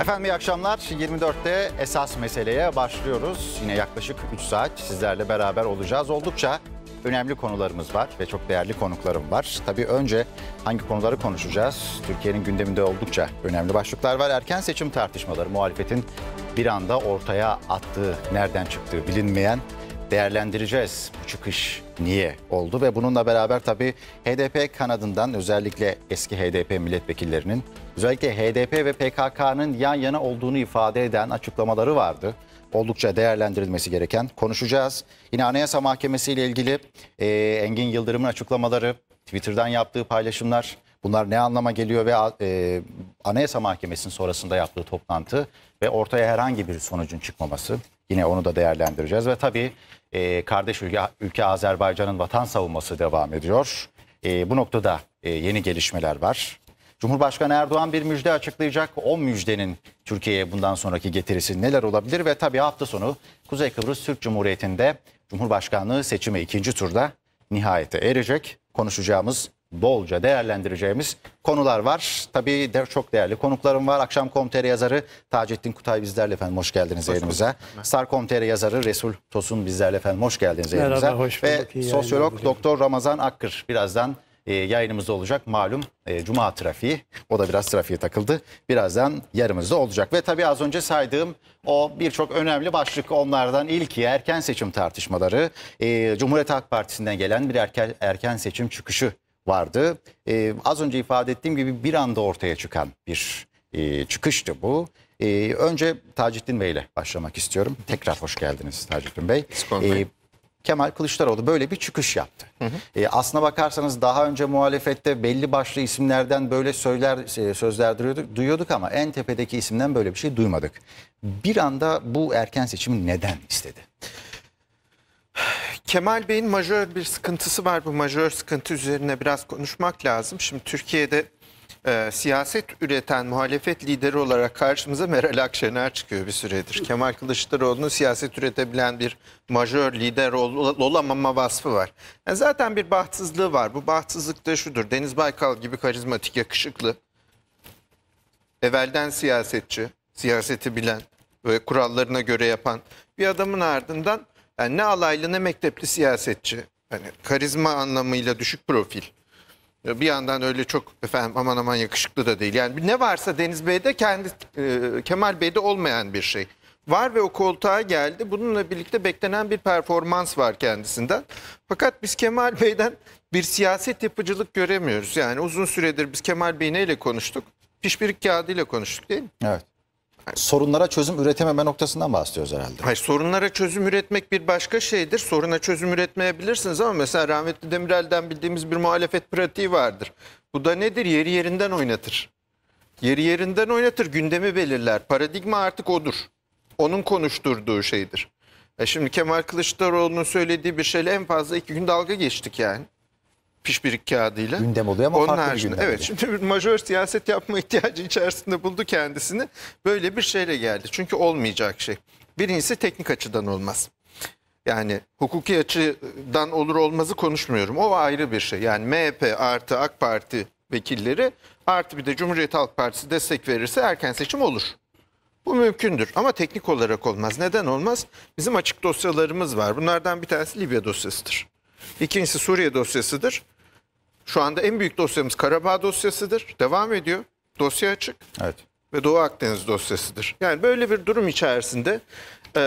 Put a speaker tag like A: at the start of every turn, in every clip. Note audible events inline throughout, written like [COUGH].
A: Efendim iyi akşamlar. 24'te esas meseleye başlıyoruz. Yine yaklaşık 3 saat sizlerle beraber olacağız. Oldukça önemli konularımız var ve çok değerli konuklarım var. Tabii önce hangi konuları konuşacağız? Türkiye'nin gündeminde oldukça önemli başlıklar var. Erken seçim tartışmaları, muhalefetin bir anda ortaya attığı, nereden çıktığı bilinmeyen değerlendireceğiz. Bu çıkış niye oldu ve bununla beraber tabii HDP kanadından özellikle eski HDP milletvekillerinin özellikle HDP ve PKK'nın yan yana olduğunu ifade eden açıklamaları vardı. Oldukça değerlendirilmesi gereken konuşacağız. Yine Anayasa Mahkemesi ile ilgili e, Engin Yıldırım'ın açıklamaları, Twitter'dan yaptığı paylaşımlar bunlar ne anlama geliyor ve e, Anayasa Mahkemesi'nin sonrasında yaptığı toplantı ve ortaya herhangi bir sonucun çıkmaması. Yine onu da değerlendireceğiz ve tabii e, kardeş ülke, ülke Azerbaycan'ın vatan savunması devam ediyor. E, bu noktada e, yeni gelişmeler var. Cumhurbaşkanı Erdoğan bir müjde açıklayacak. O müjdenin Türkiye'ye bundan sonraki getirisi neler olabilir? Ve tabii hafta sonu Kuzey Kıbrıs Türk Cumhuriyeti'nde Cumhurbaşkanlığı seçimi ikinci turda nihayete erecek. Konuşacağımız, bolca değerlendireceğimiz konular var. Tabii de çok değerli konuklarım var. Akşam komter yazarı Taceddin Kutay bizlerle efendim hoş geldiniz hoş yayınımıza. Star Komteri yazarı Resul Tosun bizlerle efendim hoş geldiniz Merhaba, yayınımıza. Hoş bulduk, Ve sosyolog Doktor Ramazan Akkır birazdan e, yayınımızda olacak. Malum e, Cuma trafiği. O da biraz trafiğe takıldı. Birazdan yarımızda olacak. Ve tabii az önce saydığım o birçok önemli başlık onlardan ilki erken seçim tartışmaları. E, Cumhuriyet Halk Partisi'nden gelen bir erken, erken seçim çıkışı vardı. az önce ifade ettiğim gibi bir anda ortaya çıkan bir çıkıştı bu. Ee, önce Taceddin Bey ile başlamak istiyorum. Tekrar hoş geldiniz Taceddin Bey. Ee, Kemal Kılıçdaroğlu böyle bir çıkış yaptı. Hı hı. E, aslına bakarsanız daha önce muhalefette belli başlı isimlerden böyle söyler e, sözler duyuyorduk, duyuyorduk ama en tepedeki isimden böyle bir şey duymadık. Bir anda bu erken seçimi neden istedi? Kemal Bey'in majör bir sıkıntısı
B: var. Bu majör sıkıntı üzerine biraz konuşmak lazım. Şimdi Türkiye'de e, siyaset üreten muhalefet lideri olarak karşımıza Meral Akşener çıkıyor bir süredir. Kemal Kılıçdaroğlu'nun siyaset üretebilen bir majör lider ol, olamama vasfı var. Yani zaten bir bahtsızlığı var. Bu bahtsızlık da şudur. Deniz Baykal gibi karizmatik, yakışıklı, evvelden siyasetçi, siyaseti bilen ve kurallarına göre yapan bir adamın ardından yani ne alaylı ne mektepli siyasetçi. Hani karizma anlamıyla düşük profil bir yandan öyle çok efendim aman aman yakışıklı da değil. Yani ne varsa Deniz Bey'de kendi e, Kemal Bey'de olmayan bir şey. Var ve o koltuğa geldi. Bununla birlikte beklenen bir performans var kendisinden. Fakat biz Kemal Bey'den bir siyaset yapıcılık göremiyoruz. Yani uzun süredir biz Kemal Bey neyle konuştuk? Pişpirik kağıdıyla konuştuk değil
A: mi? Evet sorunlara çözüm üretememe noktasından bahsediyoruz herhalde.
B: Hayır sorunlara çözüm üretmek bir başka şeydir. Soruna çözüm üretmeyebilirsiniz ama mesela rahmetli Demirel'den bildiğimiz bir muhalefet pratiği vardır. Bu da nedir? Yeri yerinden oynatır. Yeri yerinden oynatır, gündemi belirler. Paradigma artık odur. Onun konuşturduğu şeydir. E şimdi Kemal Kılıçdaroğlu'nun söylediği bir şeyle en fazla iki gün dalga geçtik yani pişpirik kağıdıyla. Gündem oluyor ama Onun farklı haricinde, gündem. Evet şimdi bir majör siyaset yapma [LAUGHS] ihtiyacı içerisinde buldu kendisini. Böyle bir şeyle geldi. Çünkü olmayacak şey. Birincisi teknik açıdan olmaz. Yani hukuki açıdan olur olmazı konuşmuyorum. O ayrı bir şey. Yani MHP artı AK Parti vekilleri artı bir de Cumhuriyet Halk Partisi destek verirse erken seçim olur. Bu mümkündür ama teknik olarak olmaz. Neden olmaz? Bizim açık dosyalarımız var. Bunlardan bir tanesi Libya dosyasıdır. İkincisi Suriye dosyasıdır. Şu anda en büyük dosyamız Karabağ dosyasıdır. Devam ediyor. Dosya açık. Evet. Ve Doğu Akdeniz dosyasıdır. Yani böyle bir durum içerisinde e,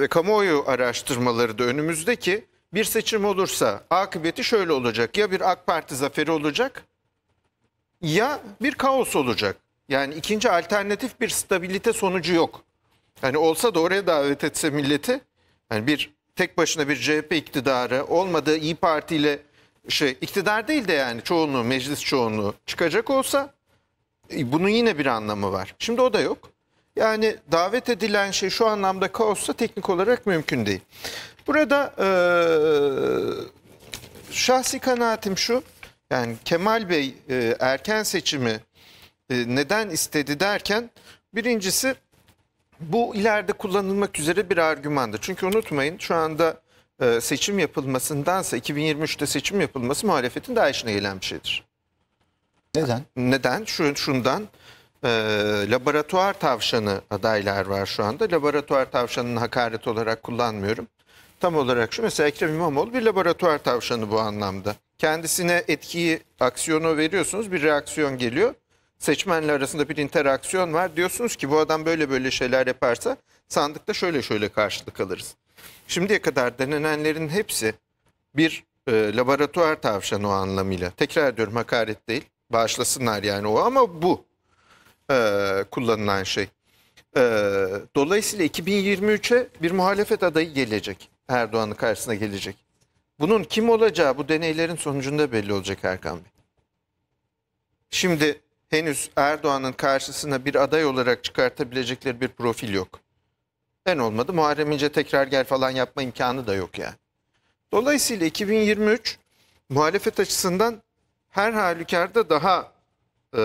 B: ve kamuoyu araştırmaları da önümüzde ki bir seçim olursa akıbeti şöyle olacak. Ya bir AK Parti zaferi olacak ya bir kaos olacak. Yani ikinci alternatif bir stabilite sonucu yok. Hani olsa da oraya davet etse milleti yani bir tek başına bir CHP iktidarı olmadığı İyi Parti ile şey iktidar değil de yani çoğunluğu meclis çoğunluğu çıkacak olsa e, bunun yine bir anlamı var. Şimdi o da yok. Yani davet edilen şey şu anlamda kaossa teknik olarak mümkün değil. Burada e, şahsi kanaatim şu. Yani Kemal Bey e, erken seçimi e, neden istedi derken birincisi bu ileride kullanılmak üzere bir argümandı. Çünkü unutmayın şu anda e, seçim yapılmasındansa 2023'te seçim yapılması muhalefetin daha işine gelen bir şeydir. Neden? Neden? Şu, şundan e, laboratuvar tavşanı adaylar var şu anda. Laboratuvar tavşanını hakaret olarak kullanmıyorum. Tam olarak şu mesela Ekrem İmamoğlu bir laboratuvar tavşanı bu anlamda. Kendisine etkiyi, aksiyonu veriyorsunuz bir reaksiyon geliyor. Seçmenle arasında bir interaksiyon var. Diyorsunuz ki bu adam böyle böyle şeyler yaparsa sandıkta şöyle şöyle karşılık alırız. Şimdiye kadar denenenlerin hepsi bir e, laboratuvar tavşanı o anlamıyla. Tekrar ediyorum hakaret değil. Bağışlasınlar yani o ama bu e, kullanılan şey. E, dolayısıyla 2023'e bir muhalefet adayı gelecek. Erdoğan'ın karşısına gelecek. Bunun kim olacağı bu deneylerin sonucunda belli olacak Erkan Bey. Şimdi henüz Erdoğan'ın karşısına bir aday olarak çıkartabilecekleri bir profil yok. Ben olmadı. Muharrem İnce tekrar gel falan yapma imkanı da yok yani. Dolayısıyla 2023 muhalefet açısından her halükarda daha e,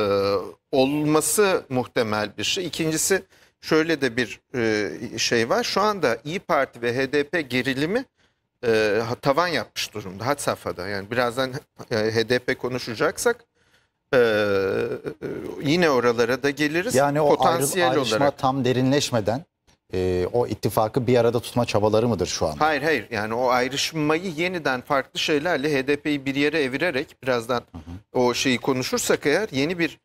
B: olması muhtemel bir şey. İkincisi şöyle de bir e, şey var. Şu anda İyi Parti ve HDP gerilimi e, tavan yapmış durumda. Had safhada. Yani birazdan e, HDP konuşacaksak e, e, yine oralara da geliriz. Yani o Potansiyel ayrı, ayrışma olarak.
A: tam derinleşmeden e, o ittifakı bir arada tutma çabaları mıdır şu an?
B: Hayır hayır yani o ayrışmayı yeniden farklı şeylerle HDP'yi bir yere evirerek birazdan hı hı. o şeyi konuşursak eğer yeni bir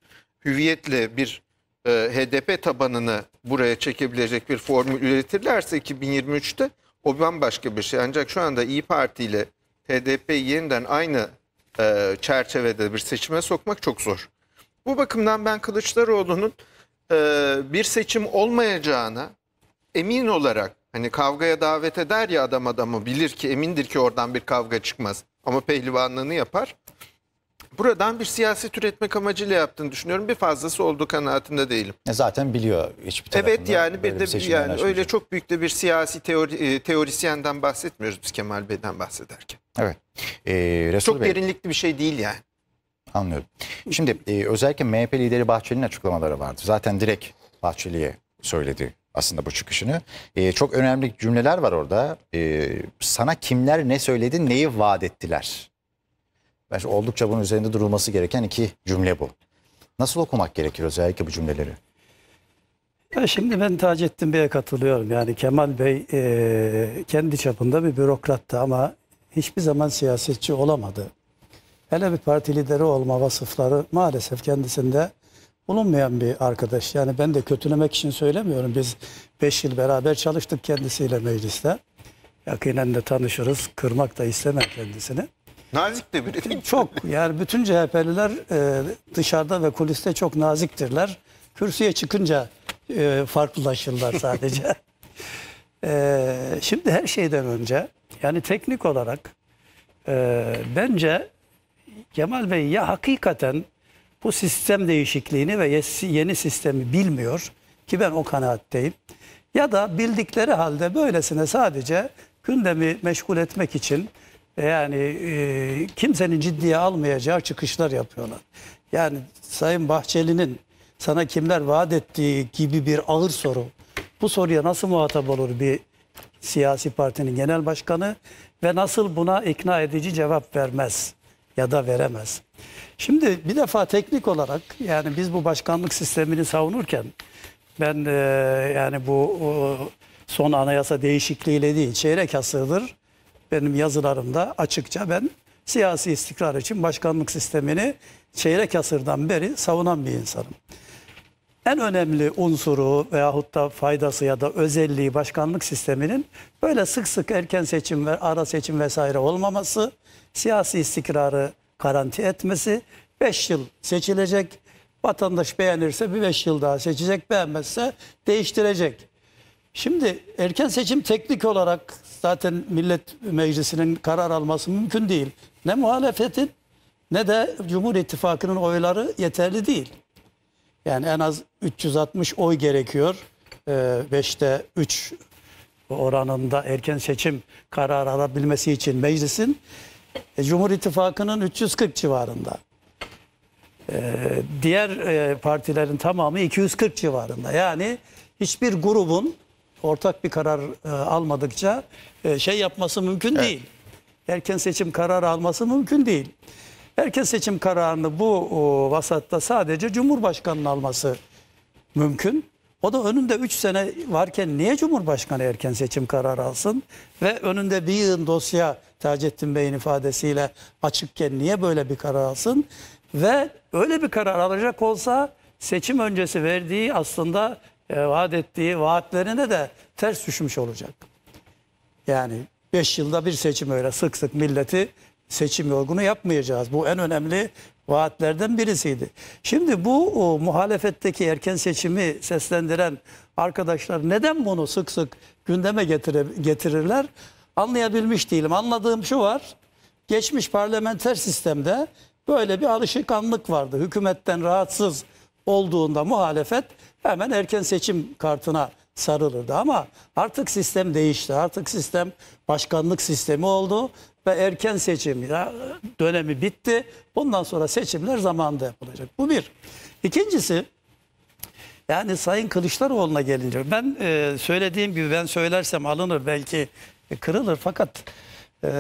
B: hüviyetle bir e, HDP tabanını buraya çekebilecek bir formül üretirlerse 2023'te o bambaşka bir şey. Ancak şu anda İyi Parti ile HDP'yi yeniden aynı e, çerçevede bir seçime sokmak çok zor. Bu bakımdan ben Kılıçdaroğlu'nun e, bir seçim olmayacağına emin olarak hani kavgaya davet eder ya adam adamı bilir ki emindir ki oradan bir kavga çıkmaz ama pehlivanlığını yapar. Buradan bir siyasi üretmek amacıyla yaptığını düşünüyorum. Bir fazlası olduğu kanaatinde değilim.
A: E zaten biliyor hiçbir tarafında. Evet yani bir de bir yani açmayacak. öyle
B: çok büyük de bir siyasi teori, e, teorisyenden bahsetmiyoruz biz Kemal Bey'den bahsederken.
A: Evet. Ee, çok Bey. derinlikli
B: bir şey değil yani.
A: Anlıyorum. Şimdi e, özellikle MHP lideri Bahçeli'nin açıklamaları vardı. Zaten direkt Bahçeli'ye söyledi aslında bu çıkışını. E, çok önemli cümleler var orada. E, sana kimler ne söyledi, neyi vaat ettiler? Bence oldukça bunun üzerinde durulması gereken iki cümle bu. Nasıl okumak gerekir özellikle bu cümleleri?
C: Ya şimdi ben Taceddin Bey'e katılıyorum. Yani Kemal Bey e, kendi çapında bir bürokrattı ama hiçbir zaman siyasetçi olamadı. Hele bir parti lideri olma vasıfları maalesef kendisinde bulunmayan bir arkadaş. Yani ben de kötülemek için söylemiyorum. Biz 5 yıl beraber çalıştık kendisiyle mecliste. Yakinen de tanışırız. Kırmak da istemem kendisini.
B: Nazik de biri. çok
C: yani bütün CHP'liler e, dışarıda ve kuliste çok naziktirler. Kürsüye çıkınca e, farklılaşırlar [LAUGHS] sadece. E, şimdi her şeyden önce yani teknik olarak e, bence Kemal Bey ya hakikaten bu sistem değişikliğini ve yeni sistemi bilmiyor ki ben o kanaatteyim. Ya da bildikleri halde böylesine sadece gündemi meşgul etmek için e, yani e, kimsenin ciddiye almayacağı çıkışlar yapıyorlar. Yani Sayın Bahçeli'nin sana kimler vaat ettiği gibi bir ağır soru. Bu soruya nasıl muhatap olur bir siyasi partinin genel başkanı ve nasıl buna ikna edici cevap vermez ya da veremez. Şimdi bir defa teknik olarak yani biz bu başkanlık sistemini savunurken ben e, yani bu e, son anayasa değişikliğiyle değil çeyrek asırdır benim yazılarımda açıkça ben siyasi istikrar için başkanlık sistemini çeyrek asırdan beri savunan bir insanım. En önemli unsuru veyahut da faydası ya da özelliği başkanlık sisteminin böyle sık sık erken seçim ve ara seçim vesaire olmaması, siyasi istikrarı garanti etmesi. 5 yıl seçilecek. Vatandaş beğenirse bir 5 yıl daha seçecek. Beğenmezse değiştirecek. Şimdi erken seçim teknik olarak zaten Millet Meclisi'nin karar alması mümkün değil. Ne muhalefetin ne de Cumhur İttifakı'nın oyları yeterli değil. Yani en az 360 oy gerekiyor. 5'te ee, 3 oranında erken seçim kararı alabilmesi için meclisin. E, Cumhur İttifakı'nın 340 civarında. E, diğer e, partilerin tamamı 240 civarında. Yani hiçbir grubun ortak bir karar e, almadıkça e, şey yapması mümkün evet. değil. Erken seçim kararı alması mümkün değil. Erken seçim kararını bu o, vasatta sadece Cumhurbaşkanı'nın alması mümkün. O da önünde 3 sene varken niye Cumhurbaşkanı erken seçim kararı alsın? Ve önünde bir yığın dosya Taceddin Bey'in ifadesiyle açıkken niye böyle bir karar alsın? Ve öyle bir karar alacak olsa seçim öncesi verdiği aslında e, vaat ettiği vaatlerine de ters düşmüş olacak. Yani 5 yılda bir seçim öyle sık sık milleti seçim yorgunu yapmayacağız. Bu en önemli vaatlerden birisiydi. Şimdi bu o, muhalefetteki erken seçimi seslendiren arkadaşlar neden bunu sık sık gündeme getire, getirirler? Anlayabilmiş değilim. Anladığım şu var. Geçmiş parlamenter sistemde böyle bir alışkanlık vardı. Hükümetten rahatsız olduğunda muhalefet hemen erken seçim kartına sarılırdı ama artık sistem değişti. Artık sistem başkanlık sistemi oldu ve erken seçim ya, dönemi bitti. Bundan sonra seçimler zamanında yapılacak. Bu bir. İkincisi yani Sayın Kılıçdaroğlu'na gelince ben e, söylediğim gibi ben söylersem alınır belki e, kırılır fakat e,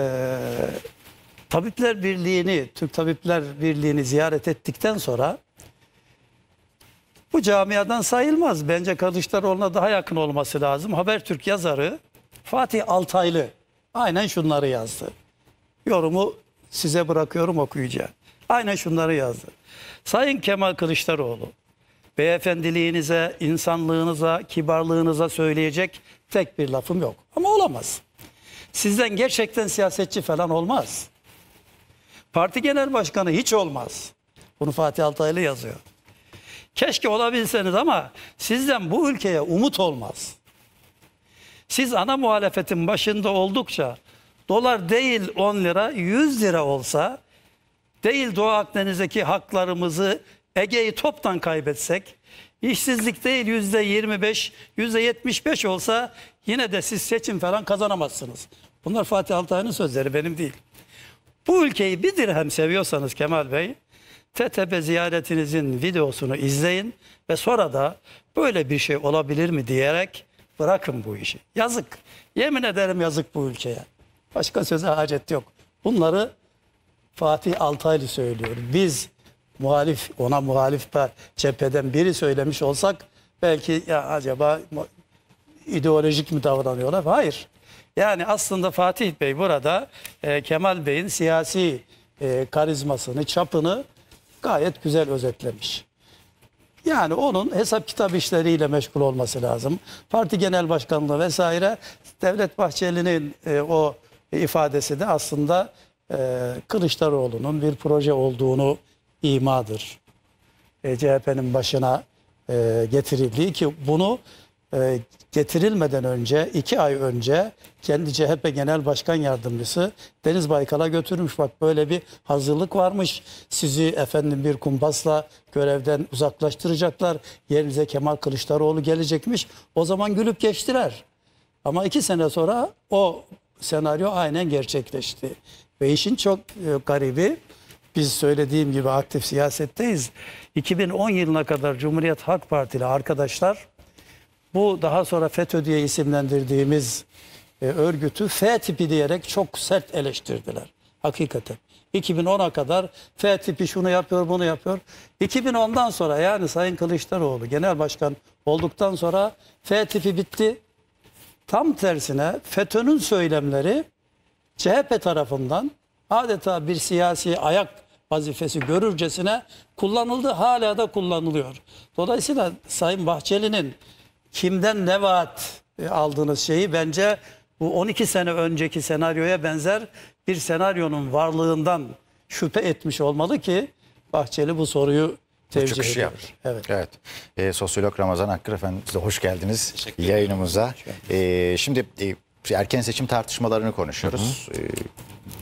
C: Tabipler Birliği'ni, Türk Tabipler Birliği'ni ziyaret ettikten sonra bu camiadan sayılmaz. Bence Kılıçdaroğlu'na daha yakın olması lazım. Habertürk yazarı Fatih Altaylı aynen şunları yazdı. Yorumu size bırakıyorum okuyacağım. Aynen şunları yazdı. Sayın Kemal Kılıçdaroğlu, beyefendiliğinize, insanlığınıza, kibarlığınıza söyleyecek tek bir lafım yok. Ama olamaz. Sizden gerçekten siyasetçi falan olmaz. Parti genel başkanı hiç olmaz. Bunu Fatih Altaylı yazıyor. Keşke olabilseniz ama sizden bu ülkeye umut olmaz. Siz ana muhalefetin başında oldukça Dolar değil 10 lira 100 lira olsa değil Doğu Akdeniz'deki haklarımızı Ege'yi toptan kaybetsek işsizlik değil yüzde %25 yüzde %75 olsa yine de siz seçim falan kazanamazsınız. Bunlar Fatih Altaylı'nın sözleri benim değil. Bu ülkeyi bir dirhem seviyorsanız Kemal Bey TTP ziyaretinizin videosunu izleyin ve sonra da böyle bir şey olabilir mi diyerek bırakın bu işi. Yazık. Yemin ederim yazık bu ülkeye. Başka söze hacet yok. Bunları Fatih Altaylı söylüyor. Biz muhalif, ona muhalif cepheden biri söylemiş olsak belki ya acaba ideolojik mi davranıyorlar? Hayır. Yani aslında Fatih Bey burada e, Kemal Bey'in siyasi e, karizmasını, çapını gayet güzel özetlemiş. Yani onun hesap kitap işleriyle meşgul olması lazım. Parti genel başkanlığı vesaire Devlet Bahçeli'nin e, o e, ifadesi de aslında e, Kılıçdaroğlu'nun bir proje olduğunu imadır. E, CHP'nin başına e, getirildiği ki bunu e, getirilmeden önce iki ay önce kendi CHP Genel Başkan Yardımcısı Deniz Baykal'a götürmüş. Bak böyle bir hazırlık varmış. Sizi efendim bir kumpasla görevden uzaklaştıracaklar. Yerinize Kemal Kılıçdaroğlu gelecekmiş. O zaman gülüp geçtiler. Ama iki sene sonra o senaryo aynen gerçekleşti. Ve işin çok e, garibi biz söylediğim gibi aktif siyasetteyiz. 2010 yılına kadar Cumhuriyet Halk Partili arkadaşlar bu daha sonra FETÖ diye isimlendirdiğimiz e, örgütü F tipi diyerek çok sert eleştirdiler. Hakikaten. 2010'a kadar F tipi şunu yapıyor bunu yapıyor. 2010'dan sonra yani Sayın Kılıçdaroğlu genel başkan olduktan sonra F tipi bitti. Tam tersine FETÖ'nün söylemleri CHP tarafından adeta bir siyasi ayak vazifesi görürcesine kullanıldı hala da kullanılıyor. Dolayısıyla Sayın Bahçeli'nin kimden ne vaat e, aldığınız şeyi bence bu 12 sene önceki senaryoya benzer bir senaryonun varlığından şüphe etmiş olmalı ki Bahçeli bu soruyu Tevcih çıkışı ediyoruz.
A: yaptı. Evet. evet. E, sosyolog Ramazan Hakkı efendim size hoş geldiniz yayınımıza. E, şimdi e, erken seçim tartışmalarını konuşuyoruz. Hı hı. E,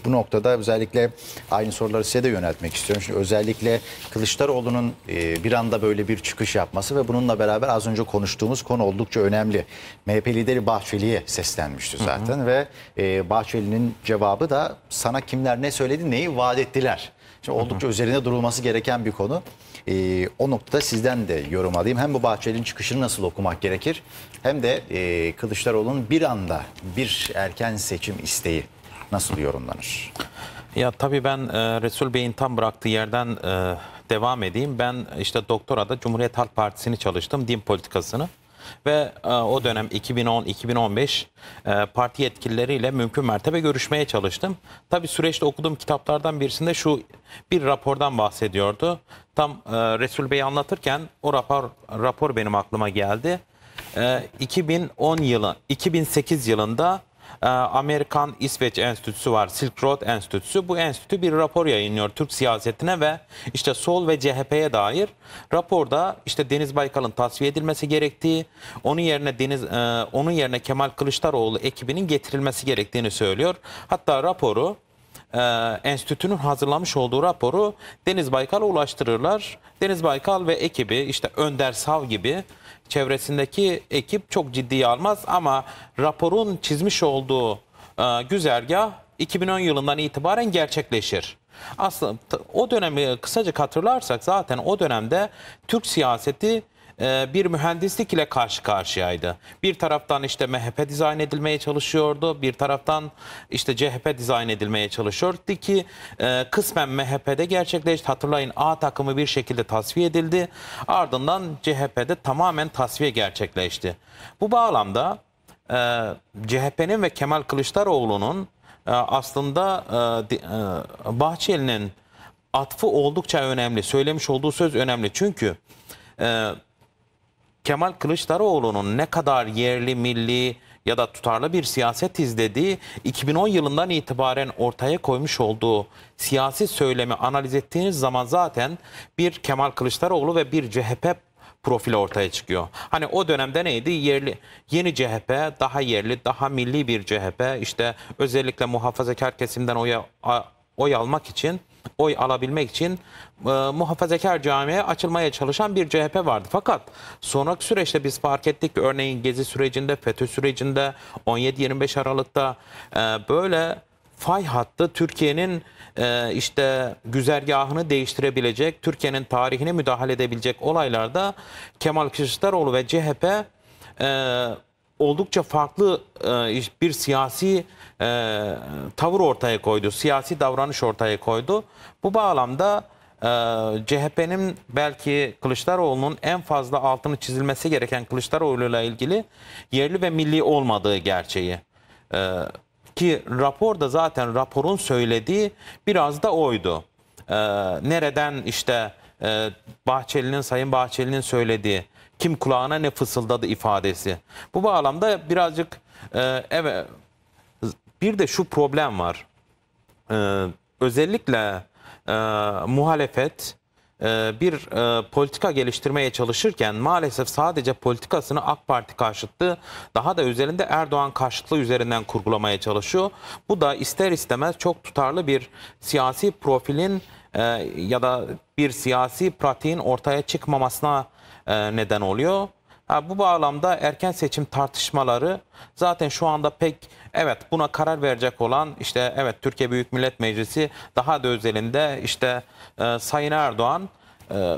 A: bu noktada özellikle aynı soruları size de yöneltmek istiyorum. Şimdi özellikle Kılıçdaroğlu'nun e, bir anda böyle bir çıkış yapması ve bununla beraber az önce konuştuğumuz konu oldukça önemli. MHP lideri Bahçeli'ye seslenmişti zaten hı hı. ve e, Bahçeli'nin cevabı da sana kimler ne söyledi neyi vaat ettiler. Şimdi oldukça hı hı. üzerine durulması gereken bir konu. E, o noktada sizden de yorum alayım. Hem bu Bahçeli'nin çıkışını nasıl okumak gerekir hem de e, Kılıçdaroğlu'nun bir anda bir erken seçim isteği nasıl yorumlanır?
D: Ya tabii ben e, Resul Bey'in tam bıraktığı yerden e, devam edeyim. Ben işte doktora da Cumhuriyet Halk Partisi'ni çalıştım, din politikasını. Ve e, o dönem 2010-2015 e, parti yetkilileriyle mümkün mertebe görüşmeye çalıştım. Tabi süreçte okuduğum kitaplardan birisinde şu bir rapordan bahsediyordu. Tam e, Resul Bey anlatırken o rapor, rapor benim aklıma geldi. E, 2010 yılı, 2008 yılında ee, Amerikan İsveç Enstitüsü var. Silk Road Enstitüsü. Bu enstitü bir rapor yayınlıyor Türk siyasetine ve işte sol ve CHP'ye dair. Raporda işte Deniz Baykal'ın tasfiye edilmesi gerektiği, onun yerine Deniz e, onun yerine Kemal Kılıçdaroğlu ekibinin getirilmesi gerektiğini söylüyor. Hatta raporu e, enstitünün hazırlamış olduğu raporu Deniz Baykal'a ulaştırırlar. Deniz Baykal ve ekibi işte Önder Sav gibi çevresindeki ekip çok ciddiye almaz ama raporun çizmiş olduğu e, güzergah 2010 yılından itibaren gerçekleşir. Aslında o dönemi kısacık hatırlarsak zaten o dönemde Türk siyaseti ee, bir mühendislik ile karşı karşıyaydı. Bir taraftan işte MHP dizayn edilmeye çalışıyordu. Bir taraftan işte CHP dizayn edilmeye çalışıyordu ki e, kısmen MHP'de gerçekleşti. Hatırlayın A takımı bir şekilde tasfiye edildi. Ardından CHP'de tamamen tasfiye gerçekleşti. Bu bağlamda e, CHP'nin ve Kemal Kılıçdaroğlu'nun e, aslında Bahçeli'nin atfı oldukça önemli. Söylemiş olduğu söz önemli. Çünkü e, Kemal Kılıçdaroğlu'nun ne kadar yerli, milli ya da tutarlı bir siyaset izlediği 2010 yılından itibaren ortaya koymuş olduğu siyasi söylemi analiz ettiğiniz zaman zaten bir Kemal Kılıçdaroğlu ve bir CHP profili ortaya çıkıyor. Hani o dönemde neydi? Yerli, yeni CHP, daha yerli, daha milli bir CHP. İşte özellikle muhafazakar kesimden oya, oy almak için oy alabilmek için e, muhafazakar camiye açılmaya çalışan bir CHP vardı. Fakat sonraki süreçte biz fark ettik örneğin Gezi sürecinde, FETÖ sürecinde 17-25 Aralık'ta e, böyle fay hattı Türkiye'nin e, işte güzergahını değiştirebilecek, Türkiye'nin tarihine müdahale edebilecek olaylarda Kemal Kılıçdaroğlu ve CHP e, oldukça farklı e, bir siyasi e, tavır ortaya koydu. Siyasi davranış ortaya koydu. Bu bağlamda e, CHP'nin belki Kılıçdaroğlu'nun en fazla altını çizilmesi gereken Kılıçdaroğlu'yla ilgili yerli ve milli olmadığı gerçeği. E, ki raporda zaten raporun söylediği biraz da oydu. E, nereden işte e, Bahçeli'nin, Sayın Bahçeli'nin söylediği kim kulağına ne fısıldadı ifadesi. Bu bağlamda birazcık e, evet bir de şu problem var. E, özellikle e, muhalefet e, bir e, politika geliştirmeye çalışırken maalesef sadece politikasını AK Parti karşıttı. daha da üzerinde Erdoğan karşıtlığı üzerinden kurgulamaya çalışıyor. Bu da ister istemez çok tutarlı bir siyasi profilin e, ya da bir siyasi pratiğin ortaya çıkmamasına e, neden oluyor. Ha, bu bağlamda erken seçim tartışmaları zaten şu anda pek evet buna karar verecek olan işte evet Türkiye Büyük Millet Meclisi daha da özelinde işte e, Sayın Erdoğan e,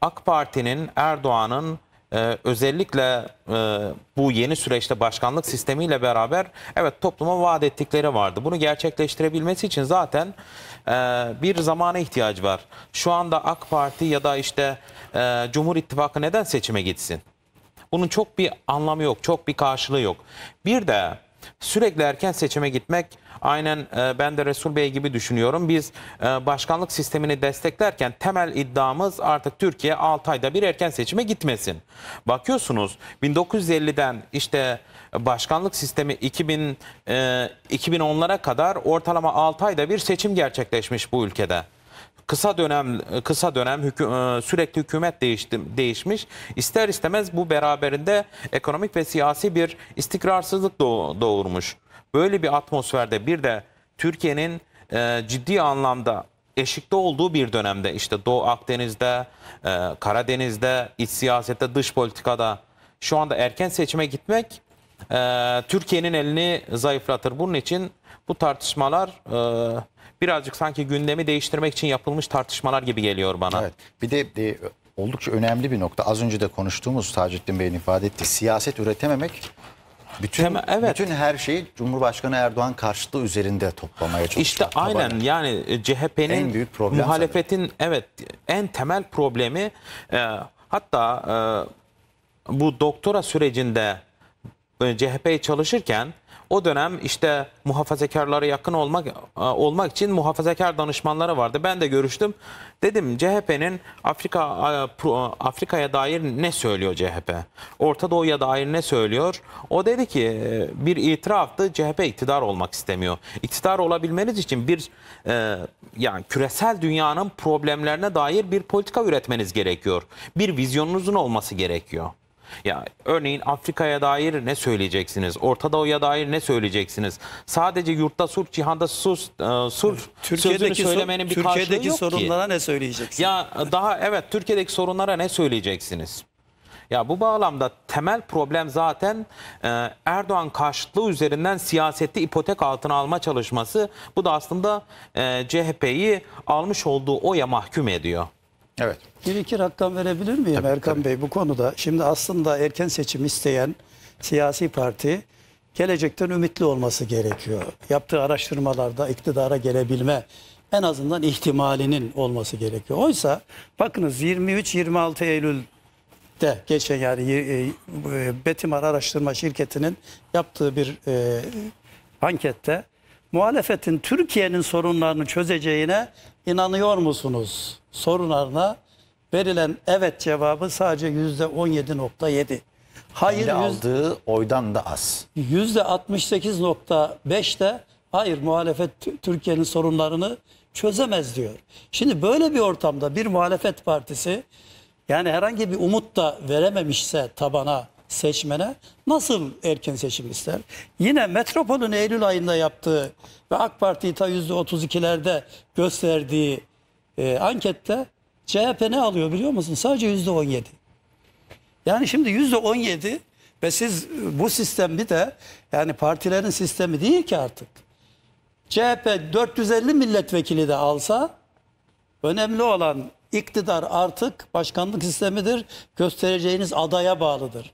D: AK Parti'nin Erdoğan'ın ee, özellikle e, bu yeni süreçte başkanlık sistemiyle beraber evet topluma vaat ettikleri vardı. Bunu gerçekleştirebilmesi için zaten ee, bir zamana ihtiyacı var. Şu anda AK Parti ya da işte e, Cumhur İttifakı neden seçime gitsin? Bunun çok bir anlamı yok, çok bir karşılığı yok. Bir de sürekli erken seçime gitmek aynen e, ben de Resul Bey gibi düşünüyorum. Biz e, başkanlık sistemini desteklerken temel iddiamız artık Türkiye 6 ayda bir erken seçime gitmesin. Bakıyorsunuz 1950'den işte başkanlık sistemi 2000 e, 2010'lara kadar ortalama 6 ayda bir seçim gerçekleşmiş bu ülkede kısa dönem kısa dönem hükü, e, sürekli hükümet değişti, değişmiş. İster istemez bu beraberinde ekonomik ve siyasi bir istikrarsızlık doğurmuş. Böyle bir atmosferde bir de Türkiye'nin e, ciddi anlamda eşikte olduğu bir dönemde işte Doğu Akdeniz'de, e, Karadeniz'de, iç siyasette, dış politikada şu anda erken seçime gitmek e, Türkiye'nin elini zayıflatır. Bunun için bu tartışmalar e, birazcık sanki gündemi değiştirmek için yapılmış tartışmalar gibi geliyor bana. Evet. Bir de e,
A: oldukça önemli bir nokta. Az önce de konuştuğumuz Taceddin Bey'in ifade ettiği siyaset üretememek bütün Tem evet. bütün her şeyi Cumhurbaşkanı Erdoğan karşıtlığı üzerinde toplamaya çalışıyor. İşte Tabii. aynen
D: yani CHP'nin en muhalefetin sanırım. evet en temel problemi e, hatta e, bu doktora sürecinde e, CHP'ye çalışırken o dönem işte muhafazakarlara yakın olmak e, olmak için muhafazakar danışmanları vardı. Ben de görüştüm. Dedim CHP'nin Afrika e, Afrika'ya dair ne söylüyor CHP? Orta Doğu'ya dair ne söylüyor? O dedi ki bir itiraftı CHP iktidar olmak istemiyor. İktidar olabilmeniz için bir yani küresel dünyanın problemlerine dair bir politika üretmeniz gerekiyor. Bir vizyonunuzun olması gerekiyor. Ya örneğin Afrika'ya dair ne söyleyeceksiniz? Orta Doğu'ya dair ne söyleyeceksiniz? Sadece yurtta sulh, cihanda sus, e, sulh Türkiye'deki sözünü söylemenin bir Türkiye'deki karşılığı yok sorunlara ki. ne söyleyeceksiniz? Ya daha evet Türkiye'deki sorunlara ne söyleyeceksiniz? Ya bu bağlamda temel problem zaten e, Erdoğan karşıtlığı üzerinden siyaseti ipotek altına alma çalışması. Bu da aslında e, CHP'yi almış olduğu oya mahkum ediyor. Evet.
C: Bir iki rakam verebilir miyim tabii, Erkan tabii. Bey bu konuda? Şimdi aslında erken seçim isteyen siyasi parti gelecekten ümitli olması gerekiyor. Yaptığı araştırmalarda iktidara gelebilme en azından ihtimalinin olması gerekiyor. Oysa bakınız 23-26 Eylül'de geçen yani e, e, Betimar Araştırma Şirketi'nin yaptığı bir e, ankette muhalefetin Türkiye'nin sorunlarını çözeceğine inanıyor musunuz? sorunlarına verilen evet cevabı sadece yüzde %17.7. Hayır yani yüz...
A: aldığı oydan da az.
C: Yüzde de hayır muhalefet Türkiye'nin sorunlarını çözemez diyor. Şimdi böyle bir ortamda bir muhalefet partisi yani herhangi bir umut da verememişse tabana seçmene nasıl erken seçim ister? Yine Metropol'ün Eylül ayında yaptığı ve AK Parti'yi ta %32'lerde gösterdiği e, ankette CHP ne alıyor biliyor musun? Sadece yüzde on yedi. Yani şimdi yüzde on yedi ve siz bu sistem bir de yani partilerin sistemi değil ki artık. CHP 450 milletvekili de alsa önemli olan iktidar artık başkanlık sistemidir. Göstereceğiniz adaya bağlıdır.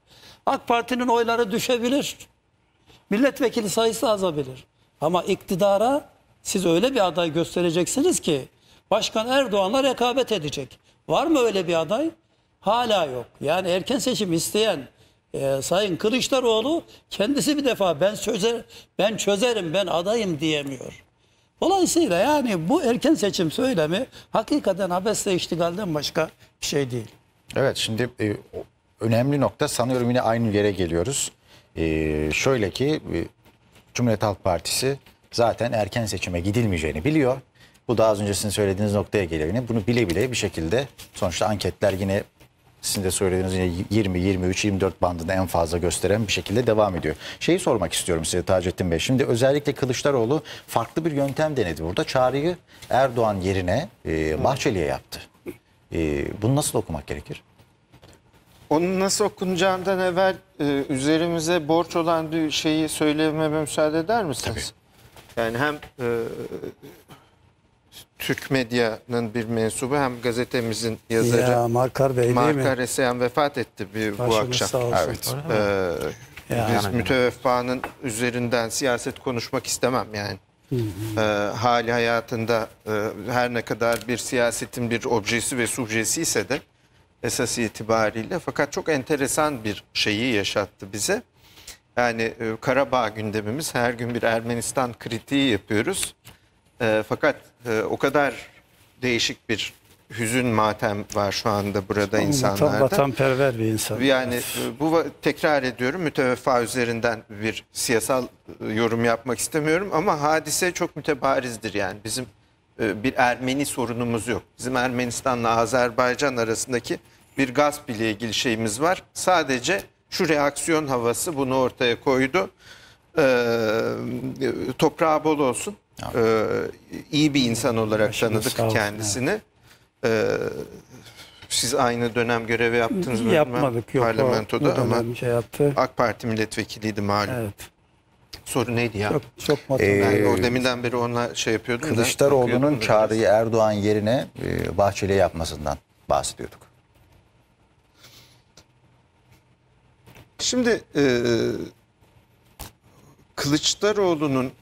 C: AK Parti'nin oyları düşebilir. Milletvekili sayısı azabilir. Ama iktidara siz öyle bir aday göstereceksiniz ki Başkan Erdoğan'la rekabet edecek. Var mı öyle bir aday? Hala yok. Yani erken seçim isteyen e, Sayın Kılıçdaroğlu kendisi bir defa ben çözer, ben çözerim, ben adayım diyemiyor. Dolayısıyla yani bu erken seçim söylemi hakikaten abesle iştigalden başka bir şey değil.
A: Evet şimdi e, önemli nokta sanıyorum yine aynı yere geliyoruz. E, şöyle ki e, Cumhuriyet Halk Partisi zaten erken seçime gidilmeyeceğini biliyor. Bu daha az önce sizin söylediğiniz noktaya gelir yine. Bunu bile bile bir şekilde sonuçta anketler yine sizin de söylediğiniz yine 20, 23, 24 bandını en fazla gösteren bir şekilde devam ediyor. Şeyi sormak istiyorum size Taceddin Bey. Şimdi özellikle Kılıçdaroğlu farklı bir yöntem denedi burada. Çağrıyı Erdoğan yerine e, Bahçeli'ye yaptı. E, bunu nasıl okumak gerekir?
B: Onun nasıl okunacağından evvel e, üzerimize borç olan bir şeyi söylememe müsaade eder misiniz? Tabii. Yani hem e, Türk medyanın bir mensubu hem gazetemizin yazarı ya, Markar Bey Markar değil vefat etti bir, bu akşam. Sağ olsun. Evet. Ee, ya, biz yani. müteveffanın üzerinden siyaset konuşmak istemem yani. Hı ee, hali hayatında e, her ne kadar bir siyasetin bir objesi ve subjesi ise de esas itibariyle fakat çok enteresan bir şeyi yaşattı bize. Yani e, Karabağ gündemimiz her gün bir Ermenistan kritiği yapıyoruz. E, fakat e, o kadar değişik bir hüzün matem var şu anda burada Vatan, insanlarda.
C: Vatanperver bir insan. Yani
B: e, bu tekrar ediyorum müteveffa üzerinden bir siyasal e, yorum yapmak istemiyorum ama hadise çok mütebarizdir yani bizim e, bir Ermeni sorunumuz yok. Bizim Ermenistan'la Azerbaycan arasındaki bir gasp ile ilgili şeyimiz var. Sadece şu reaksiyon havası bunu ortaya koydu. Ee, toprağı bol olsun. Ee, iyi bir insan olarak Başımız tanıdık kendisini. Evet. siz aynı dönem görevi yaptınız mı? Yapmadık yok. Parlamentoda o, ama şey yaptı. AK Parti milletvekiliydi malum. Evet.
A: Soru neydi ya? Çok, çok Ee, o
B: deminden beri onlar şey yapıyordum Kılıçdaroğlu'nun çağrıyı
A: Erdoğan yerine e, Bahçeli'ye yapmasından bahsediyorduk.
B: Şimdi e, Kılıçdaroğlu'nun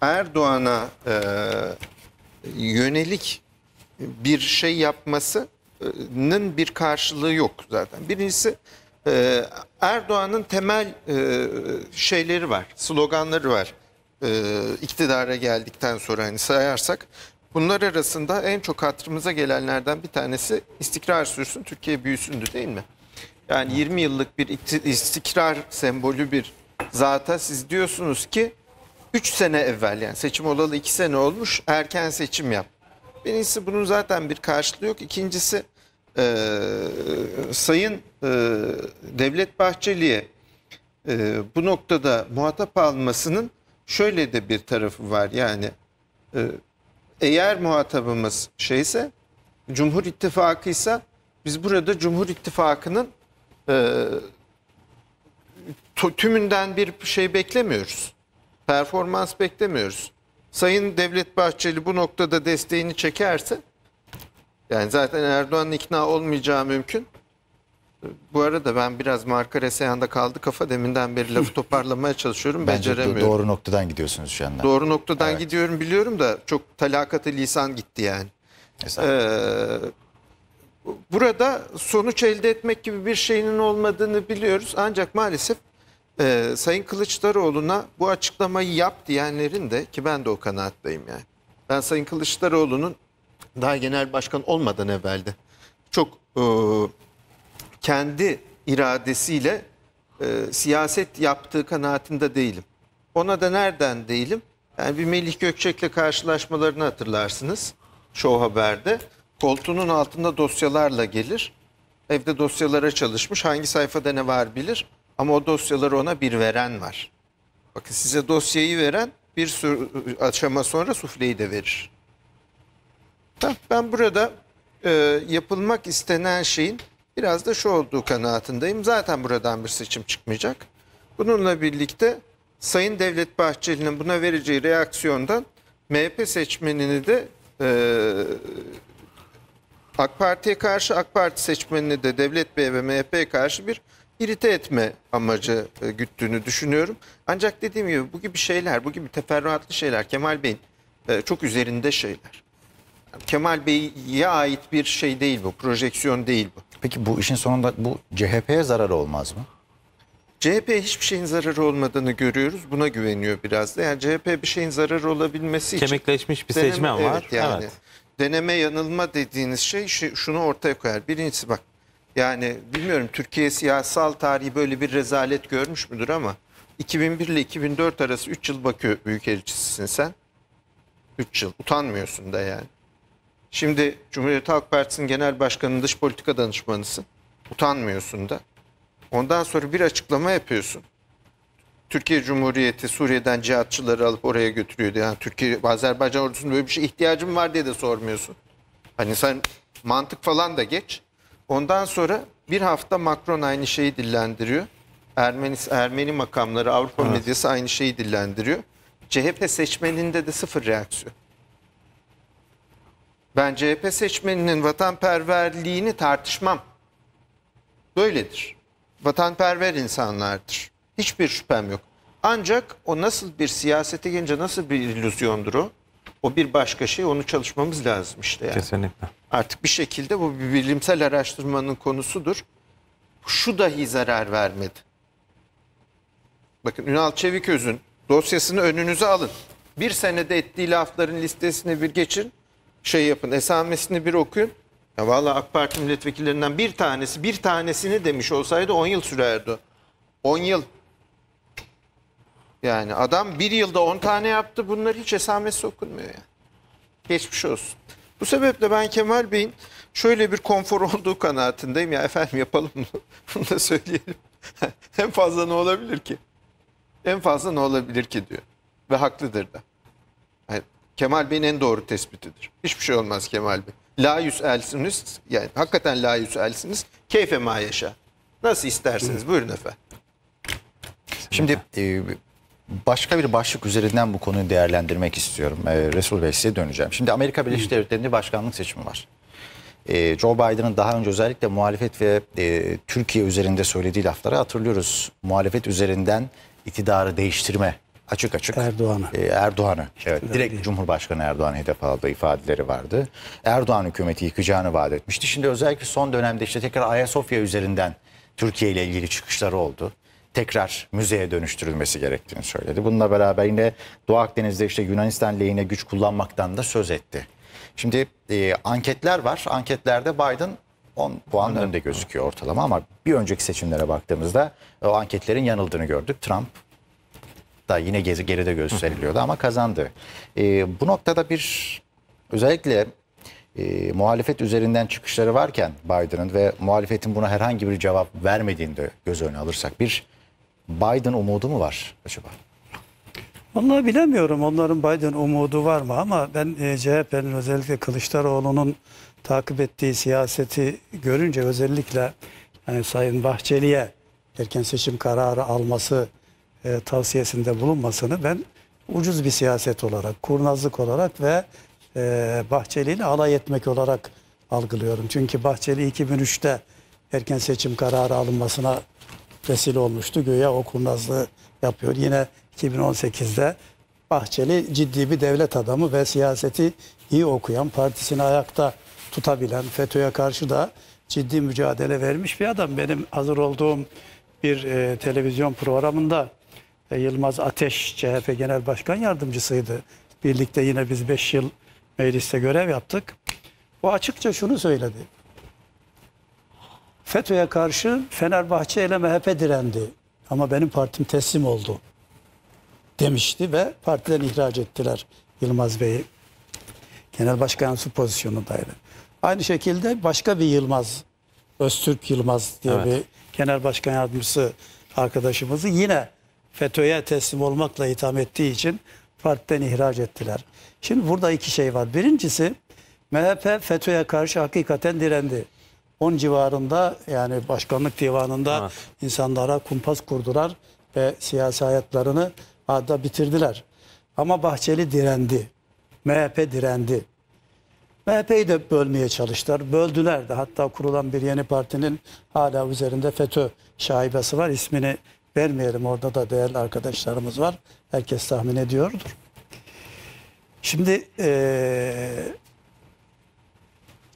B: Erdoğan'a e, yönelik bir şey yapmasının bir karşılığı yok zaten. Birincisi e, Erdoğan'ın temel e, şeyleri var, sloganları var. E, iktidara geldikten sonra hani sayarsak bunlar arasında en çok hatırımıza gelenlerden bir tanesi istikrar sürsün Türkiye büyüsündü değil mi? Yani 20 yıllık bir istikrar sembolü bir zata siz diyorsunuz ki 3 sene evvel yani seçim olalı 2 sene olmuş erken seçim yap. Birincisi bunun zaten bir karşılığı yok. İkincisi e, Sayın e, Devlet Bahçeli'ye e, bu noktada muhatap almasının şöyle de bir tarafı var. Yani e, eğer muhatabımız şeyse Cumhur İttifakı ise biz burada Cumhur İttifakı'nın e, tümünden bir şey beklemiyoruz performans beklemiyoruz. Sayın Devlet Bahçeli bu noktada desteğini çekerse yani zaten Erdoğan'ın ikna olmayacağı mümkün. Bu arada ben biraz marka reseyanda kaldı kafa deminden beri lafı [LAUGHS] toparlamaya çalışıyorum Bence beceremiyorum. doğru
A: noktadan gidiyorsunuz şu anda. Doğru
B: noktadan evet. gidiyorum biliyorum da çok talakatı lisan gitti yani. Ee, burada sonuç elde etmek gibi bir şeyinin olmadığını biliyoruz ancak maalesef e, Sayın Kılıçdaroğlu'na bu açıklamayı yap diyenlerin de ki ben de o kanaattayım yani. Ben Sayın Kılıçdaroğlu'nun daha genel başkan olmadan evvelde çok e, kendi iradesiyle e, siyaset yaptığı kanaatinde değilim. Ona da nereden değilim? Yani bir Melih Gökçek'le karşılaşmalarını hatırlarsınız. Show Haber'de. Koltuğunun altında dosyalarla gelir. Evde dosyalara çalışmış. Hangi sayfada ne var bilir. Ama o dosyaları ona bir veren var. Bakın size dosyayı veren bir sürü aşama sonra sufleyi de verir. Tamam, ben burada e, yapılmak istenen şeyin biraz da şu olduğu kanaatindeyim. Zaten buradan bir seçim çıkmayacak. Bununla birlikte Sayın Devlet Bahçeli'nin buna vereceği reaksiyondan MHP seçmenini de e, AK Parti'ye karşı, AK Parti seçmenini de Devlet Bey ve MHP'ye karşı bir irite etme amacı e, güttüğünü düşünüyorum. Ancak dediğim gibi bu gibi şeyler, bu gibi teferruatlı şeyler Kemal Bey'in e, çok üzerinde şeyler. Kemal Bey'e ait bir şey değil bu, projeksiyon değil bu. Peki
A: bu işin sonunda bu CHP'ye zarar olmaz mı?
B: CHP hiçbir şeyin zararı olmadığını görüyoruz. Buna güveniyor biraz da. Yani CHP bir şeyin zararı olabilmesi için... Kemikleşmiş bir deneme, seçmen var. Evet yani. Evet. Deneme yanılma dediğiniz şey şunu ortaya koyar. Birincisi bak yani bilmiyorum Türkiye siyasal tarihi böyle bir rezalet görmüş müdür ama 2001 ile 2004 arası 3 yıl Bakü Büyükelçisisin sen. 3 yıl. Utanmıyorsun da yani. Şimdi Cumhuriyet Halk Partisi'nin genel başkanının dış politika danışmanısın. Utanmıyorsun da. Ondan sonra bir açıklama yapıyorsun. Türkiye Cumhuriyeti Suriye'den cihatçıları alıp oraya götürüyordu. Yani Türkiye Azerbaycan ordusunun böyle bir şey ihtiyacım var diye de sormuyorsun. Hani sen mantık falan da geç. Ondan sonra bir hafta Macron aynı şeyi dillendiriyor. Ermenis, Ermeni makamları, Avrupa evet. medyası aynı şeyi dillendiriyor. CHP seçmeninde de sıfır reaksiyon. Ben CHP seçmeninin vatanperverliğini tartışmam. Böyledir. Vatanperver insanlardır. Hiçbir şüphem yok. Ancak o nasıl bir siyasete gelince nasıl bir illüzyondur o? O bir başka şey. Onu çalışmamız lazım işte yani. Kesinlikle artık bir şekilde bu bir bilimsel araştırmanın konusudur. Şu dahi zarar vermedi. Bakın Ünal Çeviköz'ün dosyasını önünüze alın. Bir senede ettiği lafların listesini bir geçin. Şey yapın, esamesini bir okuyun. Ya valla AK Parti milletvekillerinden bir tanesi, bir tanesini demiş olsaydı 10 yıl sürerdi. 10 yıl. Yani adam bir yılda 10 tane yaptı. Bunlar hiç esamesi okunmuyor yani. Geçmiş olsun. Bu sebeple ben Kemal Bey'in şöyle bir konfor [LAUGHS] olduğu kanaatindeyim. Ya efendim yapalım bunu, [LAUGHS] bunu da söyleyelim. [LAUGHS] en fazla ne olabilir ki? En fazla ne olabilir ki diyor. Ve haklıdır da. Yani Kemal Bey'in en doğru tespitidir. Hiçbir şey olmaz Kemal Bey. La yüz elsiniz, yani hakikaten la yüz elsiniz, keyfe ma yaşa. Nasıl isterseniz buyurun efendim.
A: Şimdi e, başka bir başlık üzerinden bu konuyu değerlendirmek istiyorum. Ee, Resul Bey size döneceğim. Şimdi Amerika Birleşik Devletleri'nde başkanlık seçimi var. Ee, Joe Biden'ın daha önce özellikle muhalefet ve e, Türkiye üzerinde söylediği lafları hatırlıyoruz. Muhalefet üzerinden iktidarı değiştirme açık açık Erdoğan'ı e, Erdoğan'ı evet direkt değil. Cumhurbaşkanı Erdoğan'ı hedef aldığı ifadeleri vardı. Erdoğan hükümeti yıkacağını vaat etmişti. Şimdi özellikle son dönemde işte tekrar Ayasofya üzerinden Türkiye ile ilgili çıkışları oldu tekrar müzeye dönüştürülmesi gerektiğini söyledi. Bununla beraber yine Doğu Akdeniz'de işte Yunanistan lehine güç kullanmaktan da söz etti. Şimdi e, anketler var. Anketlerde Biden 10 puan evet. önde gözüküyor ortalama ama bir önceki seçimlere baktığımızda e, o anketlerin yanıldığını gördük. Trump da yine gezi geride gösteriliyordu ama kazandı. E, bu noktada bir özellikle e, muhalefet üzerinden çıkışları varken Biden'ın ve muhalefetin buna herhangi bir cevap vermediğinde göz önüne alırsak bir Biden umudu mu var acaba?
C: Vallahi bilemiyorum onların Biden umudu var mı ama ben e, CHP'nin özellikle Kılıçdaroğlu'nun takip ettiği siyaseti görünce özellikle yani Sayın Bahçeli'ye erken seçim kararı alması e, tavsiyesinde bulunmasını ben ucuz bir siyaset olarak, kurnazlık olarak ve e, Bahçeli alay etmek olarak algılıyorum. Çünkü Bahçeli 2003'te erken seçim kararı alınmasına vesile olmuştu. Göya o kurnazlığı yapıyor. Yine 2018'de Bahçeli ciddi bir devlet adamı ve siyaseti iyi okuyan, partisini ayakta tutabilen, FETÖ'ye karşı da ciddi mücadele vermiş bir adam. Benim hazır olduğum bir e, televizyon programında e, Yılmaz Ateş CHP Genel Başkan Yardımcısıydı. Birlikte yine biz 5 yıl mecliste görev yaptık. O açıkça şunu söyledi. FETÖ'ye karşı Fenerbahçe ile MHP direndi. Ama benim partim teslim oldu demişti ve partiden ihraç ettiler Yılmaz Bey'i. Genel Başkan su pozisyonundaydı. Aynı şekilde başka bir Yılmaz, Öztürk Yılmaz diye evet. bir genel başkan yardımcısı arkadaşımızı yine FETÖ'ye teslim olmakla itham ettiği için partiden ihraç ettiler. Şimdi burada iki şey var. Birincisi MHP FETÖ'ye karşı hakikaten direndi. 10 civarında yani başkanlık divanında ha. insanlara kumpas kurdular ve siyasi hayatlarını adeta bitirdiler. Ama Bahçeli direndi. MHP direndi. MHP'yi de bölmeye çalıştılar. Böldüler de. Hatta kurulan bir yeni partinin hala üzerinde FETÖ şaibesi var. İsmini vermeyelim. Orada da değerli arkadaşlarımız var. Herkes tahmin ediyordur. Şimdi ee,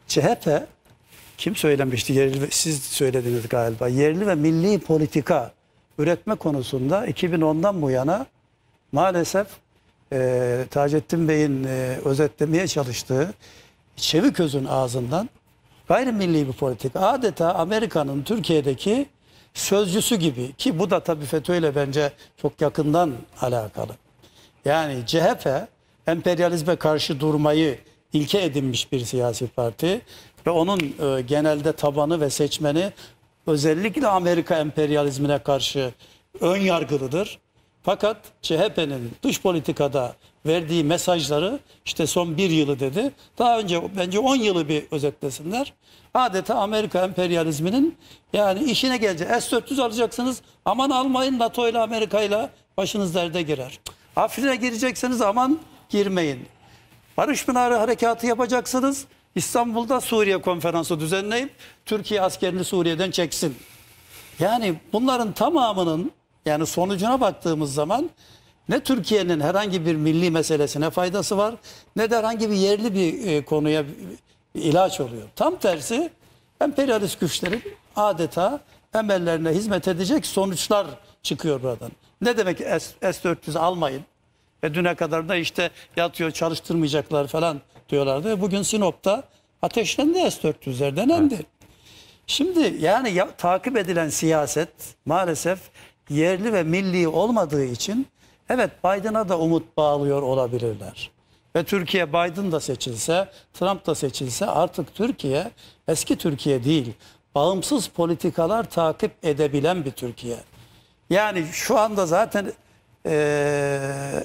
C: CHP kim söylemişti? Yerli, siz söylediniz galiba. Yerli ve milli politika üretme konusunda 2010'dan bu yana maalesef e, Taceddin Bey'in e, özetlemeye çalıştığı Çeviköz'ün ağzından gayrimilli bir politik. Adeta Amerika'nın Türkiye'deki sözcüsü gibi ki bu da tabii FETÖ ile bence çok yakından alakalı. Yani CHP emperyalizme karşı durmayı ilke edinmiş bir siyasi parti. Ve onun e, genelde tabanı ve seçmeni özellikle Amerika emperyalizmine karşı ön yargılıdır. Fakat CHP'nin dış politikada verdiği mesajları işte son bir yılı dedi. Daha önce bence 10 yılı bir özetlesinler. Adeta Amerika emperyalizminin yani işine gelecek. S-400 alacaksınız aman almayın NATO ile Amerika ile başınız derde girer. Afrin'e girecekseniz aman girmeyin. Barış Pınarı harekatı yapacaksınız İstanbul'da Suriye konferansı düzenleyip Türkiye askerini Suriye'den çeksin. Yani bunların tamamının yani sonucuna baktığımız zaman ne Türkiye'nin herhangi bir milli meselesine faydası var ne de herhangi bir yerli bir e, konuya ilaç oluyor. Tam tersi emperyalist güçlerin adeta emellerine hizmet edecek sonuçlar çıkıyor buradan. Ne demek S-400 almayın? Ve düne kadar da işte yatıyor çalıştırmayacaklar falan diyorlardı. Bugün Sinop'ta ateşlendi S-400'ler denendi. Şimdi yani ya, takip edilen siyaset maalesef yerli ve milli olmadığı için evet Biden'a da umut bağlıyor olabilirler. Ve Türkiye Biden da seçilse, Trump da seçilse artık Türkiye eski Türkiye değil. Bağımsız politikalar takip edebilen bir Türkiye. Yani şu anda zaten ee,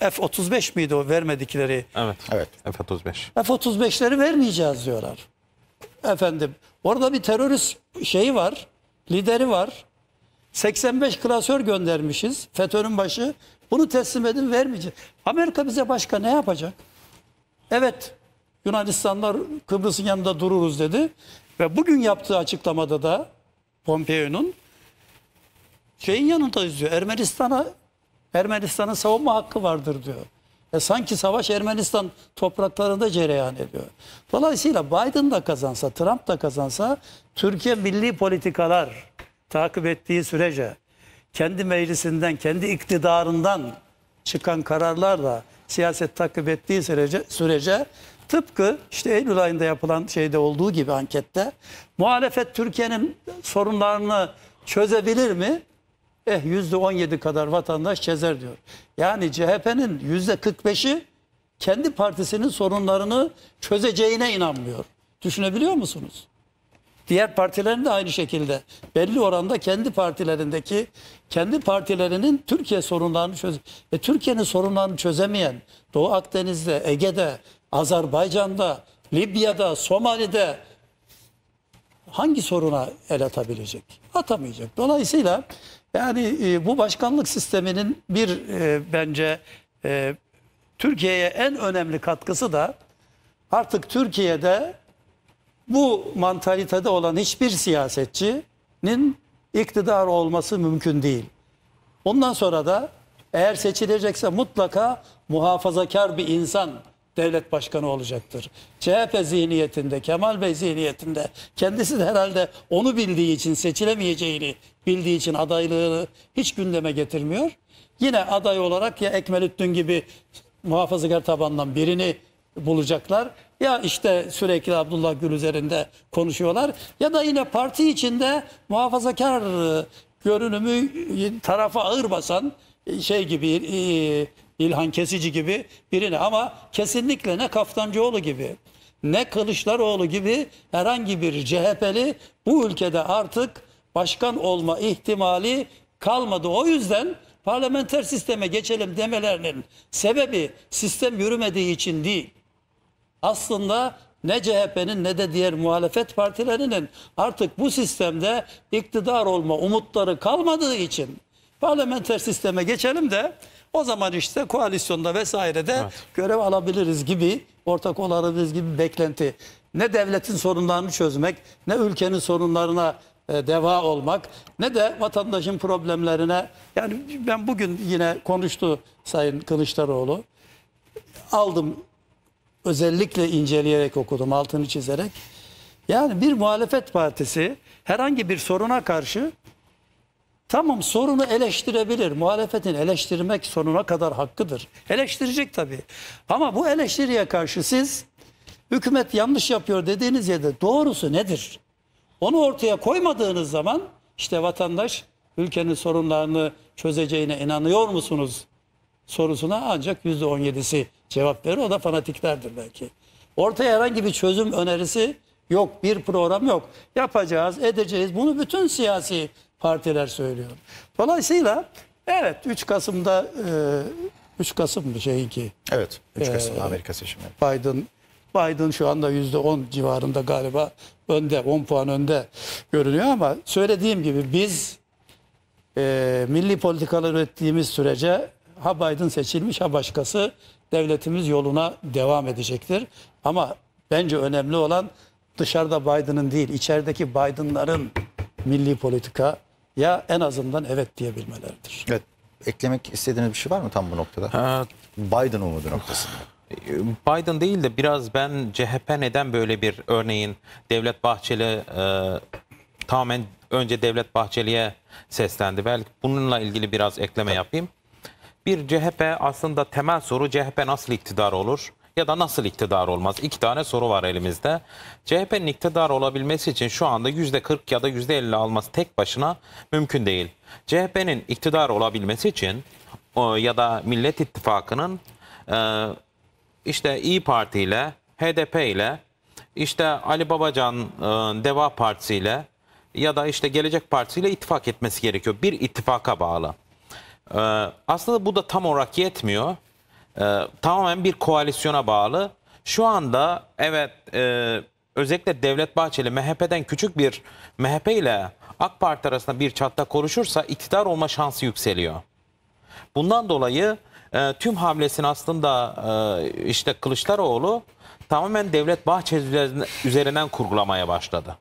C: F-35 miydi o vermedikleri? Evet. Evet. F-35. F-35'leri vermeyeceğiz diyorlar. Efendim orada bir terörist şeyi var, lideri var. 85 klasör göndermişiz FETÖ'nün başı. Bunu teslim edin vermeyeceğiz. Amerika bize başka ne yapacak? Evet Yunanistanlar Kıbrıs'ın yanında dururuz dedi. Ve bugün yaptığı açıklamada da Pompeo'nun şeyin yanında diyor. Ermenistan'a Ermenistan'ın savunma hakkı vardır diyor. E sanki savaş Ermenistan topraklarında cereyan ediyor. Dolayısıyla Biden da kazansa, Trump da kazansa Türkiye milli politikalar takip ettiği sürece kendi meclisinden, kendi iktidarından çıkan kararlarla siyaset takip ettiği sürece, sürece tıpkı işte Eylül ayında yapılan şeyde olduğu gibi ankette muhalefet Türkiye'nin sorunlarını çözebilir mi? eh yüzde kadar vatandaş çizer diyor. Yani CHP'nin %45'i kendi partisinin sorunlarını çözeceğine inanmıyor. Düşünebiliyor musunuz? Diğer partilerin de aynı şekilde belli oranda kendi partilerindeki kendi partilerinin Türkiye sorunlarını çöz ve Türkiye'nin sorunlarını çözemeyen Doğu Akdeniz'de, Ege'de, Azerbaycan'da, Libya'da, Somali'de hangi soruna el atabilecek? Atamayacak. Dolayısıyla yani e, bu başkanlık sisteminin bir e, bence e, Türkiye'ye en önemli katkısı da artık Türkiye'de bu mantalitede olan hiçbir siyasetçinin iktidar olması mümkün değil. Ondan sonra da eğer seçilecekse mutlaka muhafazakar bir insan devlet başkanı olacaktır. CHP zihniyetinde, Kemal Bey zihniyetinde kendisi de herhalde onu bildiği için seçilemeyeceğini bildiği için adaylığını hiç gündeme getirmiyor. Yine aday olarak ya Ekmelüddin gibi muhafazakar tabandan birini bulacaklar. Ya işte sürekli Abdullah Gül üzerinde konuşuyorlar ya da yine parti içinde muhafazakar görünümü tarafa ağır basan şey gibi e, İlhan Kesici gibi birini, ama kesinlikle ne Kaftancıoğlu gibi ne Kılıçdaroğlu gibi herhangi bir CHP'li bu ülkede artık başkan olma ihtimali kalmadı. O yüzden parlamenter sisteme geçelim demelerinin sebebi sistem yürümediği için değil. Aslında ne CHP'nin ne de diğer muhalefet partilerinin artık bu sistemde iktidar olma umutları kalmadığı için parlamenter sisteme geçelim de o zaman işte koalisyonda vesairede evet. görev alabiliriz gibi, ortak olabiliriz gibi beklenti. Ne devletin sorunlarını çözmek, ne ülkenin sorunlarına e, deva olmak ne de vatandaşın problemlerine yani ben bugün yine konuştu Sayın Kılıçdaroğlu aldım özellikle inceleyerek okudum altını çizerek yani bir muhalefet partisi herhangi bir soruna karşı Tamam sorunu eleştirebilir. Muhalefetin eleştirmek sonuna kadar hakkıdır. Eleştirecek tabi Ama bu eleştiriye karşı siz hükümet yanlış yapıyor dediğiniz yerde doğrusu nedir? Onu ortaya koymadığınız zaman işte vatandaş ülkenin sorunlarını çözeceğine inanıyor musunuz sorusuna ancak %17'si cevap verir. O da fanatiklerdir belki. Ortaya herhangi bir çözüm önerisi yok. Bir program yok. Yapacağız, edeceğiz. Bunu bütün siyasi partiler söylüyor. Dolayısıyla evet 3 Kasım'da 3 e, Kasım mı şeyinki?
A: Evet 3 Kasım e, Amerika seçimi.
C: Biden Biden şu anda %10 civarında galiba önde, 10 puan önde görünüyor ama söylediğim gibi biz e, milli politikalar ürettiğimiz sürece ha Biden seçilmiş ha başkası devletimiz yoluna devam edecektir. Ama bence önemli olan dışarıda Biden'ın değil, içerideki Biden'ların milli politika ya en azından evet diyebilmeleridir.
A: Evet. Eklemek istediğiniz bir şey var mı tam bu noktada? Ha. Biden umudu noktasında.
D: Biden değil de biraz ben CHP neden böyle bir örneğin Devlet Bahçeli e, tamamen önce Devlet Bahçeli'ye seslendi. Belki bununla ilgili biraz ekleme yapayım. Bir CHP aslında temel soru CHP nasıl iktidar olur? ya da nasıl iktidar olmaz? İki tane soru var elimizde. CHP'nin iktidar olabilmesi için şu anda %40 ya da %50 alması tek başına mümkün değil. CHP'nin iktidar olabilmesi için e, ya da Millet İttifakı'nın e, işte İyi Parti ile HDP ile işte Ali Babacan e, Deva Partisi ile ya da işte Gelecek Partisi ile ittifak etmesi gerekiyor. Bir ittifaka bağlı. E, aslında bu da tam olarak yetmiyor. E, tamamen bir koalisyona bağlı. Şu anda evet özellikle Devlet Bahçeli MHP'den küçük bir MHP ile AK Parti arasında bir çatta konuşursa iktidar olma şansı yükseliyor. Bundan dolayı e, tüm hamlesini aslında e, işte Kılıçdaroğlu tamamen Devlet Bahçeli üzerinden, kurgulamaya başladı.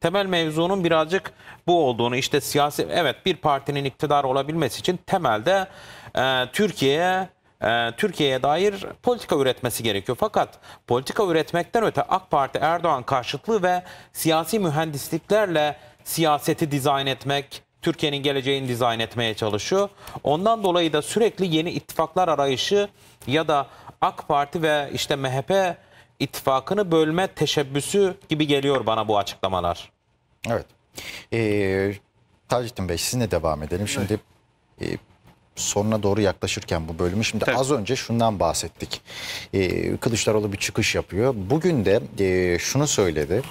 D: Temel mevzunun birazcık bu olduğunu işte siyasi evet bir partinin iktidar olabilmesi için temelde e, Türkiye'ye e, Türkiye'ye dair politika üretmesi gerekiyor. Fakat politika üretmekten öte AK Parti Erdoğan karşıtlığı ve siyasi mühendisliklerle siyaseti dizayn etmek, Türkiye'nin geleceğini dizayn etmeye çalışıyor. Ondan dolayı da sürekli yeni ittifaklar arayışı ya da AK Parti ve işte MHP ittifakını bölme teşebbüsü gibi geliyor bana bu açıklamalar.
A: Evet. Ee, Taceddin Bey sizinle devam edelim. Şimdi e, sonuna doğru yaklaşırken bu bölümü şimdi Tabii. az önce şundan bahsettik. E, Kılıçdaroğlu bir çıkış yapıyor. Bugün de e, şunu söyledi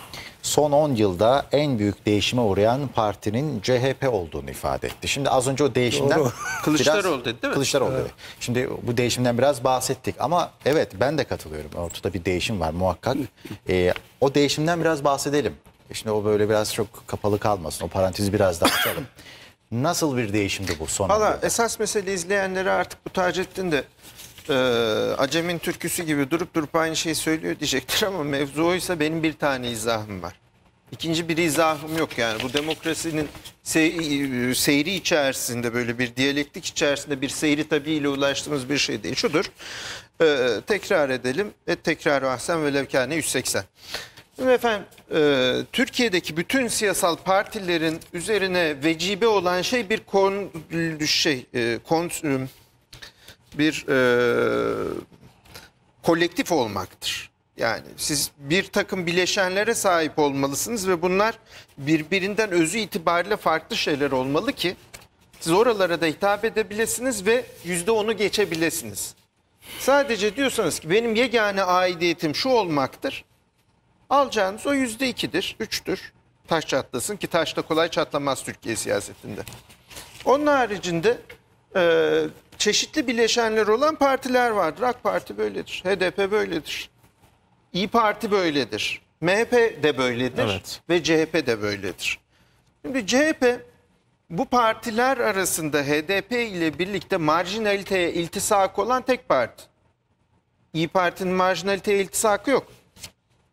A: son 10 yılda en büyük değişime uğrayan partinin CHP olduğunu ifade etti. Şimdi az önce o değişimden Doğru. [LAUGHS] Kılıçdaroğlu dedi değil mi? Kılıçdaroğlu evet. dedi. Şimdi bu değişimden biraz bahsettik ama evet ben de katılıyorum. Ortada bir değişim var muhakkak. [LAUGHS] ee, o değişimden biraz bahsedelim. E şimdi o böyle biraz çok kapalı kalmasın. O parantezi biraz daha açalım. [LAUGHS] Nasıl bir değişimdi bu son?
B: Valla esas mesele izleyenleri artık bu Taceddin de e, Acem'in türküsü gibi durup durup aynı şeyi söylüyor diyecektir ama mevzu oysa benim bir tane izahım var. İkinci bir izahım yok yani. Bu demokrasinin se e, seyri içerisinde böyle bir diyalektik içerisinde bir seyri tabiiyle ulaştığımız bir şey değil. Şudur. E, tekrar edelim. E, tekrar ahsen ve levkane 180. efendim e, Türkiye'deki bütün siyasal partilerin üzerine vecibe olan şey bir kon, şey, e, kon, bir e, kolektif olmaktır. Yani siz bir takım bileşenlere sahip olmalısınız ve bunlar birbirinden özü itibariyle farklı şeyler olmalı ki siz oralara da hitap edebilirsiniz ve yüzde onu geçebilirsiniz. Sadece diyorsanız ki benim yegane aidiyetim şu olmaktır. Alacağınız o yüzde ikidir, üçtür. Taş çatlasın ki taş da kolay çatlamaz Türkiye siyasetinde. Onun haricinde e, çeşitli bileşenler olan partiler vardır. AK Parti böyledir, HDP böyledir, İyi Parti böyledir, MHP de böyledir evet. ve CHP de böyledir. Şimdi CHP bu partiler arasında HDP ile birlikte marjinaliteye iltisak olan tek parti. İyi Parti'nin marjinaliteye iltisakı yok.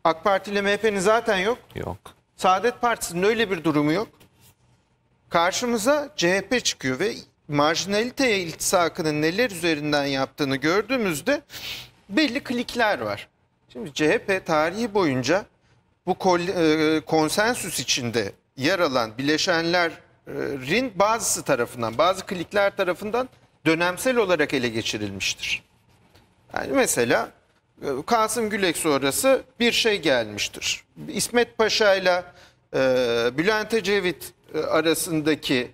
B: AK Parti ile MHP'nin zaten yok. Yok. Saadet Partisi'nin öyle bir durumu yok. Karşımıza CHP çıkıyor ve marjinaliteye iltisakının neler üzerinden yaptığını gördüğümüzde belli klikler var. Şimdi CHP tarihi boyunca bu e, konsensüs içinde yer alan bileşenlerin bazısı tarafından, bazı klikler tarafından dönemsel olarak ele geçirilmiştir. Yani mesela e, Kasım Gülek sonrası bir şey gelmiştir. İsmet Paşa ile e, Bülent Ecevit arasındaki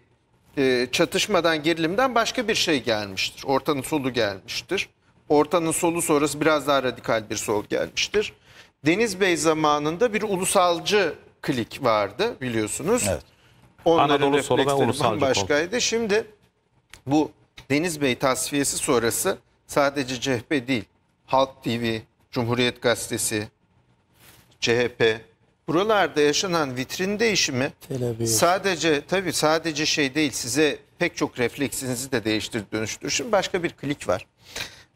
B: e, çatışmadan gerilimden başka bir şey gelmiştir. Ortanın solu gelmiştir. Ortanın solu sonrası biraz daha radikal bir sol gelmiştir. Deniz Bey zamanında bir ulusalcı klik vardı biliyorsunuz. Evet. Onların Anadolu refleksleri başkaydı. Kol. Şimdi bu Deniz Bey tasfiyesi sonrası sadece CHP değil, Halk TV, Cumhuriyet Gazetesi, CHP, buralarda yaşanan vitrin değişimi sadece tabi sadece şey değil size pek çok refleksinizi de değiştir dönüştür. Şimdi başka bir klik var.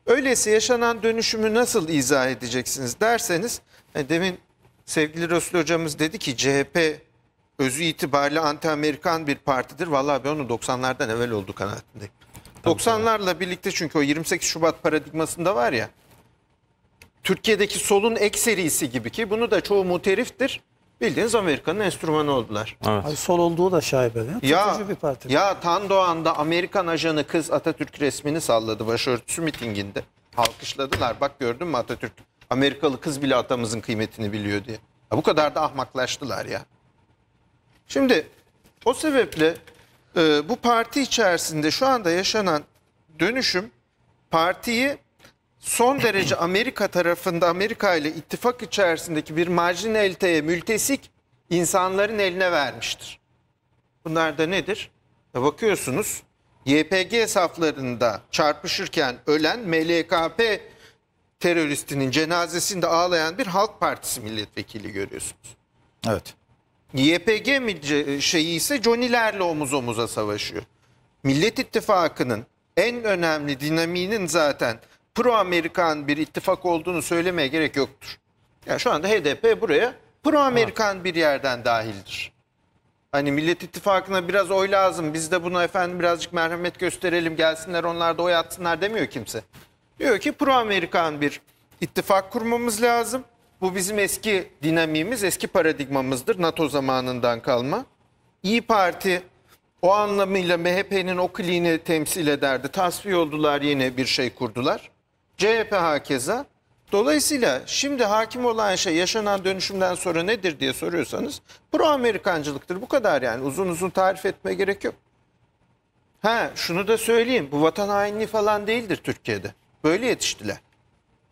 B: Öyleyse yaşanan dönüşümü nasıl izah edeceksiniz derseniz yani e, demin sevgili Rösli hocamız dedi ki CHP özü itibariyle anti-Amerikan bir partidir. Vallahi ben onu 90'lardan evvel oldu kanaatindeyim. 90'larla birlikte çünkü o 28 Şubat paradigmasında var ya. Türkiye'deki solun ekserisi gibi ki bunu da çoğu muteriftir. Bildiğiniz Amerika'nın enstrümanı oldular. Evet. Ay sol
C: olduğu da şaibeli. Ya, Tutucu bir parti.
B: Ya Tandoğan'da Amerikan ajanı kız Atatürk resmini salladı başörtüsü mitinginde. Alkışladılar. Bak gördün mü Atatürk? Amerikalı kız bile atamızın kıymetini biliyor diye. Ya, bu kadar da ahmaklaştılar ya. Şimdi o sebeple e, bu parti içerisinde şu anda yaşanan dönüşüm partiyi son derece Amerika tarafında Amerika ile ittifak içerisindeki bir marjinaliteye mültesik insanların eline vermiştir. Bunlar da nedir? E, bakıyorsunuz YPG saflarında çarpışırken ölen MLKP teröristinin cenazesinde ağlayan bir Halk Partisi milletvekili görüyorsunuz. Evet. YPG şeyi ise Johnny'lerle omuz omuza savaşıyor. Millet İttifakı'nın en önemli dinamiğinin zaten pro-Amerikan bir ittifak olduğunu söylemeye gerek yoktur. Yani şu anda HDP buraya pro-Amerikan bir yerden dahildir. Hani Millet İttifakı'na biraz oy lazım. Biz de buna efendim birazcık merhamet gösterelim. Gelsinler onlar da oy atsınlar demiyor kimse. Diyor ki pro-Amerikan bir ittifak kurmamız lazım. Bu bizim eski dinamimiz, eski paradigmamızdır. NATO zamanından kalma. İyi Parti o anlamıyla MHP'nin o kliğini temsil ederdi. Tasfiye oldular, yeni bir şey kurdular. CHP hakeza. Dolayısıyla şimdi hakim olan şey yaşanan dönüşümden sonra nedir diye soruyorsanız pro Amerikancılıktır. Bu kadar yani uzun uzun tarif etme gerek yok. Ha şunu da söyleyeyim bu vatan hainliği falan değildir Türkiye'de. Böyle yetiştiler.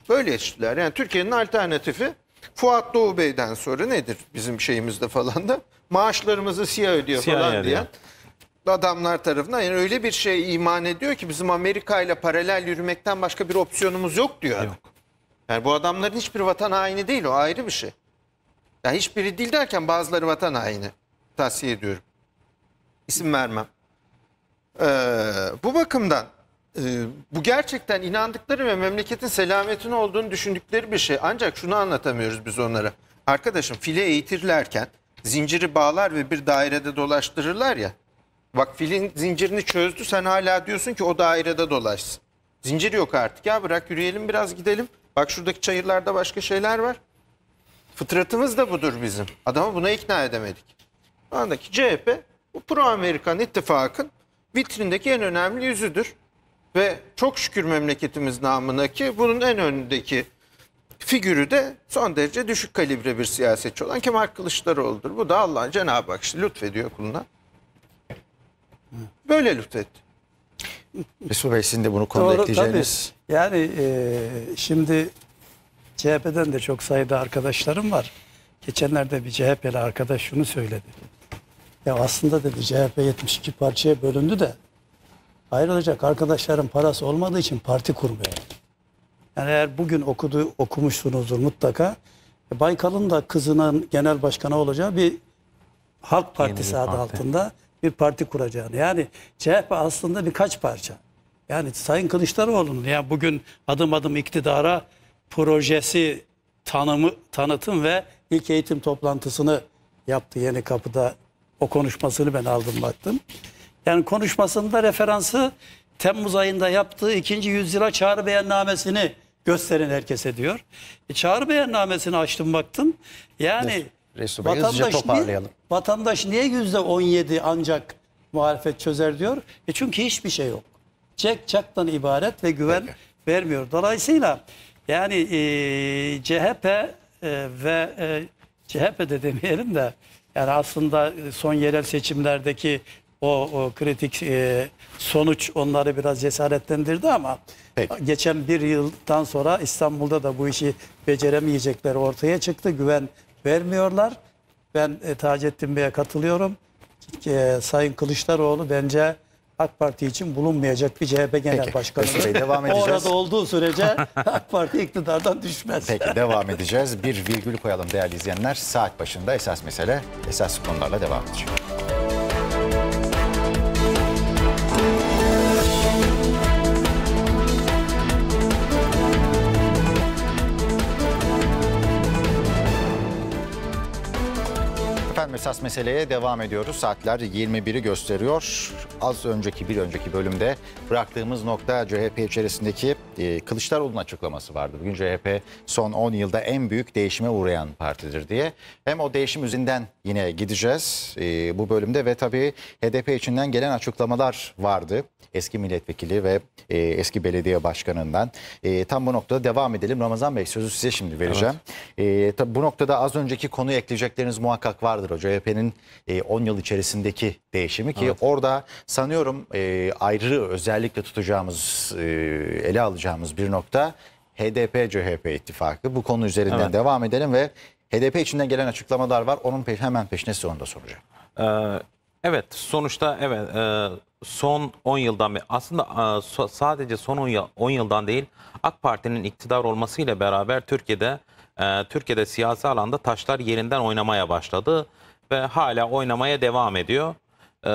B: Böyle yetiştiler. Yani Türkiye'nin alternatifi Fuat Doğu Bey'den sonra nedir bizim şeyimizde falan da maaşlarımızı siyah ödüyor siyah falan diyen adamlar tarafından yani öyle bir şey iman ediyor ki bizim Amerika ile paralel yürümekten başka bir opsiyonumuz yok diyor. Yok. Yani bu adamların hiçbir vatan haini değil o ayrı bir şey. Yani hiçbiri değil derken bazıları vatan haini tavsiye ediyorum. İsim vermem. Ee, bu bakımdan e, bu gerçekten inandıkları ve memleketin selametin olduğunu düşündükleri bir şey. Ancak şunu anlatamıyoruz biz onlara. Arkadaşım file eğitirlerken zinciri bağlar ve bir dairede dolaştırırlar ya. Bak filin zincirini çözdü sen hala diyorsun ki o dairede dolaşsın. Zincir yok artık ya bırak yürüyelim biraz gidelim. Bak şuradaki çayırlarda başka şeyler var. Fıtratımız da budur bizim. Adamı buna ikna edemedik. Şu andaki CHP bu pro-Amerikan ittifakın vitrindeki en önemli yüzüdür. Ve çok şükür memleketimiz namına ki bunun en önündeki figürü de son derece düşük kalibre bir siyasetçi olan Kemal Kılıçdaroğlu'dur. Bu da Allah'ın Cenab-ı Hak işte lütfediyor kuluna böyle lütfetti.
A: Mesut Bey sizin de bunu
B: konuda Doğru, ekleyeceğiniz.
C: Tabii. Yani e, şimdi CHP'den de çok sayıda arkadaşlarım var. Geçenlerde bir CHP'li arkadaş şunu söyledi. Ya aslında dedi CHP 72 parçaya bölündü de ayrılacak arkadaşların parası olmadığı için parti kurmuyor. Yani eğer bugün okudu, okumuşsunuzdur mutlaka. E, Baykal'ın da kızının genel başkanı olacağı bir Halk Partisi Yeni adı parti. altında bir parti kuracağını. Yani CHP aslında birkaç parça. Yani Sayın Kılıçdaroğlu'nun yani bugün adım adım iktidara projesi tanımı tanıtım ve ilk eğitim toplantısını yaptı Yeni Kapı'da. O konuşmasını ben aldım baktım. Yani konuşmasında referansı Temmuz ayında yaptığı ikinci yüzyıla çağrı beyannamesini gösterin herkese diyor. E, çağrı beyannamesini açtım baktım. Yani evet. Resul Bey hızlıca toparlayalım. Niye, vatandaş niye yüzde 17 ancak muhalefet çözer diyor? E çünkü hiçbir şey yok. Çek çaktan ibaret ve güven Peki. vermiyor. Dolayısıyla yani e, CHP e, ve e, CHP de demeyelim de yani aslında son yerel seçimlerdeki o, o kritik e, sonuç onları biraz cesaretlendirdi ama Peki. geçen bir yıldan sonra İstanbul'da da bu işi beceremeyecekleri ortaya çıktı. Güven vermiyorlar. Ben e, Taceddin Bey'e katılıyorum. E, Sayın Kılıçdaroğlu bence AK Parti için bulunmayacak bir CHP Genel Peki, Başkanı. Bey, devam [LAUGHS] edeceğiz. Orada
A: olduğu sürece [LAUGHS] AK Parti iktidardan düşmez. Peki devam edeceğiz. Bir virgül koyalım değerli izleyenler. Saat başında esas mesele esas konularla devam edecek. esas meseleye devam ediyoruz. Saatler 21'i gösteriyor. Az önceki bir önceki bölümde bıraktığımız nokta CHP içerisindeki e, Kılıçdaroğlu'nun açıklaması vardı. Bugün CHP son 10 yılda en büyük değişime uğrayan partidir diye. Hem o değişim üzerinden yine gideceğiz e, bu bölümde ve tabii HDP içinden gelen açıklamalar vardı. Eski milletvekili ve e, eski belediye başkanından. E, tam bu noktada devam edelim. Ramazan Bey sözü size şimdi vereceğim. Evet. bu noktada az önceki konu ekleyecekleriniz muhakkak vardır hocam. CHP'nin 10 e, yıl içerisindeki değişimi ki evet. orada sanıyorum e, ayrı özellikle tutacağımız, e, ele alacağımız bir nokta HDP-CHP ittifakı. Bu konu üzerinden evet. devam edelim ve HDP içinden gelen açıklamalar var. Onun pe hemen peşine size onu da soracağım.
D: Ee, evet sonuçta evet son 10 yıldan aslında sadece son 10, yıldan değil AK Parti'nin iktidar olmasıyla beraber Türkiye'de Türkiye'de siyasi alanda taşlar yerinden oynamaya başladı ve hala oynamaya devam ediyor. Ee,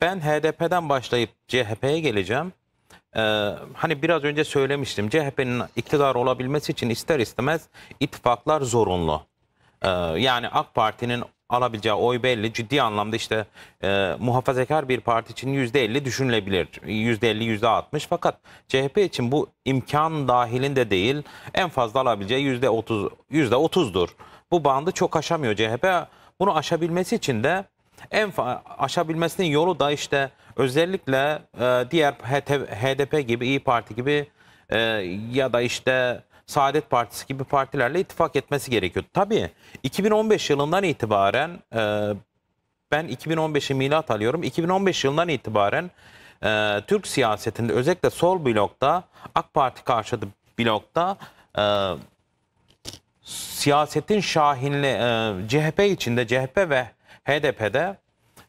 D: ben HDP'den başlayıp CHP'ye geleceğim. Ee, hani biraz önce söylemiştim CHP'nin iktidar olabilmesi için ister istemez ittifaklar zorunlu. Ee, yani AK Parti'nin alabileceği oy belli. Ciddi anlamda işte e, muhafazakar bir parti için %50 düşünülebilir. %50, %60 fakat CHP için bu imkan dahilinde değil. En fazla alabileceği %30, %30'dur. Bu bandı çok aşamıyor CHP. Bunu aşabilmesi için de en aşabilmesinin yolu da işte özellikle e, diğer HDP gibi, İyi Parti gibi e, ya da işte Saadet Partisi gibi partilerle ittifak etmesi gerekiyor. Tabii 2015 yılından itibaren e, ben 2015'i milat alıyorum. 2015 yılından itibaren e, Türk siyasetinde özellikle sol blokta AK Parti karşıtı blokta e, siyasetin şahinli e, CHP içinde CHP ve HDP'de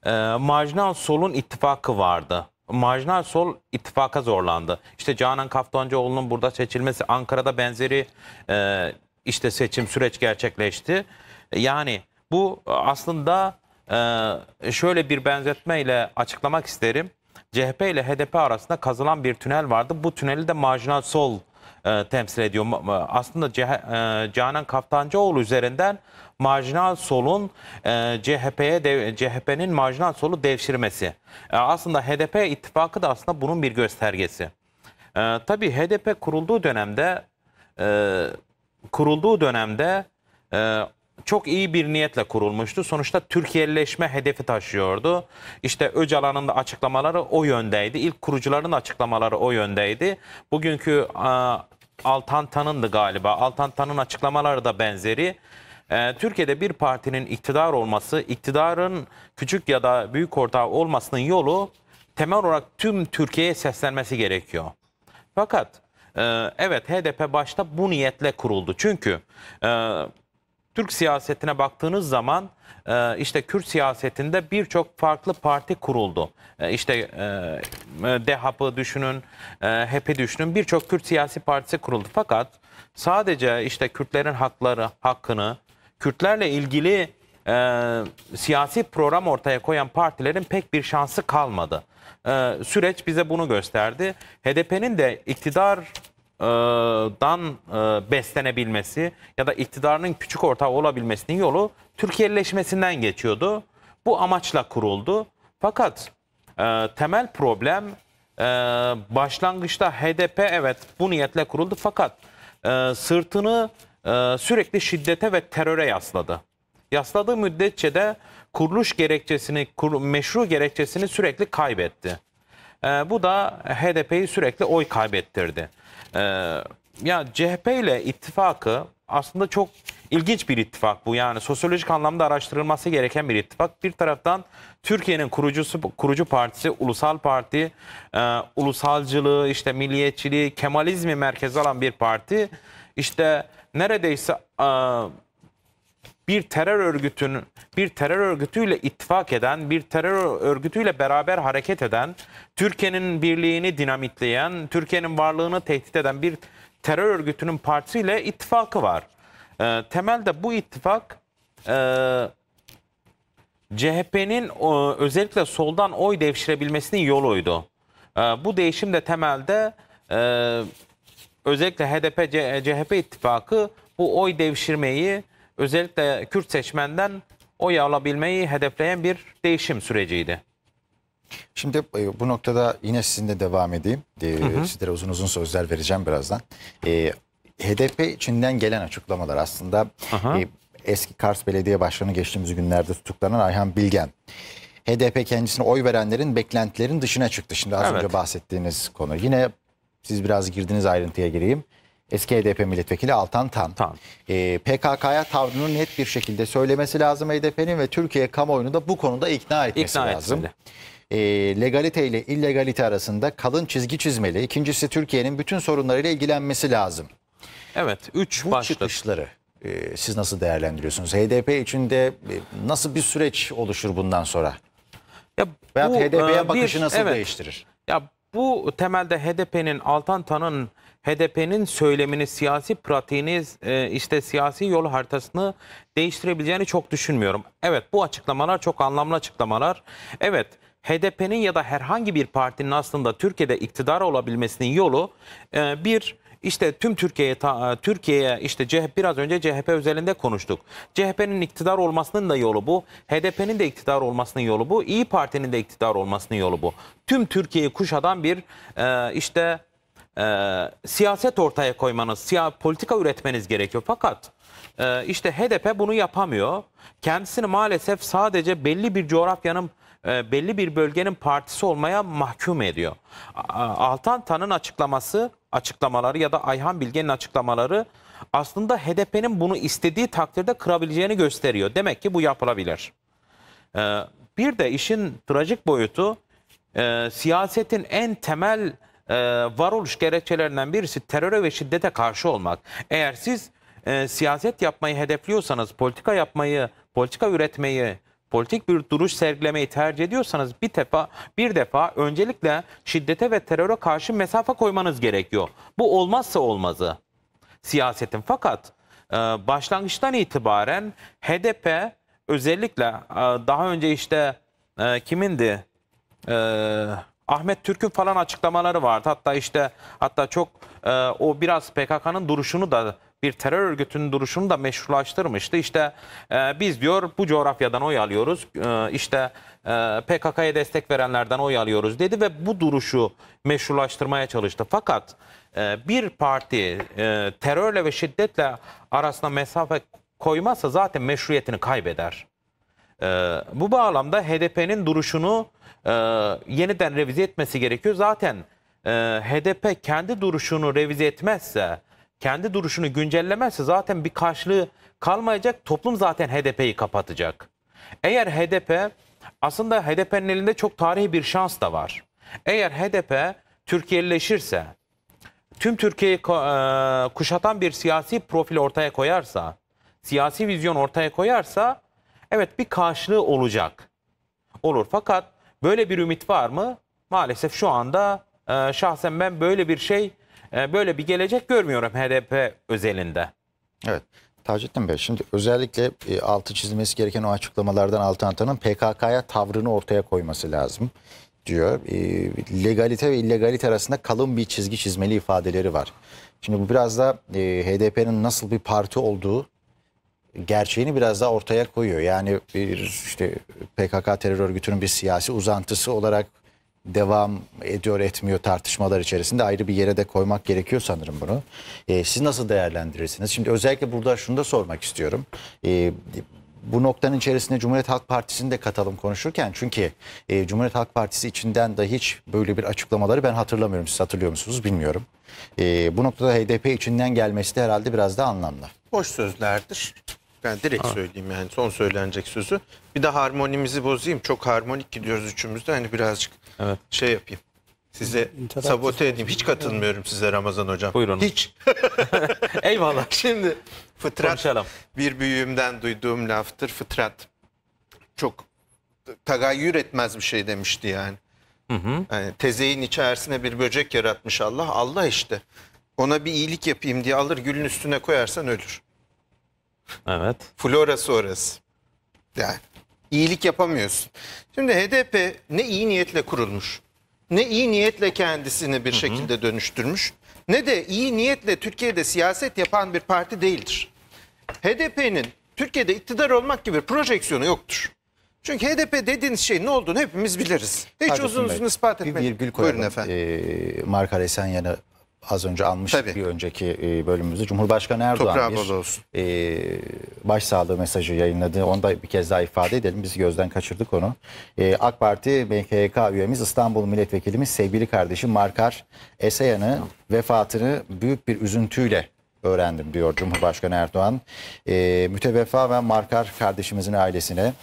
D: e, marjinal solun ittifakı vardı. Marjinal sol ittifaka zorlandı. İşte Canan Kaftancıoğlu'nun burada seçilmesi Ankara'da benzeri e, işte seçim süreç gerçekleşti. Yani bu aslında e, şöyle bir benzetmeyle açıklamak isterim. CHP ile HDP arasında kazılan bir tünel vardı. Bu tüneli de marjinal sol e, temsil ediyor. Aslında Ceh e, Canan Kaftancıoğlu üzerinden marjinal solun e, CHP'ye CHP'nin marjinal solu devşirmesi. E, aslında HDP ittifakı da aslında bunun bir göstergesi. E, tabii HDP kurulduğu dönemde e, kurulduğu dönemde e, çok iyi bir niyetle kurulmuştu. Sonuçta Türkiyeleşme hedefi taşıyordu. İşte Öcalan'ın da açıklamaları o yöndeydi. İlk kurucuların açıklamaları o yöndeydi. Bugünkü Altan Tan'ındı galiba. Altan Tan'ın açıklamaları da benzeri. Ee, Türkiye'de bir partinin iktidar olması, iktidarın küçük ya da büyük ortağı olmasının yolu temel olarak tüm Türkiye'ye seslenmesi gerekiyor. Fakat e, evet HDP başta bu niyetle kuruldu. Çünkü e, Türk siyasetine baktığınız zaman e, işte Kürt siyasetinde birçok farklı parti kuruldu. E, işte e, Dehapı düşünün, e, HEP'i düşünün birçok Kürt siyasi partisi kuruldu. Fakat sadece işte Kürtlerin hakları, hakkını, Kürtlerle ilgili siyasi program ortaya koyan partilerin pek bir şansı kalmadı. süreç bize bunu gösterdi. HDP'nin de iktidar Iı, dan ıı, beslenebilmesi ya da iktidarının küçük ortağı olabilmesinin yolu Türkiyeleşmesinden geçiyordu. Bu amaçla kuruldu. Fakat ıı, temel problem başlangıçta HDP evet bu niyetle kuruldu fakat sırtını sürekli şiddete ve teröre yasladı. Yasladığı müddetçe de kuruluş gerekçesini, meşru gerekçesini sürekli kaybetti. bu da HDP'yi sürekli oy kaybettirdi. Ee, ya CHP ile ittifakı aslında çok ilginç bir ittifak bu. Yani sosyolojik anlamda araştırılması gereken bir ittifak. Bir taraftan Türkiye'nin kurucusu kurucu partisi Ulusal Parti, e, ulusalcılığı, işte milliyetçiliği, Kemalizmi merkeze alan bir parti. İşte neredeyse e, bir terör örgütünün bir terör örgütüyle ittifak eden, bir terör örgütüyle beraber hareket eden, Türkiye'nin birliğini dinamitleyen, Türkiye'nin varlığını tehdit eden bir terör örgütünün partisiyle ittifakı var. E, temelde bu ittifak e, CHP'nin e, özellikle soldan oy devşirebilmesinin yoluydu. E, bu değişim de temelde e, özellikle HDP-CHP ittifakı bu oy devşirmeyi özellikle Kürt seçmenden oy alabilmeyi hedefleyen bir değişim süreciydi.
A: Şimdi e, bu noktada yine sizinle devam edeyim. Ee, hı hı. Sizlere uzun uzun sözler vereceğim birazdan. Ee, HDP içinden gelen açıklamalar aslında Aha. e, eski Kars Belediye Başkanı geçtiğimiz günlerde tutuklanan Ayhan Bilgen. HDP kendisine oy verenlerin beklentilerin dışına çıktı. Şimdi az evet. önce bahsettiğiniz konu. Yine siz biraz girdiniz ayrıntıya gireyim. Eski HDP milletvekili Altan Tan. Tan. E, ee, PKK'ya tavrını net bir şekilde söylemesi lazım HDP'nin ve Türkiye kamuoyunu da bu konuda ikna etmesi ikna lazım. Etmeli e, ee, legalite ile illegalite arasında kalın çizgi çizmeli. İkincisi Türkiye'nin bütün sorunlarıyla ilgilenmesi lazım. Evet, üç Bu başlık. çıkışları e, siz nasıl değerlendiriyorsunuz? HDP içinde e, nasıl bir süreç oluşur bundan sonra?
D: Ya Veyahut HDP'ye e, bakışı bir, nasıl evet, değiştirir? Ya bu temelde HDP'nin Altan Tan'ın HDP'nin söylemini, siyasi pratiğini, e, işte siyasi yol haritasını değiştirebileceğini çok düşünmüyorum. Evet bu açıklamalar çok anlamlı açıklamalar. Evet HDP'nin ya da herhangi bir partinin aslında Türkiye'de iktidar olabilmesinin yolu e, bir işte tüm Türkiye'ye e, Türkiye'ye işte CHP biraz önce CHP özelinde konuştuk. CHP'nin iktidar olmasının da yolu bu. HDP'nin de iktidar olmasının yolu bu. İyi Parti'nin de iktidar olmasının yolu bu. Tüm Türkiye'yi kuşadan bir işte e, siyaset ortaya koymanız, siya, politika üretmeniz gerekiyor. Fakat e, işte HDP bunu yapamıyor. Kendisini maalesef sadece belli bir coğrafyanın e, belli bir bölgenin partisi olmaya mahkum ediyor. Altan Tan'ın açıklaması, açıklamaları ya da Ayhan Bilge'nin açıklamaları aslında HDP'nin bunu istediği takdirde kırabileceğini gösteriyor. Demek ki bu yapılabilir. Ee, bir de işin trajik boyutu e, siyasetin en temel e, varoluş gerekçelerinden birisi teröre ve şiddete karşı olmak. Eğer siz e, siyaset yapmayı hedefliyorsanız, politika yapmayı, politika üretmeyi, politik bir duruş sergilemeyi tercih ediyorsanız bir defa bir defa öncelikle şiddete ve teröre karşı mesafe koymanız gerekiyor. Bu olmazsa olmazı siyasetin. Fakat e, başlangıçtan itibaren HDP özellikle e, daha önce işte e, kimindi? E, Ahmet Türk'ün falan açıklamaları vardı. Hatta işte hatta çok e, o biraz PKK'nın duruşunu da bir terör örgütünün duruşunu da meşrulaştırmıştı. İşte e, biz diyor bu coğrafyadan oy alıyoruz. E, işte e, PKK'ya destek verenlerden oy alıyoruz dedi ve bu duruşu meşrulaştırmaya çalıştı. Fakat e, bir parti e, terörle ve şiddetle arasında mesafe koymazsa zaten meşruiyetini kaybeder. E, bu bağlamda HDP'nin duruşunu e, yeniden revize etmesi gerekiyor. Zaten e, HDP kendi duruşunu revize etmezse, kendi duruşunu güncellemezse zaten bir karşılığı kalmayacak. Toplum zaten HDP'yi kapatacak. Eğer HDP aslında HDP'nin elinde çok tarihi bir şans da var. Eğer HDP Türkiye'leşirse, tüm Türkiye'yi e, kuşatan bir siyasi profil ortaya koyarsa, siyasi vizyon ortaya koyarsa evet bir karşılığı olacak. Olur fakat Böyle bir ümit var mı? Maalesef şu anda e, şahsen ben böyle bir şey, e, böyle bir gelecek görmüyorum HDP özelinde.
A: Evet. Taceddin Bey şimdi özellikle e, altı çizilmesi gereken o açıklamalardan Altantan'ın PKK'ya tavrını ortaya koyması lazım diyor. E, legalite ve illegalite arasında kalın bir çizgi çizmeli ifadeleri var. Şimdi bu biraz da e, HDP'nin nasıl bir parti olduğu gerçeğini biraz daha ortaya koyuyor. Yani bir işte PKK terör örgütünün bir siyasi uzantısı olarak devam ediyor etmiyor tartışmalar içerisinde ayrı bir yere de koymak gerekiyor sanırım bunu. E, siz nasıl değerlendirirsiniz? Şimdi özellikle burada şunu da sormak istiyorum. E, bu noktanın içerisinde Cumhuriyet Halk Partisi'ni de katalım konuşurken çünkü e, Cumhuriyet Halk Partisi içinden de hiç böyle bir açıklamaları ben hatırlamıyorum. Siz hatırlıyor musunuz bilmiyorum. E, bu noktada HDP içinden gelmesi de herhalde biraz da anlamlı. Boş sözlerdir.
B: Ben direkt söyleyeyim yani son söylenecek sözü. Bir de harmonimizi bozayım. Çok harmonik gidiyoruz üçümüzde. Hani birazcık evet. şey yapayım. Size İnteraktif sabote edeyim. Hiç katılmıyorum evet. size Ramazan hocam. Buyurun. Hiç. [LAUGHS] Eyvallah. Şimdi fıtrat Konuşalım. bir büyüğümden duyduğum laftır. Fıtrat çok tagayyür etmez bir şey demişti yani. Hı hı. yani tezeyin içerisine bir böcek yaratmış Allah. Allah işte. Ona bir iyilik yapayım diye alır gülün üstüne koyarsan ölür. Evet. Florası orası. Yani iyilik yapamıyorsun. Şimdi HDP ne iyi niyetle kurulmuş, ne iyi niyetle kendisini bir Hı -hı. şekilde dönüştürmüş, ne de iyi niyetle Türkiye'de siyaset yapan bir parti değildir. HDP'nin Türkiye'de iktidar olmak gibi bir projeksiyonu yoktur. Çünkü HDP dediğiniz şey ne olduğunu
A: hepimiz biliriz. Hiç Kardeşim uzun uzun ispat etmek. Bir virgül koyalım. Buyurun efendim. Ee, Marka Resenyan'ı az önce almıştık Tabii. bir önceki e, bölümümüzde. Cumhurbaşkanı Erdoğan Toprağı bir E, başsağlığı mesajı yayınladı. Onu da bir kez daha ifade edelim. Biz gözden kaçırdık onu. E, AK Parti MKYK üyemiz İstanbul Milletvekilimiz sevgili kardeşim Markar Esayan'ı vefatını büyük bir üzüntüyle öğrendim diyor Cumhurbaşkanı Erdoğan. E, müteveffa ve markar kardeşimizin ailesine,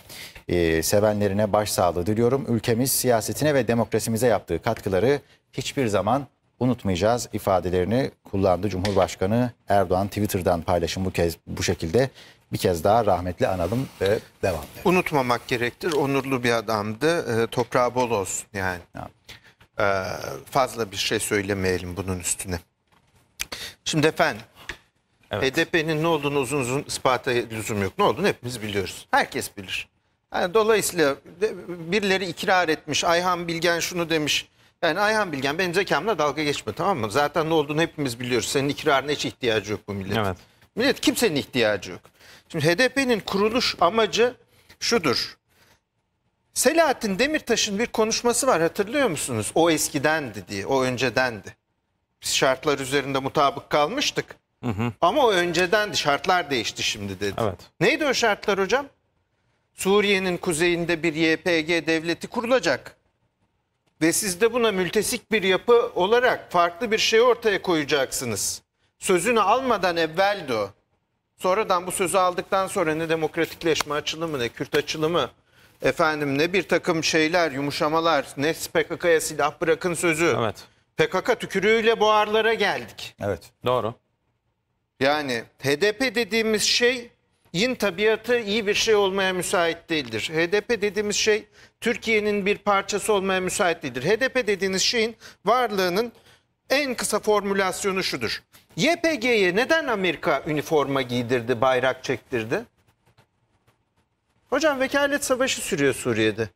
A: e, sevenlerine başsağlığı diliyorum. Ülkemiz siyasetine ve demokrasimize yaptığı katkıları hiçbir zaman unutmayacağız ifadelerini kullandı Cumhurbaşkanı Erdoğan Twitter'dan paylaşım bu kez bu şekilde bir kez daha rahmetli analım ve devam edelim.
B: Unutmamak gerektir. Onurlu bir adamdı. E, toprağı bol olsun
A: yani. yani. E, ee,
B: fazla bir şey söylemeyelim bunun üstüne. Şimdi efendim evet. HDP'nin ne olduğunu uzun uzun ispata lüzum yok. Ne olduğunu hepimiz biliyoruz. Herkes bilir. Yani dolayısıyla birileri ikrar etmiş. Ayhan Bilgen şunu demiş. Yani Ayhan Bilgen benim zekamla dalga geçme tamam mı? Zaten ne olduğunu hepimiz biliyoruz. Senin ikrarına hiç ihtiyacı yok bu millet. Evet. Millet kimsenin ihtiyacı yok. Şimdi HDP'nin kuruluş amacı şudur. Selahattin Demirtaş'ın bir konuşması var hatırlıyor musunuz? O eskidendi diye, o öncedendi. Biz şartlar üzerinde mutabık kalmıştık. Hı hı. Ama o öncedendi, şartlar değişti şimdi dedi. Evet. Neydi o şartlar hocam? Suriye'nin kuzeyinde bir YPG devleti kurulacak ve siz de buna mültesik bir yapı olarak farklı bir şey ortaya koyacaksınız. Sözünü almadan evveldi o. Sonradan bu sözü aldıktan sonra ne demokratikleşme açılımı ne Kürt açılımı efendim ne bir takım şeyler yumuşamalar ne PKK'ya silah bırakın sözü. Evet. PKK tükürüğüyle buharlara
A: geldik.
D: Evet. Doğru.
B: Yani HDP dediğimiz şey yin tabiatı iyi bir şey olmaya müsait değildir. HDP dediğimiz şey Türkiye'nin bir parçası olmaya müsait değildir. HDP dediğiniz şeyin varlığının en kısa formülasyonu şudur. YPG'ye neden Amerika üniforma giydirdi, bayrak çektirdi? Hocam vekalet savaşı sürüyor Suriye'de.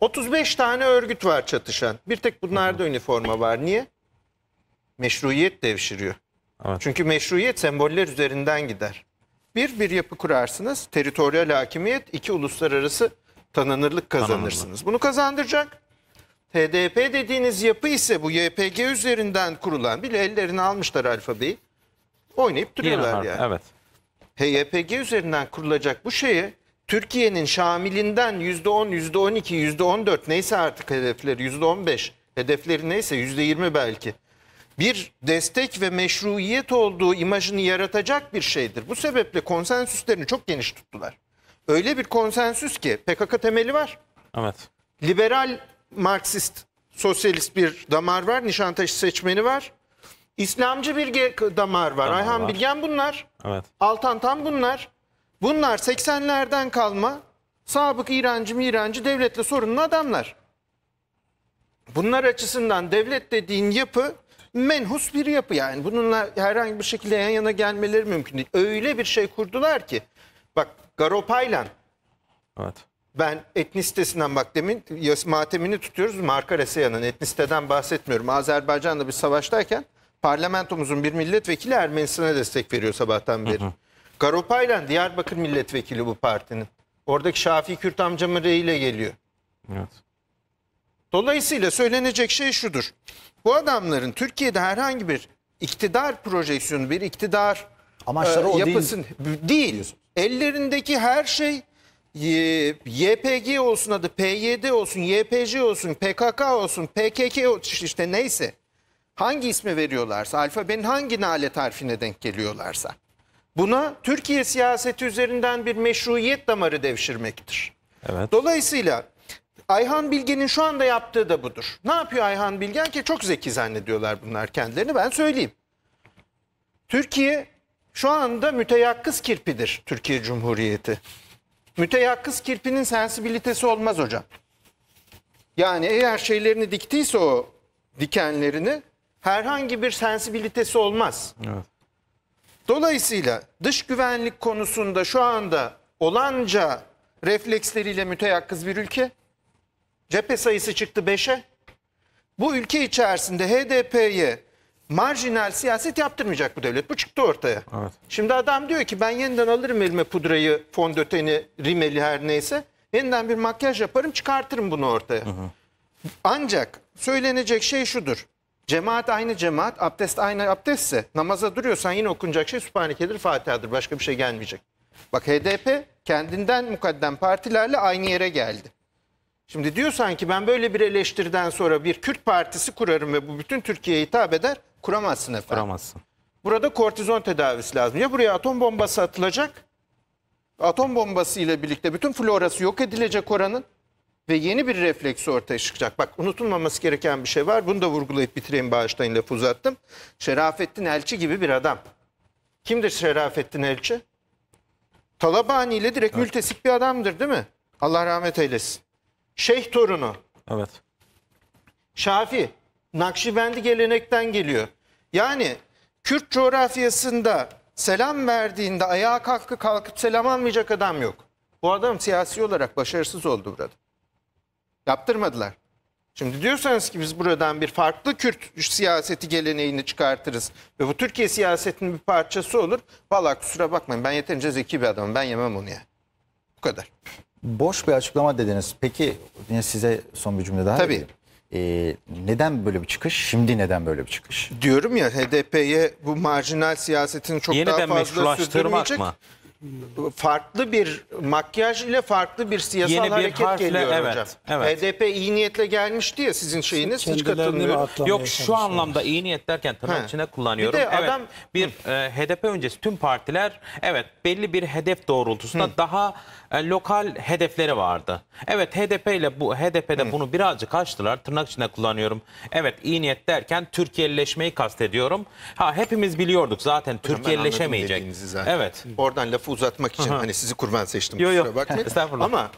B: 35 tane örgüt var çatışan. Bir tek bunlarda üniforma var. Niye? Meşruiyet devşiriyor. Evet. Çünkü meşruiyet semboller üzerinden gider. Bir, bir yapı kurarsınız. Teritoriyel hakimiyet. iki uluslararası tanınırlık kazanırsınız. Bunu kazandıracak. TDP dediğiniz yapı ise bu YPG üzerinden kurulan bile ellerini almışlar alfabeyi. Oynayıp duruyorlar Yine yani. Evet. HYPG üzerinden kurulacak bu şeyi Türkiye'nin şamilinden %10, %12, %14 neyse artık hedefleri %15 hedefleri neyse %20 belki bir destek ve meşruiyet olduğu imajını yaratacak bir şeydir. Bu sebeple konsensüslerini çok geniş tuttular. Öyle bir konsensüs ki PKK temeli var. Evet. Liberal Marksist, sosyalist bir damar var. Nişantaşı seçmeni var. İslamcı bir damar var. Damar Ayhan var. Bilgen bunlar. Evet. Altan tam bunlar. Bunlar 80'lerden kalma sabık İrancı mirancı devletle sorunlu adamlar. Bunlar açısından devlet dediğin yapı menhus bir yapı yani. Bununla herhangi bir şekilde yan yana gelmeleri mümkün değil. Öyle bir şey kurdular ki bak Garopaylan evet. ben etnisitesinden bak demin matemini tutuyoruz. Marka Reseyan'ın etnisiteden bahsetmiyorum. Azerbaycan'da bir savaştayken parlamentomuzun bir milletvekili Ermenistan'a destek veriyor sabahtan beri. Hı hı. Garopaylan Diyarbakır milletvekili bu partinin. Oradaki Şafii Kürt amcamın reyiyle geliyor. Evet. Dolayısıyla söylenecek şey şudur. Bu adamların Türkiye'de herhangi bir iktidar projeksiyonu, bir iktidar amaçları e, o yapısın, değil. değil. Diyorsun. Ellerindeki her şey e, YPG olsun adı, PYD olsun, YPC olsun, PKK olsun, PKK olsun, işte neyse. Hangi ismi veriyorlarsa, alfabenin hangi alet harfine denk geliyorlarsa. Buna Türkiye siyaseti üzerinden bir meşruiyet damarı devşirmektir. Evet. Dolayısıyla Ayhan Bilge'nin şu anda yaptığı da budur. Ne yapıyor Ayhan Bilgen ki çok zeki zannediyorlar bunlar kendilerini ben söyleyeyim. Türkiye şu anda müteyakkız kirpidir Türkiye Cumhuriyeti. Müteyakkız kirpinin sensibilitesi olmaz hocam. Yani eğer şeylerini diktiyse o dikenlerini herhangi bir sensibilitesi olmaz. Evet. Dolayısıyla dış güvenlik konusunda şu anda olanca refleksleriyle müteyakkız bir ülke cephe sayısı çıktı 5'e. Bu ülke içerisinde HDP'ye marjinal siyaset yaptırmayacak bu devlet. Bu çıktı ortaya. Evet. Şimdi adam diyor ki ben yeniden alırım elime pudrayı, fondöteni, rimeli her neyse. Yeniden bir makyaj yaparım çıkartırım bunu ortaya. Hı hı. Ancak söylenecek şey şudur. Cemaat aynı cemaat, abdest aynı abdestse namaza duruyorsan yine okunacak şey Sübhaneke'dir, Fatiha'dır. Başka bir şey gelmeyecek. Bak HDP kendinden mukaddem partilerle aynı yere geldi. Şimdi diyor sanki ben böyle bir eleştiriden sonra bir Kürt partisi kurarım ve bu bütün Türkiye'ye hitap eder. Kuramazsın efendim. Kuramazsın. Burada kortizon tedavisi lazım. Ya buraya atom bombası atılacak. Atom bombası ile birlikte bütün florası yok edilecek oranın ve yeni bir refleksi ortaya çıkacak. Bak unutulmaması gereken bir şey var. Bunu da vurgulayıp bitireyim bağışlayın lafı uzattım. Şerafettin Elçi gibi bir adam. Kimdir Şerafettin Elçi? Talabani ile direkt evet. mültesip bir adamdır değil mi? Allah rahmet eylesin. Şeyh torunu. Evet. Şafi. Nakşibendi gelenekten geliyor. Yani Kürt coğrafyasında selam verdiğinde ayağa kalkıp kalkıp selam almayacak adam yok. Bu adam siyasi olarak başarısız oldu burada. Yaptırmadılar. Şimdi diyorsanız ki biz buradan bir farklı Kürt siyaseti geleneğini çıkartırız ve bu Türkiye siyasetinin bir parçası olur. Valla kusura bakmayın ben yeterince zeki bir adamım ben yemem
A: onu yani. Bu kadar. Boş bir açıklama dediniz. Peki yine size son bir cümle daha. Tabii. Ee, neden böyle bir çıkış? Şimdi neden böyle bir çıkış?
B: Diyorum ya HDP'ye bu marjinal siyasetin çok Yeniden daha fazla sürdürmeyecek. Mı? farklı bir makyaj ile farklı bir siyasal Yeni bir hareket harfle, geliyor evet, hocam. Evet. HDP iyi niyetle gelmiş diye sizin şeyiniz hiç katılmıyor. Yok şu anlamda
D: iyi niyet derken tırnak içine kullanıyorum. Bir de evet, adam bir e, HDP öncesi tüm partiler evet belli bir hedef doğrultusunda Hı. daha e, lokal hedefleri vardı. Evet HDP ile bu HDP'de Hı. bunu birazcık açtılar. Tırnak içinde kullanıyorum. Evet iyi niyet derken Türkiyeleşmeyi kastediyorum. Ha hepimiz biliyorduk zaten Türkiyeleşemeyecek.
B: Evet. Hmm. Oradan lafı uzatmak için Hı hani sizi kurban seçtim. Yok yok. [LAUGHS] Estağfurullah. Ama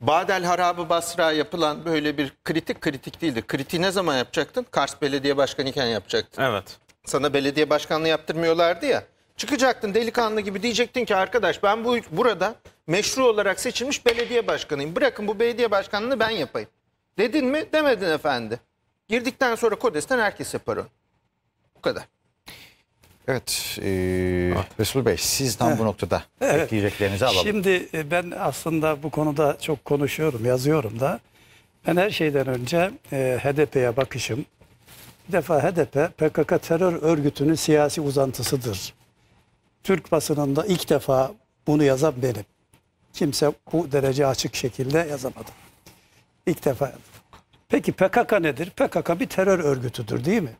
B: Badel Harabı Basra yapılan böyle bir kritik kritik değildi. Kritiği ne zaman yapacaktın? Kars Belediye Başkanı iken yapacaktın. Evet. Sana belediye başkanlığı yaptırmıyorlardı ya. Çıkacaktın delikanlı gibi diyecektin ki arkadaş ben bu burada meşru olarak seçilmiş belediye başkanıyım. Bırakın bu belediye başkanlığını ben yapayım. Dedin mi? Demedin efendi. Girdikten sonra kodesten herkes yapar onu. Bu kadar.
A: Evet, e, Resul Bey siz tam bu noktada evet. ekleyeceklerinizi alalım.
C: Şimdi e, ben aslında bu konuda çok konuşuyorum, yazıyorum da. Ben her şeyden önce e, HDP'ye bakışım. Bir defa HDP PKK terör örgütünün siyasi uzantısıdır. Türk basınında ilk defa bunu yazan benim kimse bu derece açık şekilde yazamadı. İlk defa yazdım. Peki PKK nedir? PKK bir terör örgütüdür değil mi?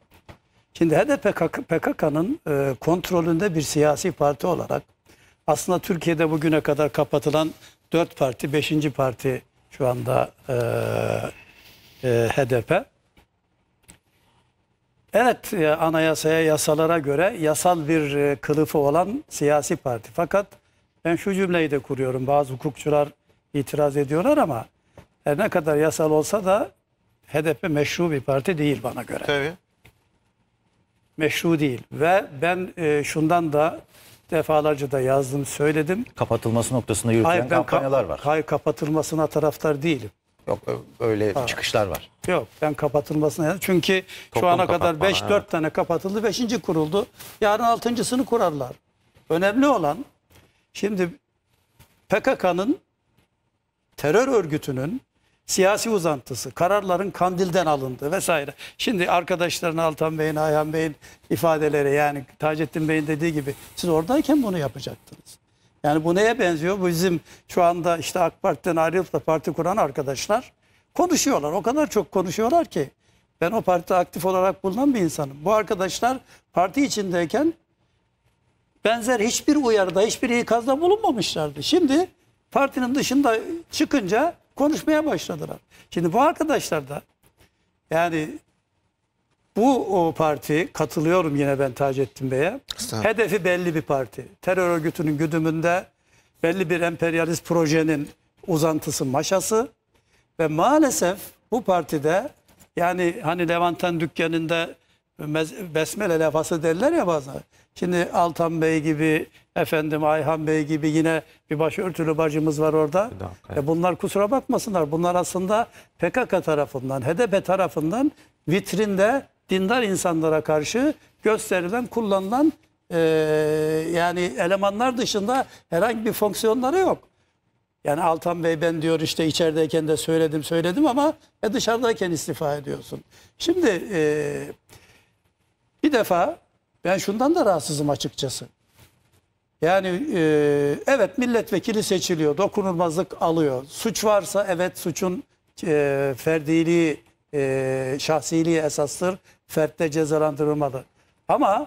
C: Şimdi HDP PKK'nın e, kontrolünde bir siyasi parti olarak aslında Türkiye'de bugüne kadar kapatılan dört parti, beşinci parti şu anda e, e, HDP. Evet e, anayasaya, yasalara göre yasal bir e, kılıfı olan siyasi parti. Fakat ben şu cümleyi de kuruyorum. Bazı hukukçular itiraz ediyorlar ama her ne kadar yasal olsa da HDP meşru bir parti değil bana göre. Tabii. Meşru değil. Ve ben e, şundan da defalarca da yazdım, söyledim.
A: Kapatılması noktasında yürütülen hayır, kampanyalar
C: var. Hayır kapatılmasına taraftar değilim.
A: Yok öyle ha. çıkışlar var.
C: Yok ben kapatılmasına çünkü Toplum şu ana kadar 5-4 tane kapatıldı 5. kuruldu. Yarın 6.sını kurarlar. Önemli olan Şimdi PKK'nın terör örgütünün siyasi uzantısı, kararların kandilden alındı vesaire. Şimdi arkadaşların Altan Bey'in, Ayhan Bey'in ifadeleri yani Taceddin Bey'in dediği gibi siz oradayken bunu yapacaktınız. Yani bu neye benziyor? Bu bizim şu anda işte AK Parti'den ayrılıp da parti kuran arkadaşlar konuşuyorlar. O kadar çok konuşuyorlar ki ben o partide aktif olarak bulunan bir insanım. Bu arkadaşlar parti içindeyken benzer hiçbir uyarıda, hiçbir ikazda bulunmamışlardı. Şimdi partinin dışında çıkınca konuşmaya başladılar. Şimdi bu arkadaşlar da yani bu o parti katılıyorum yine ben Taceddin Bey'e. Hedefi belli bir parti. Terör örgütünün güdümünde belli bir emperyalist projenin uzantısı, maşası ve maalesef bu partide yani hani Levanten dükkanında besmele lafası derler ya bazen. Şimdi Altan Bey gibi efendim Ayhan Bey gibi yine bir başörtülü bacımız var orada. E, evet. bunlar kusura bakmasınlar. Bunlar aslında PKK tarafından, HDP tarafından vitrinde dindar insanlara karşı gösterilen, kullanılan e, yani elemanlar dışında herhangi bir fonksiyonları yok. Yani Altan Bey ben diyor işte içerideyken de söyledim söyledim ama e, dışarıdayken istifa ediyorsun. Şimdi e, bir defa ben şundan da rahatsızım açıkçası. Yani e, evet milletvekili seçiliyor, dokunulmazlık alıyor. Suç varsa evet suçun e, ferdiliği, e, şahsiliği esastır. Fertte cezalandırılmalı. Ama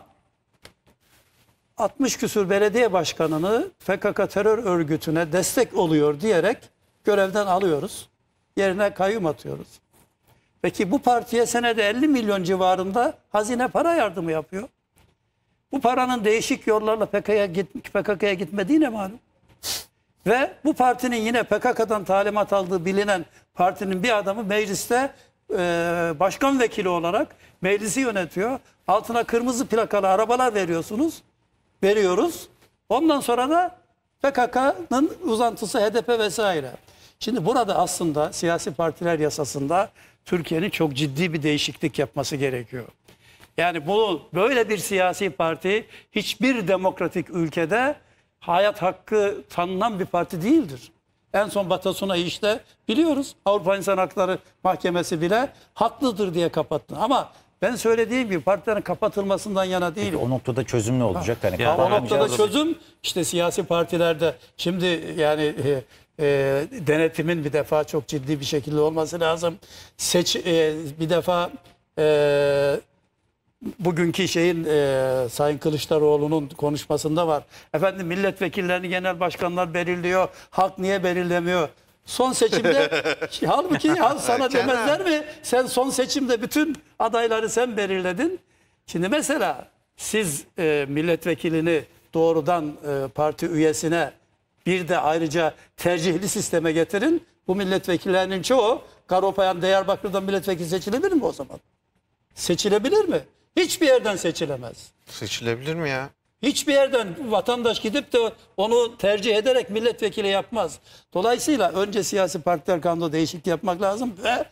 C: 60 küsür belediye başkanını PKK terör örgütüne destek oluyor diyerek görevden alıyoruz. Yerine kayyum atıyoruz. Peki bu partiye senede 50 milyon civarında hazine para yardımı yapıyor. Bu paranın değişik yollarla PKK'ya git, PKK gitmediğine malum. Ve bu partinin yine PKK'dan talimat aldığı bilinen partinin bir adamı mecliste e, başkan vekili olarak meclisi yönetiyor. Altına kırmızı plakalı arabalar veriyorsunuz. Veriyoruz. Ondan sonra da PKK'nın uzantısı HDP vesaire. Şimdi burada aslında siyasi partiler yasasında Türkiye'nin çok ciddi bir değişiklik yapması gerekiyor. Yani bu böyle bir siyasi parti hiçbir demokratik ülkede hayat hakkı tanınan bir parti değildir. En son Batasuna işte biliyoruz Avrupa İnsan Hakları Mahkemesi bile haklıdır diye kapattı. Ama ben söylediğim gibi partilerin kapatılmasından yana
A: değil. Peki, o noktada çözüm ne olacak? Hani ha. Yani o noktada çözüm
C: işte siyasi partilerde şimdi yani e, e, denetimin bir defa çok ciddi bir şekilde olması lazım. Seç e, bir defa e, bugünkü şeyin e, Sayın Kılıçdaroğlu'nun konuşmasında var. Efendim milletvekillerini genel başkanlar belirliyor. Halk niye belirlemiyor? Son seçimde [LAUGHS] halbuki hal sana demezler mi? Sen son seçimde bütün adayları sen belirledin. Şimdi mesela siz e, milletvekilini doğrudan e, parti üyesine bir de ayrıca tercihli sisteme getirin. Bu milletvekillerinin çoğu Garopayan Diyarbakır'dan milletvekili seçilebilir mi o zaman? Seçilebilir mi? Hiçbir yerden seçilemez.
B: Seçilebilir mi ya?
C: Hiçbir yerden vatandaş gidip de onu tercih ederek milletvekili yapmaz. Dolayısıyla önce siyasi partiler kanunda değişiklik yapmak lazım ve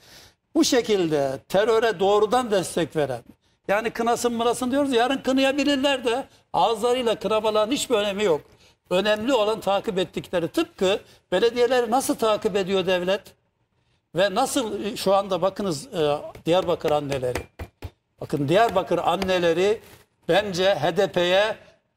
C: bu şekilde teröre doğrudan destek veren yani kınasın mırasın diyoruz yarın kınayabilirler de ağızlarıyla kınamaların hiçbir önemi yok. Önemli olan takip ettikleri tıpkı belediyeleri nasıl takip ediyor devlet ve nasıl şu anda bakınız e, Diyarbakır anneleri Bakın Diyarbakır anneleri bence HDP'ye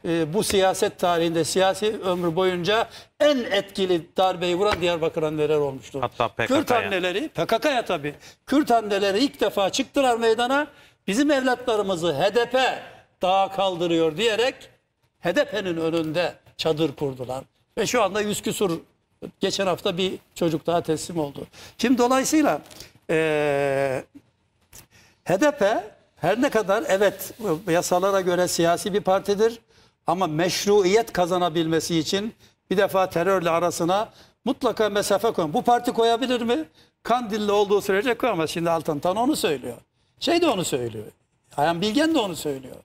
C: e, bu siyaset tarihinde siyasi ömrü boyunca en etkili darbeyi vuran Diyarbakır anneleri olmuştu.
D: Hatta PKK'ya. Kürt
C: anneleri, PKK'ya tabii. Kürt anneleri ilk defa çıktılar meydana. Bizim evlatlarımızı HDP dağa kaldırıyor diyerek HDP'nin önünde çadır kurdular. Ve şu anda yüz küsur geçen hafta bir çocuk daha teslim oldu. Şimdi dolayısıyla e, HDP her ne kadar evet yasalara göre siyasi bir partidir ama meşruiyet kazanabilmesi için bir defa terörle arasına mutlaka mesafe koyun. Bu parti koyabilir mi? Kandilli olduğu sürece koyamaz. Şimdi Altan Tan onu söylüyor. Şey de onu söylüyor. Ayhan Bilgen de onu söylüyor.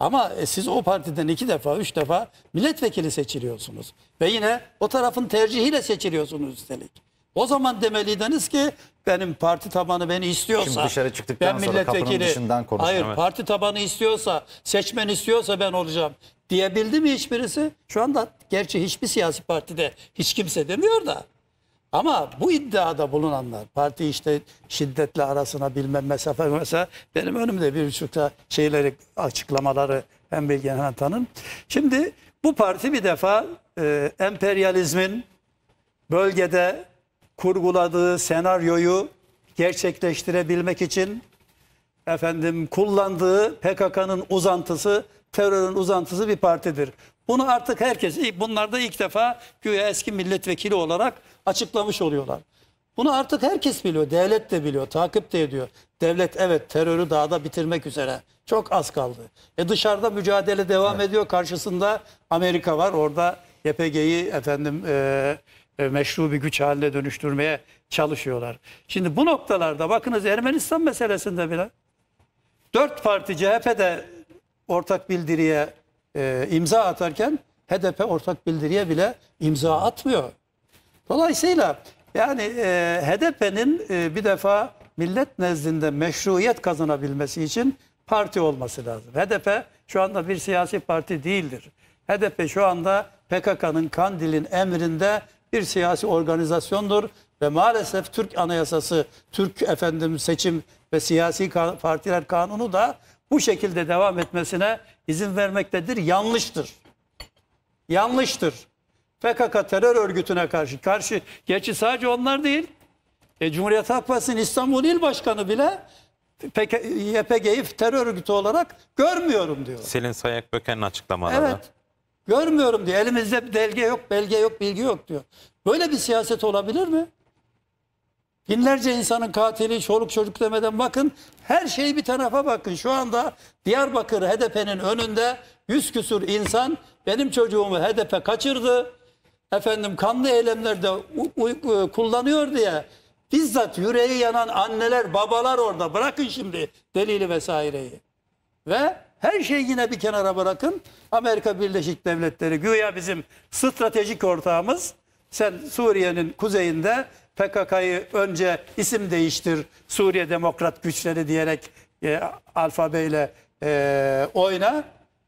C: Ama e, siz o partiden iki defa, üç defa milletvekili seçiliyorsunuz. Ve yine o tarafın tercihiyle seçiliyorsunuz üstelik. O zaman demeliydiniz ki benim parti tabanı beni istiyorsa Şimdi dışarı çıktıktan ben milletvekili, kapının dışından konuşun. Hayır evet. parti tabanı istiyorsa seçmen istiyorsa ben olacağım diyebildi mi hiçbirisi? Şu anda gerçi hiçbir siyasi partide hiç kimse demiyor da. Ama bu iddiada bulunanlar parti işte şiddetle arasına bilmem mesafe mesela benim önümde bir buçukta şeyleri açıklamaları hem Bilgen hem Tan'ın. Şimdi bu parti bir defa e, emperyalizmin bölgede kurguladığı senaryoyu gerçekleştirebilmek için efendim kullandığı PKK'nın uzantısı, terörün uzantısı bir partidir. Bunu artık herkes, bunlar da ilk defa güya eski milletvekili olarak açıklamış oluyorlar. Bunu artık herkes biliyor, devlet de biliyor, takip de ediyor. Devlet evet terörü dağda bitirmek üzere. Çok az kaldı. E dışarıda mücadele devam evet. ediyor. Karşısında Amerika var. Orada YPG'yi efendim e, e, meşru bir güç haline dönüştürmeye çalışıyorlar. Şimdi bu noktalarda bakınız Ermenistan meselesinde bile dört parti CHP'de ortak bildiriye e, imza atarken HDP ortak bildiriye bile imza atmıyor. Dolayısıyla yani e, HDP'nin e, bir defa millet nezdinde meşruiyet kazanabilmesi için parti olması lazım. HDP şu anda bir siyasi parti değildir. HDP şu anda PKK'nın, Kandil'in emrinde bir siyasi organizasyondur ve maalesef Türk Anayasası, Türk efendim seçim ve siyasi partiler kanunu da bu şekilde devam etmesine izin vermektedir. Yanlıştır. Yanlıştır. PKK terör örgütüne karşı karşı geçi sadece onlar değil. E, Cumhuriyet Halk Partisi'nin İstanbul İl Başkanı bile YPG'yi terör örgütü olarak görmüyorum
D: diyor. Selin Sayak Böken'in açıklamaları.
C: Evet. Görmüyorum diyor. Elimizde delge yok, belge yok, bilgi yok diyor. Böyle bir siyaset olabilir mi? Binlerce insanın katili, çoluk çocuk demeden bakın. Her şeyi bir tarafa bakın. Şu anda Diyarbakır HDP'nin önünde yüz küsur insan benim çocuğumu HDP kaçırdı. Efendim kanlı eylemlerde e, kullanıyor diye bizzat yüreği yanan anneler, babalar orada. Bırakın şimdi delili vesaireyi. Ve her şeyi yine bir kenara bırakın. Amerika Birleşik Devletleri güya bizim stratejik ortağımız. Sen Suriye'nin kuzeyinde PKK'yı önce isim değiştir Suriye Demokrat Güçleri diyerek e, alfabeyle e, oyna.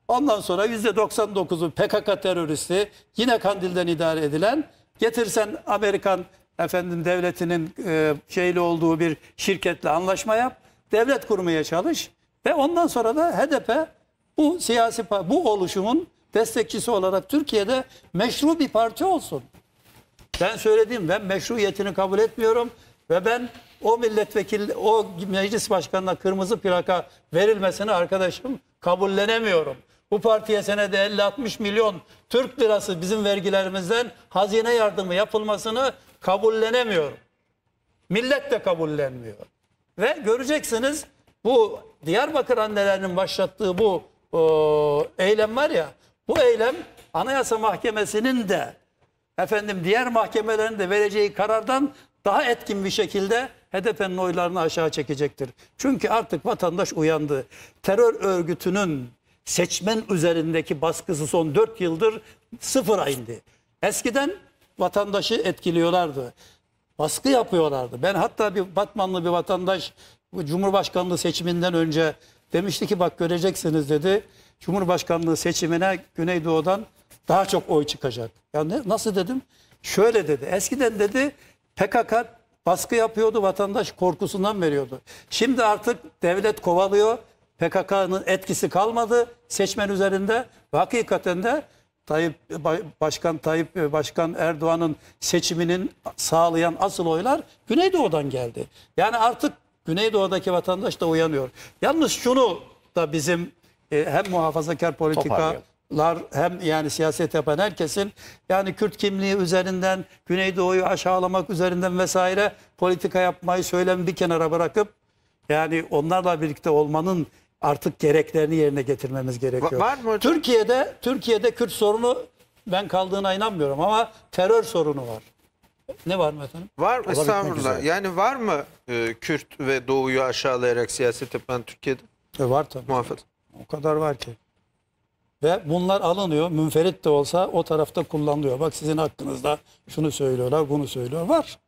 C: Ondan sonra %99'u PKK teröristi yine Kandil'den idare edilen getirsen Amerikan efendim devletinin e, şeyli olduğu bir şirketle anlaşma yap. Devlet kurmaya çalış. Ve ondan sonra da HDP bu siyasi bu oluşumun destekçisi olarak Türkiye'de meşru bir parti olsun. Ben söyledim ben meşruiyetini kabul etmiyorum ve ben o milletvekili o meclis başkanına kırmızı plaka verilmesini arkadaşım kabullenemiyorum. Bu partiye senede 50-60 milyon Türk lirası bizim vergilerimizden hazine yardımı yapılmasını kabullenemiyorum. Millet de kabullenmiyor. Ve göreceksiniz bu Diyarbakır annelerinin başlattığı bu e, eylem var ya bu eylem Anayasa Mahkemesi'nin de efendim diğer mahkemelerin de vereceği karardan daha etkin bir şekilde HDP'nin oylarını aşağı çekecektir. Çünkü artık vatandaş uyandı. Terör örgütünün seçmen üzerindeki baskısı son 4 yıldır sıfıra indi. Eskiden vatandaşı etkiliyorlardı. Baskı yapıyorlardı. Ben hatta bir Batmanlı bir vatandaş Cumhurbaşkanlığı seçiminden önce demişti ki bak göreceksiniz dedi. Cumhurbaşkanlığı seçimine Güneydoğu'dan daha çok oy çıkacak. Ya ne, nasıl dedim? Şöyle dedi. Eskiden dedi PKK baskı yapıyordu, vatandaş korkusundan veriyordu. Şimdi artık devlet kovalıyor. PKK'nın etkisi kalmadı seçmen üzerinde. Ve hakikaten de Tayyip Başkan Tayyip Başkan Erdoğan'ın seçiminin sağlayan asıl oylar Güneydoğu'dan geldi. Yani artık Güneydoğu'daki vatandaş da uyanıyor. Yalnız şunu da bizim e, hem muhafazakar politika lar hem yani siyaset yapan herkesin yani Kürt kimliği üzerinden Güneydoğu'yu aşağılamak üzerinden vesaire politika yapmayı söylem bir kenara bırakıp yani onlarla birlikte olmanın artık gereklerini yerine getirmemiz gerekiyor. Var mı Türkiye'de Türkiye'de Kürt sorunu ben kaldığına inanmıyorum ama terör sorunu var. Ne var mı efendim?
B: Var mı? Yani var mı e, Kürt ve Doğu'yu aşağılayarak siyaset yapan Türkiye'de?
C: E var tabii. Muhafız. O kadar var ki. Ve bunlar alınıyor. Münferit de olsa o tarafta kullanılıyor. Bak sizin hakkınızda şunu söylüyorlar, bunu söylüyor. Var.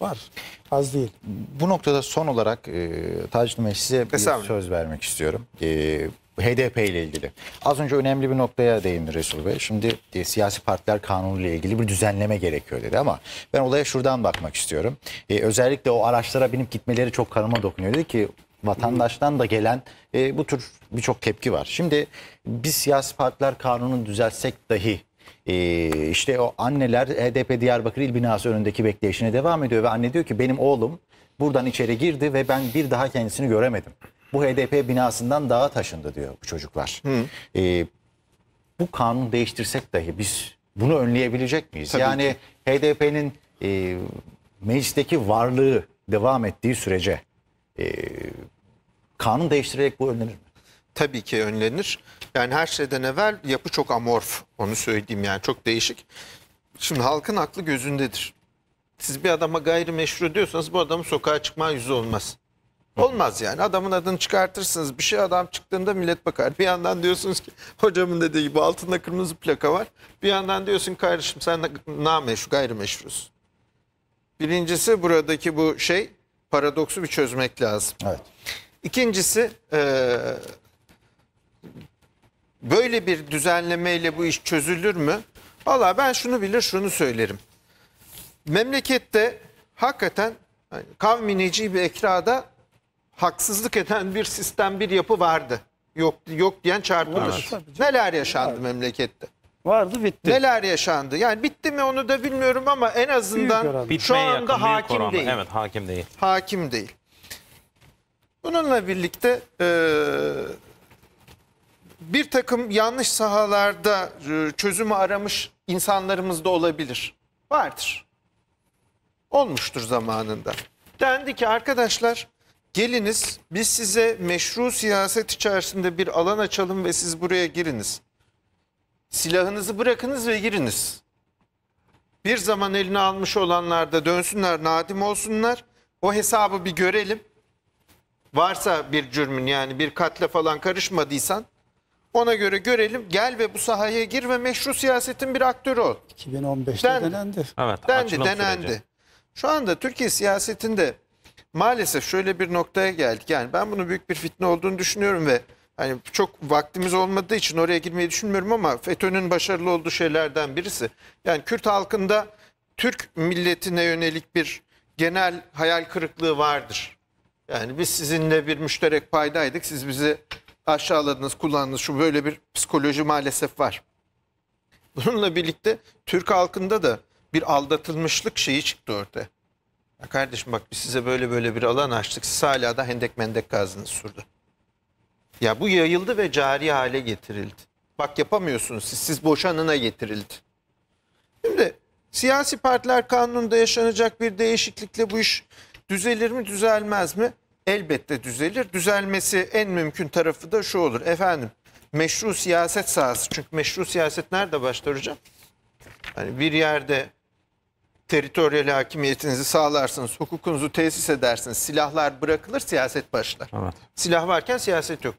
A: Var. Az değil. Bu noktada son olarak e, Tac Meclis'e bir söz vermek istiyorum. E, HDP ile ilgili. Az önce önemli bir noktaya değindi Resul Bey. Şimdi e, siyasi partiler kanunu ile ilgili bir düzenleme gerekiyor dedi ama ben olaya şuradan bakmak istiyorum. E, özellikle o araçlara binip gitmeleri çok kanıma dokunuyor dedi ki vatandaştan da gelen e, bu tür birçok tepki var. Şimdi biz siyasi partiler kanunu düzelsek dahi e, işte o anneler HDP Diyarbakır il Binası önündeki bekleyişine devam ediyor ve anne diyor ki benim oğlum buradan içeri girdi ve ben bir daha kendisini göremedim bu HDP binasından dağa taşındı diyor bu çocuklar. Hı. E, bu kanun değiştirsek dahi biz bunu önleyebilecek miyiz? Tabii yani HDP'nin e, meclisteki varlığı devam ettiği sürece e, kanun değiştirerek bu önlenir mi? Tabii ki önlenir. Yani
B: her şeyden evvel yapı çok amorf onu söyleyeyim yani çok değişik. Şimdi halkın aklı gözündedir. Siz bir adama gayrimeşru diyorsanız bu adamın sokağa çıkma yüzü olmaz. Olmaz yani adamın adını çıkartırsınız bir şey adam çıktığında millet bakar. Bir yandan diyorsunuz ki hocamın dediği gibi altında kırmızı plaka var. Bir yandan diyorsun kardeşim sen nameşru gayrimeşrusun. Birincisi buradaki bu şey paradoksu bir çözmek lazım. Evet. İkincisi e, böyle bir düzenlemeyle bu iş çözülür mü? Valla ben şunu bilir şunu söylerim. Memlekette hakikaten hani, kavminici bir ekrada haksızlık eden bir sistem, bir yapı vardı. Yok yok diyen çarpılır. Var, Neler yaşandı vardı. memlekette? Vardı bitti. Neler yaşandı? Yani bitti mi onu da bilmiyorum ama en azından şu anda yakın, hakim değil. Evet hakim değil. Hakim değil. Bununla birlikte e, bir takım yanlış sahalarda e, çözümü aramış insanlarımız da olabilir. Vardır. Olmuştur zamanında. Dendi ki arkadaşlar geliniz biz size meşru siyaset içerisinde bir alan açalım ve siz buraya giriniz. Silahınızı bırakınız ve giriniz. Bir zaman eline almış olanlar da dönsünler, nadim olsunlar. O hesabı bir görelim. Varsa bir cürmün yani bir katle falan karışmadıysan ona göre görelim. Gel ve bu sahaya gir ve meşru siyasetin bir aktörü ol. 2015'te denendi.
D: Evet, denendi, denendi. Süreci.
B: Şu anda Türkiye siyasetinde maalesef şöyle bir noktaya geldik. Yani ben bunu büyük bir fitne olduğunu düşünüyorum ve hani çok vaktimiz olmadığı için oraya girmeyi düşünmüyorum ama FETÖ'nün başarılı olduğu şeylerden birisi. Yani Kürt halkında Türk milletine yönelik bir genel hayal kırıklığı vardır. Yani biz sizinle bir müşterek paydaydık. Siz bizi aşağıladınız, kullandınız. Şu böyle bir psikoloji maalesef var. Bununla birlikte Türk halkında da bir aldatılmışlık şeyi çıktı ortaya. Ya kardeşim bak biz size böyle böyle bir alan açtık. Siz hala da hendek mendek kazdınız surda. Ya bu yayıldı ve cari hale getirildi. Bak yapamıyorsunuz siz. Siz boşanına getirildi. Şimdi siyasi partiler kanununda yaşanacak bir değişiklikle bu iş düzelir mi düzelmez mi? Elbette düzelir. Düzelmesi en mümkün tarafı da şu olur. Efendim meşru siyaset sahası. Çünkü meşru siyaset nerede başlar hocam? Hani bir yerde Teritoriyel hakimiyetinizi sağlarsınız, hukukunuzu tesis edersiniz. Silahlar bırakılır, siyaset başlar. Evet. Silah varken siyaset yok.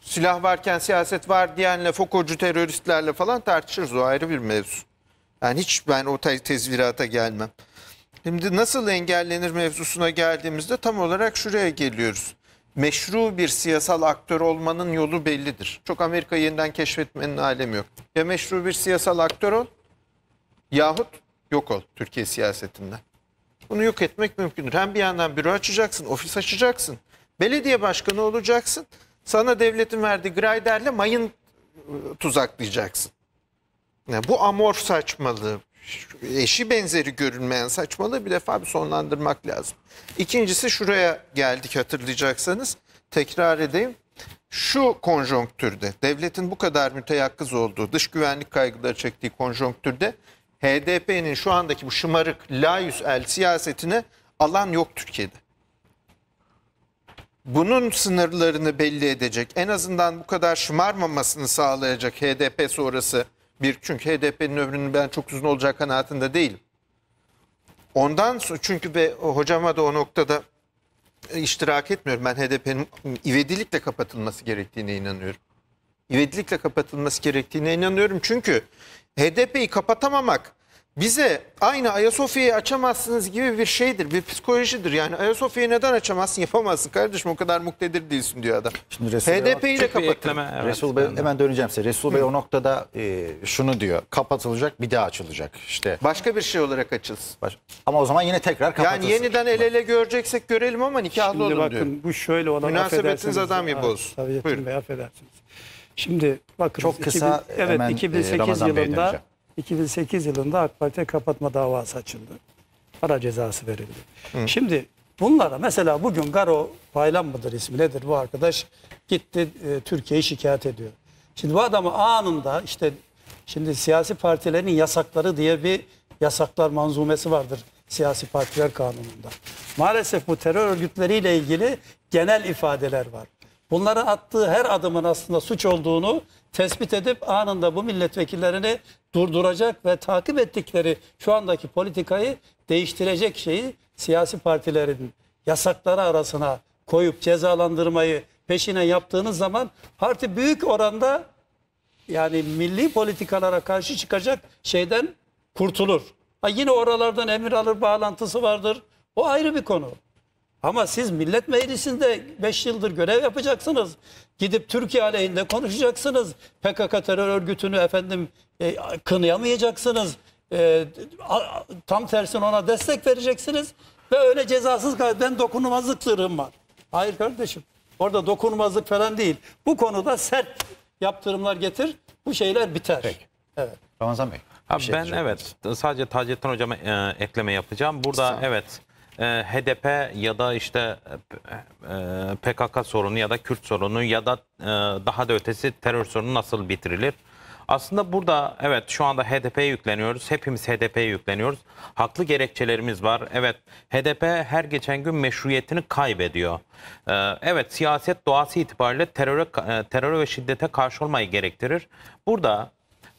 B: Silah varken siyaset var diyenle, fokocu teröristlerle falan tartışırız. O ayrı bir mevzu. Yani hiç ben o te tezvirata gelmem. Şimdi nasıl engellenir mevzusuna geldiğimizde tam olarak şuraya geliyoruz. Meşru bir siyasal aktör olmanın yolu bellidir. Çok Amerika yeniden keşfetmenin alemi yok. Ya meşru bir siyasal aktör ol yahut yok ol Türkiye siyasetinde. Bunu yok etmek mümkündür. Hem bir yandan büro açacaksın, ofis açacaksın, belediye başkanı olacaksın. Sana devletin verdiği griderle mayın ıı, tuzaklayacaksın. Yani bu amor saçmalığı, eşi benzeri görünmeyen saçmalığı bir defa bir sonlandırmak lazım. İkincisi şuraya geldik hatırlayacaksanız. Tekrar edeyim. Şu konjonktürde devletin bu kadar müteyakkız olduğu, dış güvenlik kaygıları çektiği konjonktürde HDP'nin şu andaki bu şımarık layüs el siyasetine alan yok Türkiye'de. Bunun sınırlarını belli edecek, en azından bu kadar şımarmamasını sağlayacak HDP sonrası bir çünkü HDP'nin ömrünün ben çok uzun olacak kanaatinde değilim. Ondan sonra çünkü ve hocama da o noktada iştirak etmiyorum. Ben HDP'nin ivedilikle kapatılması gerektiğine inanıyorum. İvedilikle kapatılması gerektiğine inanıyorum. Çünkü HDP'yi kapatamamak bize aynı Ayasofya'yı açamazsınız gibi bir şeydir, bir psikolojidir. Yani Ayasofya'yı neden açamazsın, [LAUGHS] yapamazsın kardeşim o kadar muktedir değilsin diyor adam. Şimdi HDP'yi de kapatın. Resul Bey hemen
A: döneceğim size. Resul Hı. Bey o noktada e, şunu diyor. Kapatılacak bir daha açılacak işte. Başka bir şey
B: olarak açılsın.
A: Baş... Ama o zaman yine tekrar kapatılsın. Yani yeniden el
B: ele göreceksek görelim ama nikahlı Şimdi olun bakın, diyor. bu şöyle olan Münasebetiniz adam gibi olsun.
C: Tabii Buyurun. Bey affedersiniz. Şimdi bakın çok kısa 2000, evet 2008 e, yılında 2008 yılında AK Parti'ye kapatma davası açıldı. Para cezası verildi. Hı. Şimdi bunlara mesela bugün Garo Paylan mıdır ismi nedir bu arkadaş gitti e, Türkiye'yi şikayet ediyor. Şimdi bu adamı anında işte şimdi siyasi partilerin yasakları diye bir yasaklar manzumesi vardır siyasi partiler kanununda. Maalesef bu terör örgütleriyle ilgili genel ifadeler var bunları attığı her adımın aslında suç olduğunu tespit edip anında bu milletvekillerini durduracak ve takip ettikleri şu andaki politikayı değiştirecek şeyi siyasi partilerin yasakları arasına koyup cezalandırmayı peşine yaptığınız zaman parti büyük oranda yani milli politikalara karşı çıkacak şeyden kurtulur. Ha yine oralardan emir alır bağlantısı vardır. O ayrı bir konu. Ama siz millet meclisinde 5 yıldır görev yapacaksınız. Gidip Türkiye aleyhinde konuşacaksınız. PKK terör örgütünü efendim e, kınayamayacaksınız. E, a, tam tersine ona destek vereceksiniz. Ve öyle cezasız kal. Ben dokunulmazlık zırhım var. Hayır kardeşim. Orada dokunulmazlık falan değil. Bu konuda sert yaptırımlar getir. Bu şeyler biter. Peki.
A: Evet. Ramazan Bey. Abi
D: şey ben diyeceğim. evet sadece Taceddin hocama e, ekleme yapacağım. Burada evet e, HDP ya da işte e, e, PKK sorunu ya da Kürt sorunu ya da daha da ötesi terör sorunu nasıl bitirilir? Aslında burada evet şu anda HDP'ye yükleniyoruz. Hepimiz HDP'ye yükleniyoruz. Haklı gerekçelerimiz var. Evet HDP her geçen gün meşruiyetini kaybediyor. Ee, evet siyaset doğası itibariyle teröre, teröre ve şiddete karşı olmayı gerektirir. Burada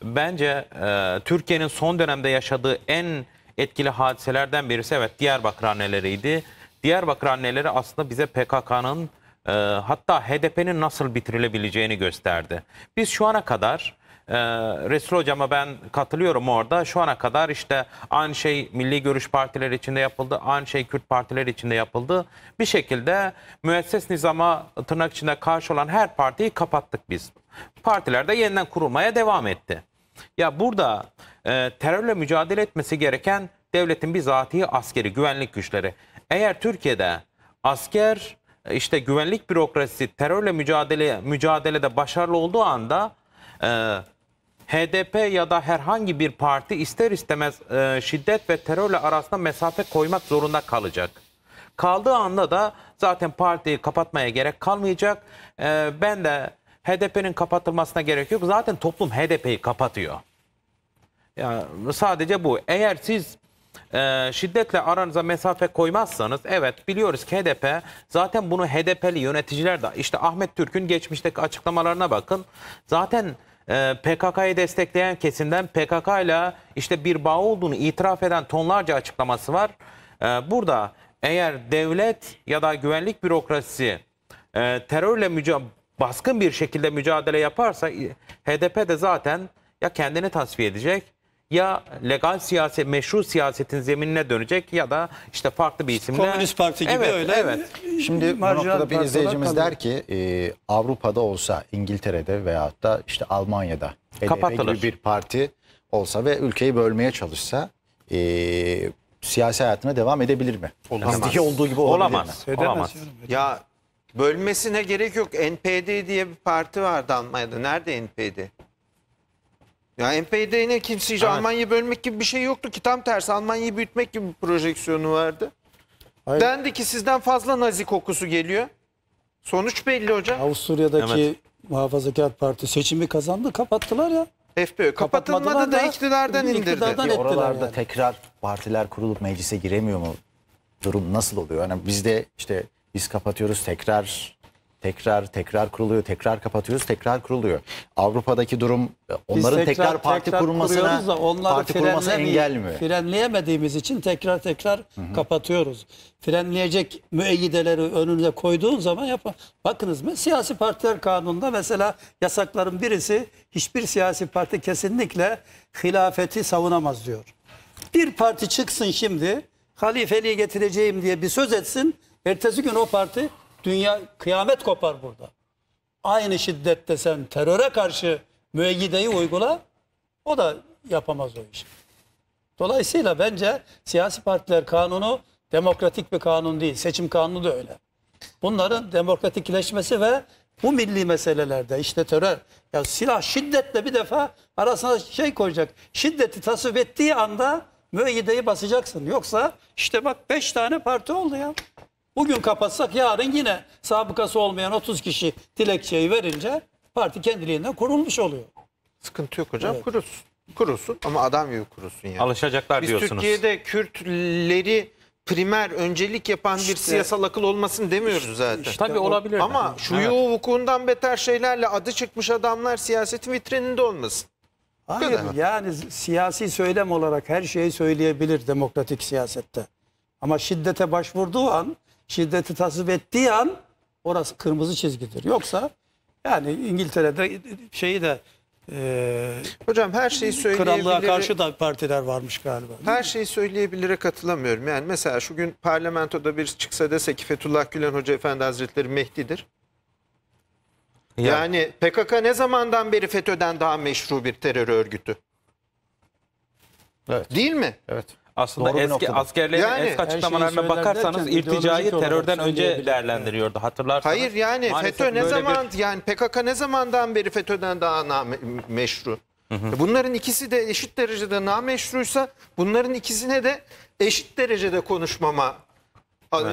D: bence e, Türkiye'nin son dönemde yaşadığı en etkili hadiselerden birisi evet Diyarbakır anneleriydi. Diyarbakır anneleri aslında bize PKK'nın e, hatta HDP'nin nasıl bitirilebileceğini gösterdi. Biz şu ana kadar e, Resul Hocam'a ben katılıyorum orada. Şu ana kadar işte aynı şey Milli Görüş partileri içinde yapıldı, aynı şey Kürt partileri içinde yapıldı. Bir şekilde müesses nizama tırnak içinde karşı olan her partiyi kapattık biz. Partiler de yeniden kurulmaya devam etti. Ya burada e, terörle mücadele etmesi gereken devletin bizatihi askeri güvenlik güçleri. Eğer Türkiye'de asker işte güvenlik bürokrasisi terörle mücadele mücadelede başarılı olduğu anda e, HDP ya da herhangi bir parti ister istemez e, şiddet ve terörle arasında mesafe koymak zorunda kalacak. Kaldığı anda da zaten partiyi kapatmaya gerek kalmayacak. E, ben de HDP'nin kapatılmasına gerek yok. Zaten toplum HDP'yi kapatıyor. Yani sadece bu. Eğer siz e, şiddetle aranıza mesafe koymazsanız evet biliyoruz ki HDP zaten bunu HDP'li yöneticiler de işte Ahmet Türk'ün geçmişteki açıklamalarına bakın. Zaten e, PKK'yı destekleyen kesimden PKK ile işte bir bağ olduğunu itiraf eden tonlarca açıklaması var. E, burada eğer devlet ya da güvenlik bürokrasisi e, terörle baskın bir şekilde mücadele yaparsa HDP de zaten ya kendini tasfiye edecek ya legal siyaset, meşru siyasetin zeminine dönecek ya da işte farklı bir isimle. Komünist Parti gibi evet, öyle. Evet. Şimdi bu noktada bir izleyicimiz kalıyor. der
A: ki e, Avrupa'da olsa İngiltere'de veyahut da işte Almanya'da HDP gibi bir parti olsa ve ülkeyi bölmeye çalışsa e, siyasi hayatına devam edebilir mi? Olamaz. Bizdeki olduğu gibi Olamaz. mi? Olamaz. Olamaz.
B: Ya bölmesine gerek yok. NPD diye bir parti vardı Almanya'da. Nerede NPD? Ya MP'de yine kimse evet. Almanya'yı bölmek gibi bir şey yoktu ki tam tersi Almanya'yı büyütmek gibi bir projeksiyonu vardı. Hayır. Dendi ki sizden fazla nazi kokusu geliyor. Sonuç belli hocam.
C: Avusturya'daki evet. Muhafazakar Parti seçimi kazandı kapattılar ya. FP kapatılmadı da iktidardan indirdi. İktidardan oralarda yani.
A: tekrar partiler kurulup meclise giremiyor mu? Durum nasıl oluyor? Yani bizde işte biz kapatıyoruz tekrar Tekrar tekrar kuruluyor, tekrar kapatıyoruz, tekrar kuruluyor. Avrupa'daki durum e, onların tekrar, tekrar parti tekrar kurulmasına da onları parti kurulmasına engel mi?
C: Frenleyemediğimiz için tekrar tekrar hı hı. kapatıyoruz. Frenleyecek müeyyideleri önünüze koyduğun zaman yap. Bakınız mı siyasi partiler kanununda mesela yasakların birisi hiçbir siyasi parti kesinlikle hilafeti savunamaz diyor. Bir parti çıksın şimdi halifeliği getireceğim diye bir söz etsin. Ertesi gün o parti Dünya kıyamet kopar burada. Aynı şiddette sen teröre karşı müeyyideyi uygula. O da yapamaz o işi. Dolayısıyla bence siyasi partiler kanunu demokratik bir kanun değil. Seçim kanunu da öyle. Bunların demokratikleşmesi ve bu milli meselelerde işte terör ya silah şiddetle bir defa arasına şey koyacak. Şiddeti tasvip ettiği anda müeyyideyi basacaksın. Yoksa işte bak beş tane parti oldu ya. Bugün kapatsak yarın yine sabıkası olmayan 30 kişi dilekçeyi verince parti kendiliğinden
B: kurulmuş oluyor. Sıkıntı yok hocam evet. kurulsun. Kurulsun ama adam gibi kurulsun
D: yani. Alışacaklar Biz diyorsunuz.
B: Türkiye'de Kürtleri primer öncelik yapan işte, bir siyasal akıl olmasın demiyoruz zaten. Işte, Tabii olabilir. Ama yani. şu evet. vukuundan beter şeylerle adı çıkmış adamlar siyasetin vitrininde olmasın.
C: Hayır yani siyasi söylem olarak her şeyi söyleyebilir demokratik siyasette. Ama şiddete başvurduğu an şiddeti tasvip ettiği an orası kırmızı çizgidir. Yoksa yani İngiltere'de şeyi de e, Hocam her şeyi söyleyebilir. Krallığa karşı da partiler varmış galiba.
B: Her şeyi söyleyebilire katılamıyorum. Yani mesela şu gün parlamentoda bir çıksa dese ki Fethullah Gülen Hoca Efendi Hazretleri Mehdi'dir. Ya. Yani PKK ne zamandan beri FETÖ'den daha meşru bir terör örgütü? Evet. Değil mi?
D: Evet. Aslında Doğru eski noktada. askerlerin Yani, eski her şeyi açıklamalarına bakarsanız irticayı terörden önce değerlendiriyordu hatırlarsanız. Hayır yani FETÖ ne böyle bir-
B: yani PKK ne zamandan beri FETÖ'den daha meşru? Bunların ikisi de eşit derecede nameşruysa bunların ikisine de eşit derecede konuşmama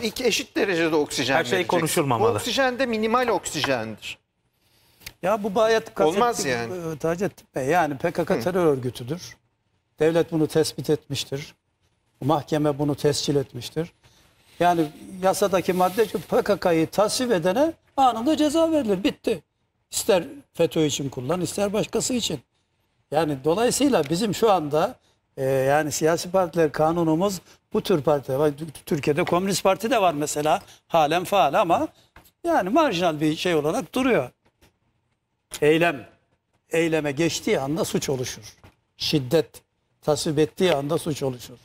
B: iki eşit derecede oksijen Her şey vereceksin. konuşulmamalı. Bu Oksijen de minimal oksijendir. Ya bu bayat kasıtlı- Olmaz yani.
C: e, Bey yani PKK terör örgütüdür. Devlet bunu tespit etmiştir. Mahkeme bunu tescil etmiştir. Yani yasadaki madde PKK'yı tasvip edene anında ceza verilir. Bitti. İster FETÖ için kullan, ister başkası için. Yani dolayısıyla bizim şu anda e, yani siyasi partiler kanunumuz bu tür parti. var. Türkiye'de Komünist Parti de var mesela halen faal ama yani marjinal bir şey olarak duruyor. Eylem, eyleme geçtiği anda suç oluşur. Şiddet tasvip ettiği anda suç oluşur.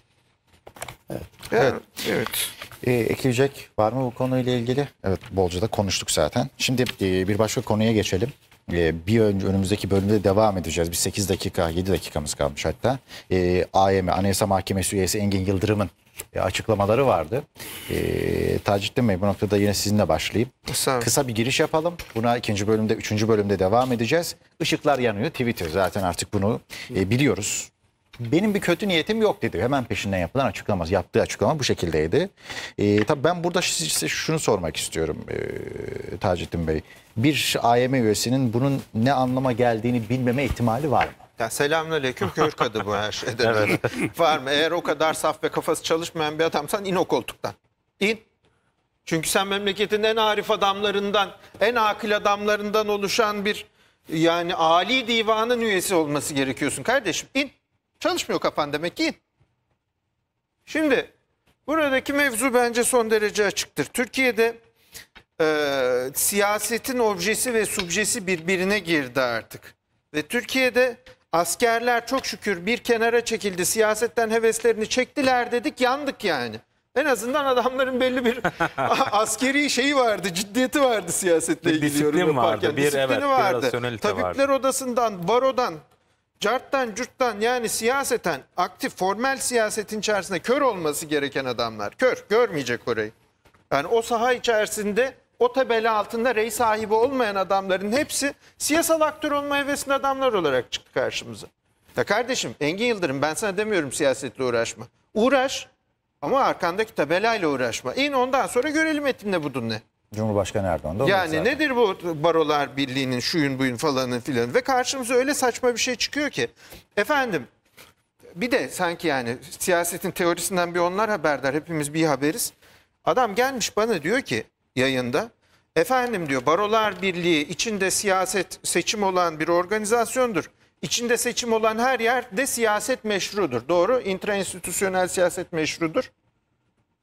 A: Evet. Evet. evet. Ee, ekleyecek var mı bu konuyla ilgili? Evet bolca da konuştuk zaten. Şimdi e, bir başka konuya geçelim. E, bir önce, önümüzdeki bölümde devam edeceğiz. Bir 8 dakika 7 dakikamız kalmış hatta. E, AYM Anayasa Mahkemesi üyesi Engin Yıldırım'ın e, açıklamaları vardı. E, Taceddin Bey bu noktada yine sizinle başlayayım. Kısa. Kısa bir giriş yapalım. Buna ikinci bölümde, üçüncü bölümde devam edeceğiz. Işıklar yanıyor. Twitter zaten artık bunu e, biliyoruz benim bir kötü niyetim yok dedi. Hemen peşinden yapılan açıklamaz. Yaptığı açıklama bu şekildeydi. E, tabii ben burada size şunu sormak istiyorum e, Taceddin Bey. Bir AYM üyesinin bunun ne anlama geldiğini bilmeme ihtimali var mı?
B: Ya selamünaleyküm kör kadı bu her şeyden. evet. [LAUGHS] var mı? Eğer o kadar saf ve kafası çalışmayan bir adamsan in o koltuktan. İn. Çünkü sen memleketin en arif adamlarından, en akıl adamlarından oluşan bir yani Ali Divan'ın üyesi olması gerekiyorsun kardeşim. İn. Çalışmıyor kafan demek ki. Şimdi buradaki mevzu bence son derece açıktır. Türkiye'de e, siyasetin objesi ve subjesi birbirine girdi artık. Ve Türkiye'de askerler çok şükür bir kenara çekildi. Siyasetten heveslerini çektiler dedik yandık yani. En azından adamların belli bir [LAUGHS] askeri şeyi vardı, ciddiyeti vardı siyasetle ilgili. Disiplin vardı, bir Disiplini evet, vardı. bir rasyonelite Tabipler vardı. odasından, barodan carttan cürttan yani siyaseten aktif formel siyasetin içerisinde kör olması gereken adamlar. Kör görmeyecek orayı. Yani o saha içerisinde o tabela altında rey sahibi olmayan adamların hepsi siyasal aktör olma hevesinde adamlar olarak çıktı karşımıza. Ya kardeşim Engin Yıldırım ben sana demiyorum siyasetle uğraşma. Uğraş ama arkandaki tabelayla uğraşma. İn ondan sonra görelim etimle budun
A: ne. Cumhurbaşkanı Erdoğan da Yani zaten.
B: nedir bu barolar birliğinin şuyun buyun falanın filan ve karşımıza öyle saçma bir şey çıkıyor ki efendim bir de sanki yani siyasetin teorisinden bir onlar haberdar hepimiz bir haberiz. Adam gelmiş bana diyor ki yayında efendim diyor barolar birliği içinde siyaset seçim olan bir organizasyondur. İçinde seçim olan her yerde siyaset meşrudur. Doğru intra institüsyonel siyaset meşrudur.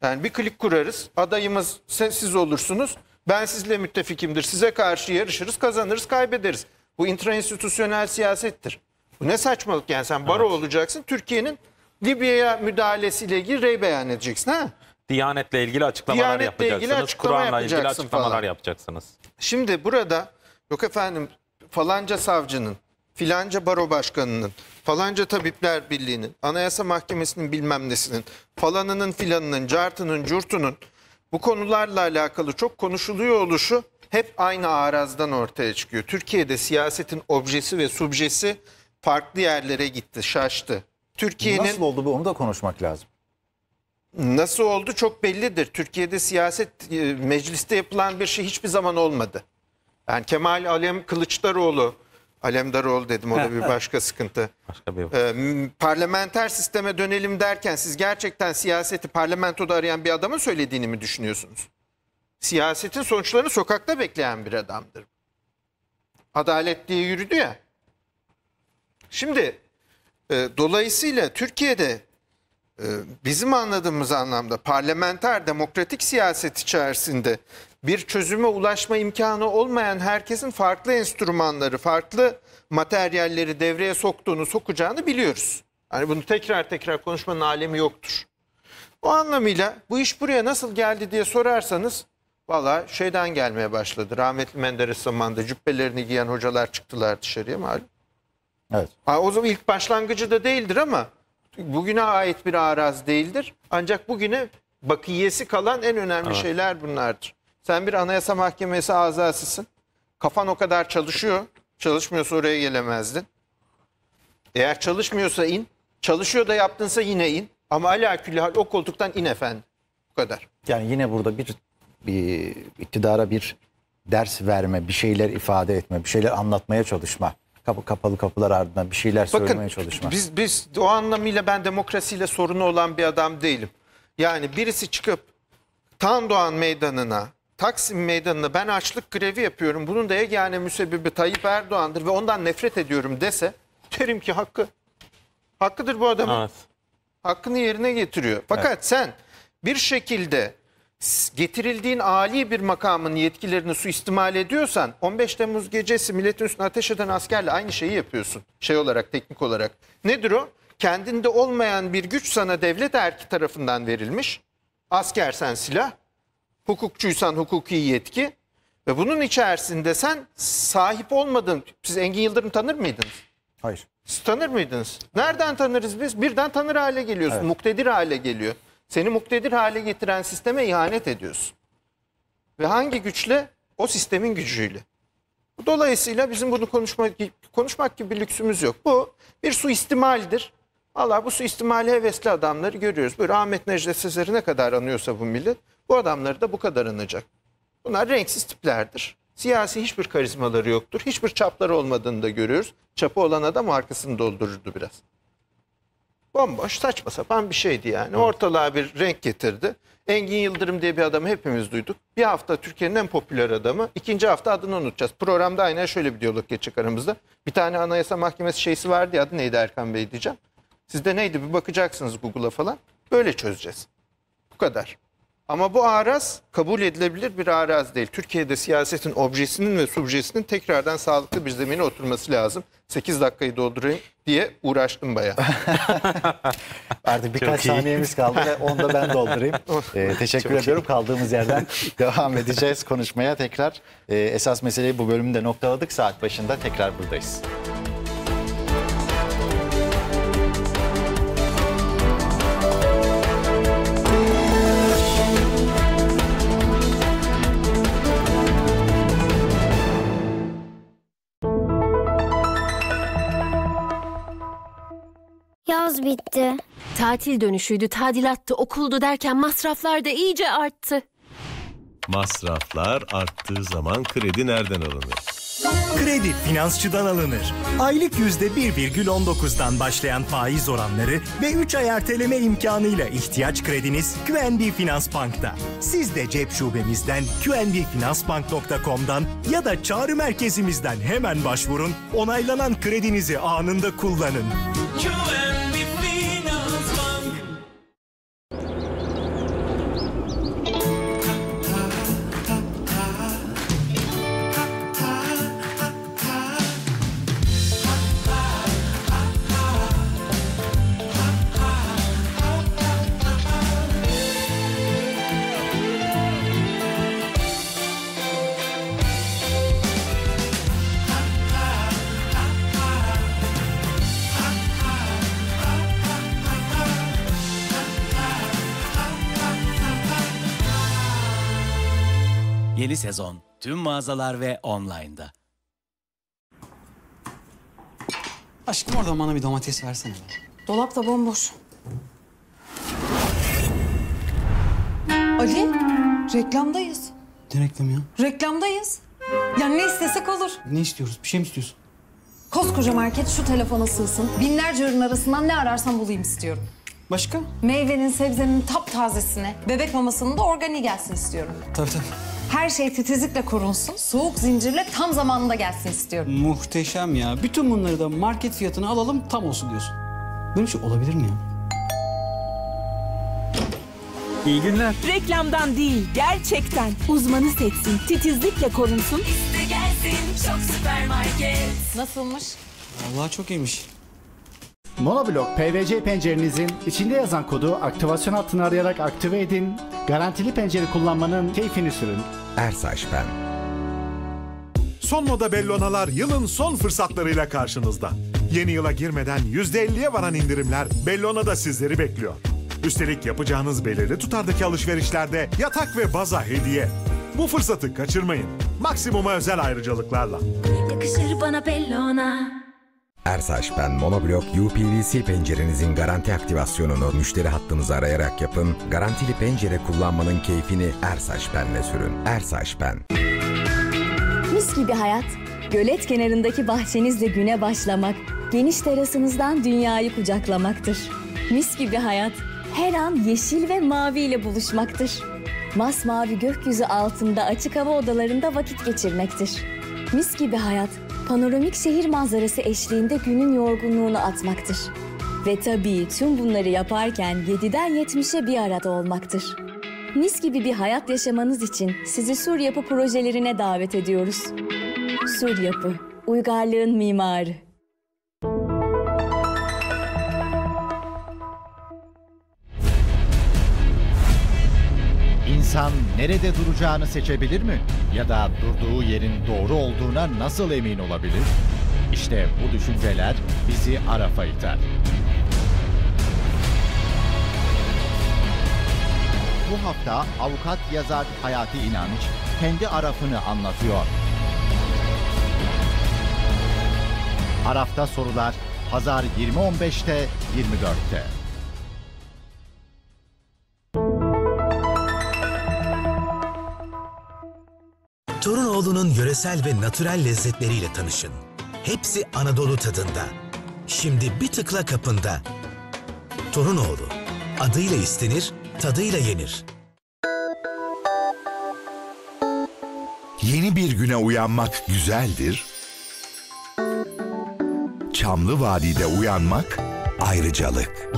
B: Yani bir klik kurarız. Adayımız sessiz olursunuz. Ben sizle müttefikimdir. Size karşı yarışırız, kazanırız, kaybederiz. Bu intrainstitüsyonel siyasettir. Bu ne saçmalık yani sen baro evet. olacaksın. Türkiye'nin Libya'ya müdahalesiyle ilgili rey beyan edeceksin ha?
D: Diyanetle ilgili açıklamalar Diyanetle yapacaksınız. Ilgili açıklama Kur'an'la ilgili açıklamalar falan. yapacaksınız.
B: Şimdi burada yok efendim falanca savcının filanca baro başkanının, falanca tabipler birliğinin, anayasa mahkemesinin bilmem nesinin, falanının filanının, cartının, curtunun bu konularla alakalı çok konuşuluyor oluşu hep aynı arazdan ortaya çıkıyor. Türkiye'de siyasetin objesi ve subjesi farklı yerlere gitti, şaştı. Türkiye'nin
A: nasıl oldu bu onu da konuşmak lazım.
B: Nasıl oldu çok bellidir. Türkiye'de siyaset e, mecliste yapılan bir şey hiçbir zaman olmadı. Yani Kemal Alem Kılıçdaroğlu Alemdar ol dedim o da bir [LAUGHS] başka sıkıntı. Başka bir ee, parlamenter sisteme dönelim derken siz gerçekten siyaseti parlamentoda arayan bir adamın söylediğini mi düşünüyorsunuz? Siyasetin sonuçlarını sokakta bekleyen bir adamdır. Adalet diye yürüdü ya. Şimdi e, dolayısıyla Türkiye'de e, bizim anladığımız anlamda parlamenter demokratik siyaset içerisinde bir çözüme ulaşma imkanı olmayan herkesin farklı enstrümanları, farklı materyalleri devreye soktuğunu, sokacağını biliyoruz. Hani bunu tekrar tekrar konuşmanın alemi yoktur. O anlamıyla bu iş buraya nasıl geldi diye sorarsanız valla şeyden gelmeye başladı. Rahmetli Menderes zamanında cübbelerini giyen hocalar çıktılar dışarıya malum. Evet. Ha, o zaman ilk başlangıcı da değildir ama bugüne ait bir araz değildir. Ancak bugüne bakiyesi kalan en önemli evet. şeyler bunlardır. Sen bir anayasa mahkemesi azasısın. Kafan o kadar çalışıyor. Çalışmıyorsa oraya gelemezdin. Eğer çalışmıyorsa in. Çalışıyor da yaptınsa yine in. Ama ala küllihal o koltuktan in efendim. Bu kadar.
A: Yani yine burada bir, bir iktidara bir ders verme, bir şeyler ifade etme, bir şeyler anlatmaya çalışma. Kapı, kapalı kapılar ardından bir şeyler Bakın, söylemeye çalışma. Biz,
B: biz o anlamıyla ben demokrasiyle sorunu olan bir adam değilim. Yani birisi çıkıp Tan Doğan Meydanı'na Taksim Meydanı'nda ben açlık grevi yapıyorum. Bunun da yegane müsebbibi Tayyip Erdoğan'dır ve ondan nefret ediyorum dese derim ki hakkı. Hakkıdır bu adamın. Evet. Hakkını yerine getiriyor. Fakat evet. sen bir şekilde getirildiğin ali bir makamın yetkilerini suistimal ediyorsan 15 Temmuz gecesi milletin üstüne ateş eden askerle aynı şeyi yapıyorsun. Şey olarak teknik olarak. Nedir o? Kendinde olmayan bir güç sana devlet erki tarafından verilmiş. Asker sen silah hukukçuysan hukuki yetki ve bunun içerisinde sen sahip olmadın. Siz Engin Yıldırım tanır mıydınız? Hayır. Siz tanır mıydınız? Nereden tanırız biz? Birden tanır hale geliyorsun. Evet. Muktedir hale geliyor. Seni muktedir hale getiren sisteme ihanet ediyorsun. Ve hangi güçle? O sistemin gücüyle. Dolayısıyla bizim bunu konuşmak, konuşmak gibi bir lüksümüz yok. Bu bir suistimaldir. Allah bu suistimali hevesli adamları görüyoruz. Böyle Ahmet Necdet Sezer'i ne kadar anıyorsa bu millet. Bu adamları da bu kadar anacak. Bunlar renksiz tiplerdir. Siyasi hiçbir karizmaları yoktur. Hiçbir çapları olmadığını da görüyoruz. Çapı olan adam arkasını doldururdu biraz. Bomboş saçma sapan bir şeydi yani. Ortalığa bir renk getirdi. Engin Yıldırım diye bir adamı hepimiz duyduk. Bir hafta Türkiye'nin en popüler adamı. İkinci hafta adını unutacağız. Programda aynen şöyle bir diyalog geçecek aramızda. Bir tane anayasa mahkemesi şeysi vardı ya adı neydi Erkan Bey diyeceğim. Sizde neydi bir bakacaksınız Google'a falan. Böyle çözeceğiz. Bu kadar. Ama bu araz kabul edilebilir bir araz değil. Türkiye'de siyasetin objesinin ve subjesinin tekrardan sağlıklı bir zemine oturması lazım. 8 dakikayı doldurayım diye uğraştım bayağı.
A: [LAUGHS] Artık birkaç saniyemiz kaldı ve onu da ben doldurayım. [LAUGHS] Oh, ee, teşekkür Çok ediyorum. Iyi. Kaldığımız yerden [LAUGHS] devam edeceğiz konuşmaya tekrar. Ee, esas meseleyi bu bölümde noktaladık. Saat başında tekrar buradayız.
E: paramız bitti. Tatil dönüşüydü, tadilattı, okuldu derken masraflar da iyice arttı.
F: Masraflar arttığı zaman kredi nereden alınır? Kredi Finansçı'dan alınır. Aylık yüzde %1,19'dan başlayan faiz oranları ve 3 ay erteleme imkanıyla ihtiyaç krediniz QNB Finans Bank'ta. Siz de cep şubemizden qnbfinansbank.com'dan ya da çağrı merkezimizden hemen başvurun, onaylanan kredinizi anında kullanın. QNB Yeni sezon tüm mağazalar ve online'da.
D: Aşkım orada bana bir domates versene. Dolap da bomboş. Ali, reklamdayız. Ne reklamı ya? Reklamdayız. Ya ne istesek olur.
G: Ne istiyoruz? Bir şey mi istiyorsun?
D: Koskoca market şu telefona sığsın. Binlerce ürün arasından ne ararsan bulayım istiyorum. Başka? Meyvenin, sebzenin tap tazesine, bebek mamasının da organi gelsin istiyorum. Tabii tabii. Her şey titizlikle korunsun, soğuk zincirle tam zamanında gelsin istiyorum. Muhteşem ya.
C: Bütün
E: bunları da market fiyatına alalım tam olsun diyorsun. Böyle bir şey olabilir mi ya? İyi günler. Reklamdan değil, gerçekten. Uzmanı seçsin, titizlikle korunsun. İste gelsin, çok süpermarket. Nasılmış?
A: Vallahi çok iyiymiş. Monoblok PVC pencerenizin içinde yazan kodu aktivasyon hattını arayarak aktive edin. Garantili pencere kullanmanın keyfini sürün. Ersaç ben.
F: Son moda bellonalar yılın son fırsatlarıyla karşınızda. Yeni yıla girmeden %50'ye varan indirimler Bellona'da sizleri bekliyor. Üstelik yapacağınız belirli tutardaki alışverişlerde yatak ve baza hediye. Bu fırsatı kaçırmayın. Maksimuma özel ayrıcalıklarla.
E: Yakışır bana Bellona.
G: Ersaç Ben Monoblok UPVC pencerenizin garanti aktivasyonunu müşteri hattımızı arayarak yapın. Garantili pencere kullanmanın keyfini Ersaç Ben'le sürün. Ersaç Ben.
E: Mis gibi hayat. Gölet kenarındaki bahçenizle güne başlamak, geniş terasınızdan dünyayı kucaklamaktır. Mis gibi hayat her an yeşil ve mavi ile buluşmaktır. Masmavi gökyüzü altında açık hava odalarında vakit geçirmektir. Mis gibi hayat panoramik şehir manzarası eşliğinde günün yorgunluğunu atmaktır. Ve tabii tüm bunları yaparken 7'den 70'e bir arada olmaktır. Mis gibi bir hayat yaşamanız için sizi Sur Yapı projelerine davet ediyoruz. Sur Yapı, uygarlığın mimarı.
A: İnsan nerede duracağını seçebilir mi? Ya da durduğu yerin doğru olduğuna nasıl emin olabilir? İşte bu düşünceler bizi Araf'a iter. Bu hafta avukat yazar Hayati İnanç kendi Araf'ını anlatıyor. Araf'ta sorular Pazar 20.15'te 24'te.
G: Torunoğlu'nun yöresel ve natürel lezzetleriyle tanışın. Hepsi Anadolu tadında. Şimdi bir tıkla kapında. Torunoğlu. Adıyla istenir, tadıyla yenir. Yeni bir güne uyanmak güzeldir. Çamlı Vadi'de uyanmak ayrıcalık.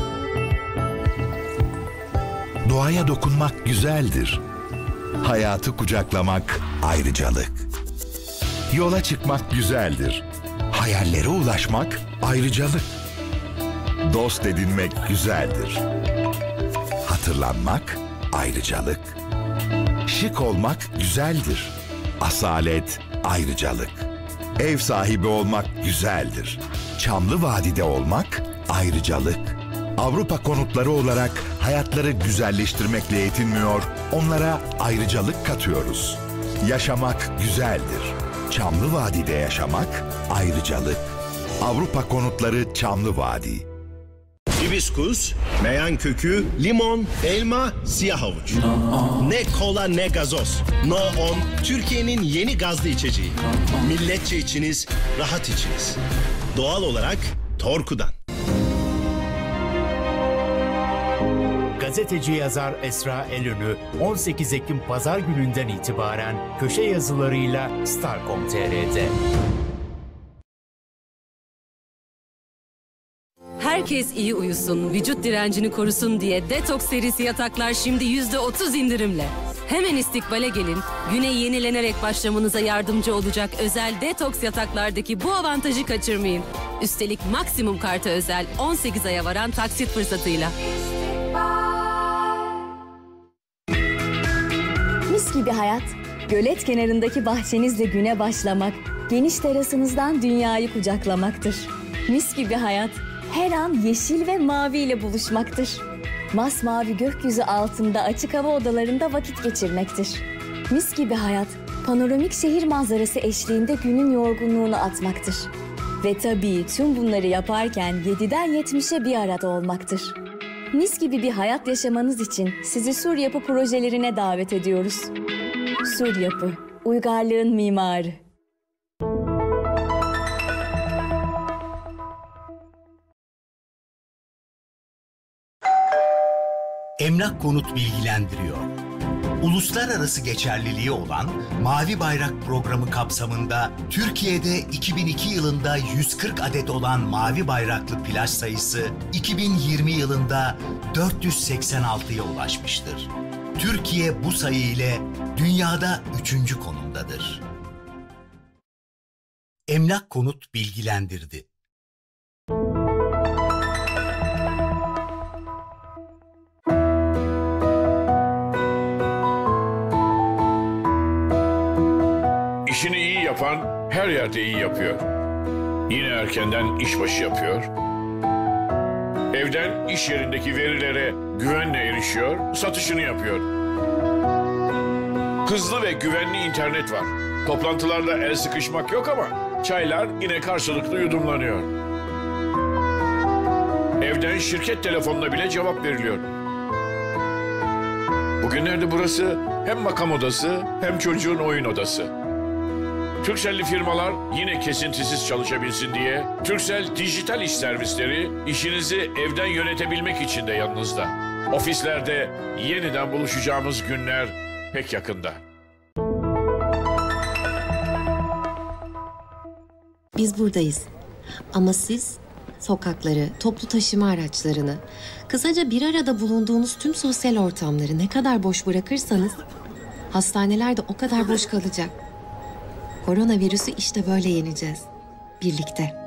G: Doğaya dokunmak güzeldir. Hayatı kucaklamak ayrıcalık. Yola çıkmak güzeldir. Hayallere ulaşmak ayrıcalık. Dost edinmek güzeldir. Hatırlanmak ayrıcalık. Şık olmak güzeldir. Asalet ayrıcalık. Ev sahibi olmak güzeldir. Çamlı Vadide olmak ayrıcalık. Avrupa konutları olarak hayatları güzelleştirmekle yetinmiyor, onlara ayrıcalık katıyoruz. Yaşamak güzeldir. Çamlı Vadi'de yaşamak ayrıcalık. Avrupa konutları Çamlı Vadi. Hibiskus, meyan kökü, limon, elma, siyah havuç. Ne kola ne gazoz. No on, Türkiye'nin yeni gazlı içeceği. Milletçe içiniz, rahat içiniz. Doğal olarak Torku'dan. Gazeteci yazar Esra Elünü 18 Ekim Pazar gününden itibaren köşe yazılarıyla Star.com.tr'de.
E: Herkes iyi uyusun, vücut direncini korusun diye Detox serisi yataklar şimdi %30 indirimle. Hemen istikbale gelin, güne yenilenerek başlamanıza yardımcı olacak özel Detox yataklardaki bu avantajı kaçırmayın. Üstelik maksimum karta özel 18 aya varan taksit fırsatıyla. İstikbal. bir hayat, gölet kenarındaki bahçenizle güne başlamak, geniş terasınızdan dünyayı kucaklamaktır. Mis gibi hayat, her an yeşil ve mavi ile buluşmaktır. Masmavi gökyüzü altında açık hava odalarında vakit geçirmektir. Mis gibi hayat, panoramik şehir manzarası eşliğinde günün yorgunluğunu atmaktır. Ve tabii tüm bunları yaparken 7'den 70'e bir arada olmaktır. Mis gibi bir hayat yaşamanız için sizi Sur Yapı projelerine davet ediyoruz. Sur Yapı, uygarlığın mimarı.
G: Emlak Konut bilgilendiriyor uluslararası geçerliliği olan Mavi Bayrak Programı kapsamında Türkiye'de 2002 yılında 140 adet olan mavi bayraklı plaj sayısı 2020 yılında 486'ya ulaşmıştır. Türkiye bu sayı ile dünyada 3.
A: konumdadır. Emlak Konut bilgilendirdi.
E: her yerde iyi yapıyor. Yine erkenden işbaşı yapıyor. Evden iş yerindeki verilere güvenle erişiyor, satışını yapıyor. Hızlı ve güvenli internet var. Toplantılarda el sıkışmak yok ama çaylar yine karşılıklı yudumlanıyor. Evden şirket telefonuna bile cevap veriliyor. Bugünlerde burası hem makam odası hem çocuğun oyun odası. Türkcell'li firmalar yine kesintisiz çalışabilsin diye Türkcell dijital iş servisleri işinizi evden yönetebilmek için de yanınızda. Ofislerde yeniden buluşacağımız günler pek yakında.
D: Biz buradayız.
E: Ama siz sokakları, toplu taşıma araçlarını, kısaca bir arada bulunduğunuz tüm sosyal ortamları ne kadar boş bırakırsanız hastaneler de o kadar boş kalacak. Koronavirüsü işte böyle yeneceğiz. Birlikte.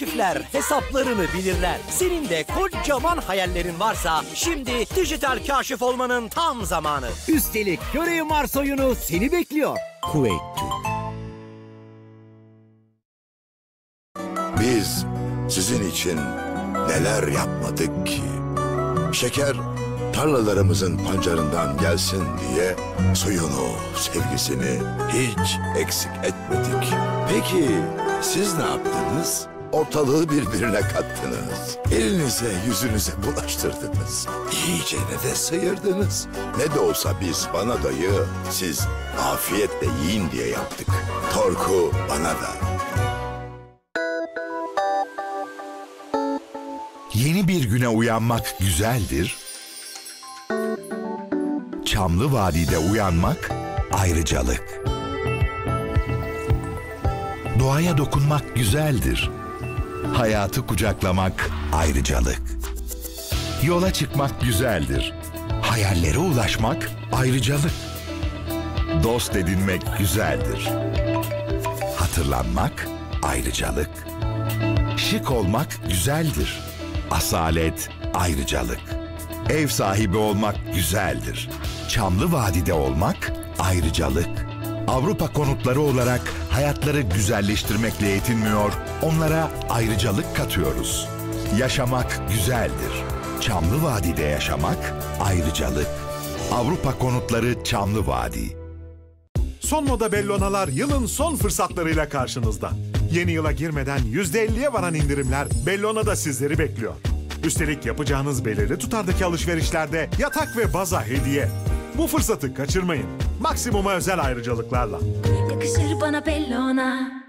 F: keşifler, hesaplarını bilirler. Senin de kocaman hayallerin varsa şimdi dijital kaşif olmanın tam zamanı. Üstelik görev Mars oyunu seni bekliyor.
G: Kuveyt Biz sizin için neler yapmadık ki? Şeker tarlalarımızın pancarından gelsin diye suyunu, sevgisini hiç eksik etmedik. Peki siz ne yaptınız? ortalığı birbirine kattınız. Elinize yüzünüze bulaştırdınız. İyice nefes sıyırdınız. Ne de olsa biz bana dayı, siz afiyetle yiyin diye yaptık. Torku bana da. Yeni bir güne uyanmak güzeldir. Çamlı Vadi'de uyanmak ayrıcalık. Doğaya dokunmak güzeldir. Hayatı kucaklamak ayrıcalık. Yola çıkmak güzeldir. Hayallere ulaşmak ayrıcalık. Dost edinmek güzeldir. Hatırlanmak ayrıcalık. Şık olmak güzeldir. Asalet ayrıcalık. Ev sahibi olmak güzeldir. Çamlı Vadide olmak ayrıcalık. Avrupa konutları olarak hayatları güzelleştirmekle yetinmiyor, onlara ayrıcalık katıyoruz. Yaşamak güzeldir. Çamlı Vadi'de yaşamak ayrıcalık. Avrupa konutları Çamlı Vadi. Son moda bellonalar yılın
F: son fırsatlarıyla karşınızda. Yeni yıla girmeden %50'ye varan indirimler bellona da sizleri bekliyor. Üstelik yapacağınız belirli tutardaki alışverişlerde yatak ve baza hediye. Bu fırsatı kaçırmayın. Maksimuma özel ayrıcalıklarla
E: yakışır bana bellona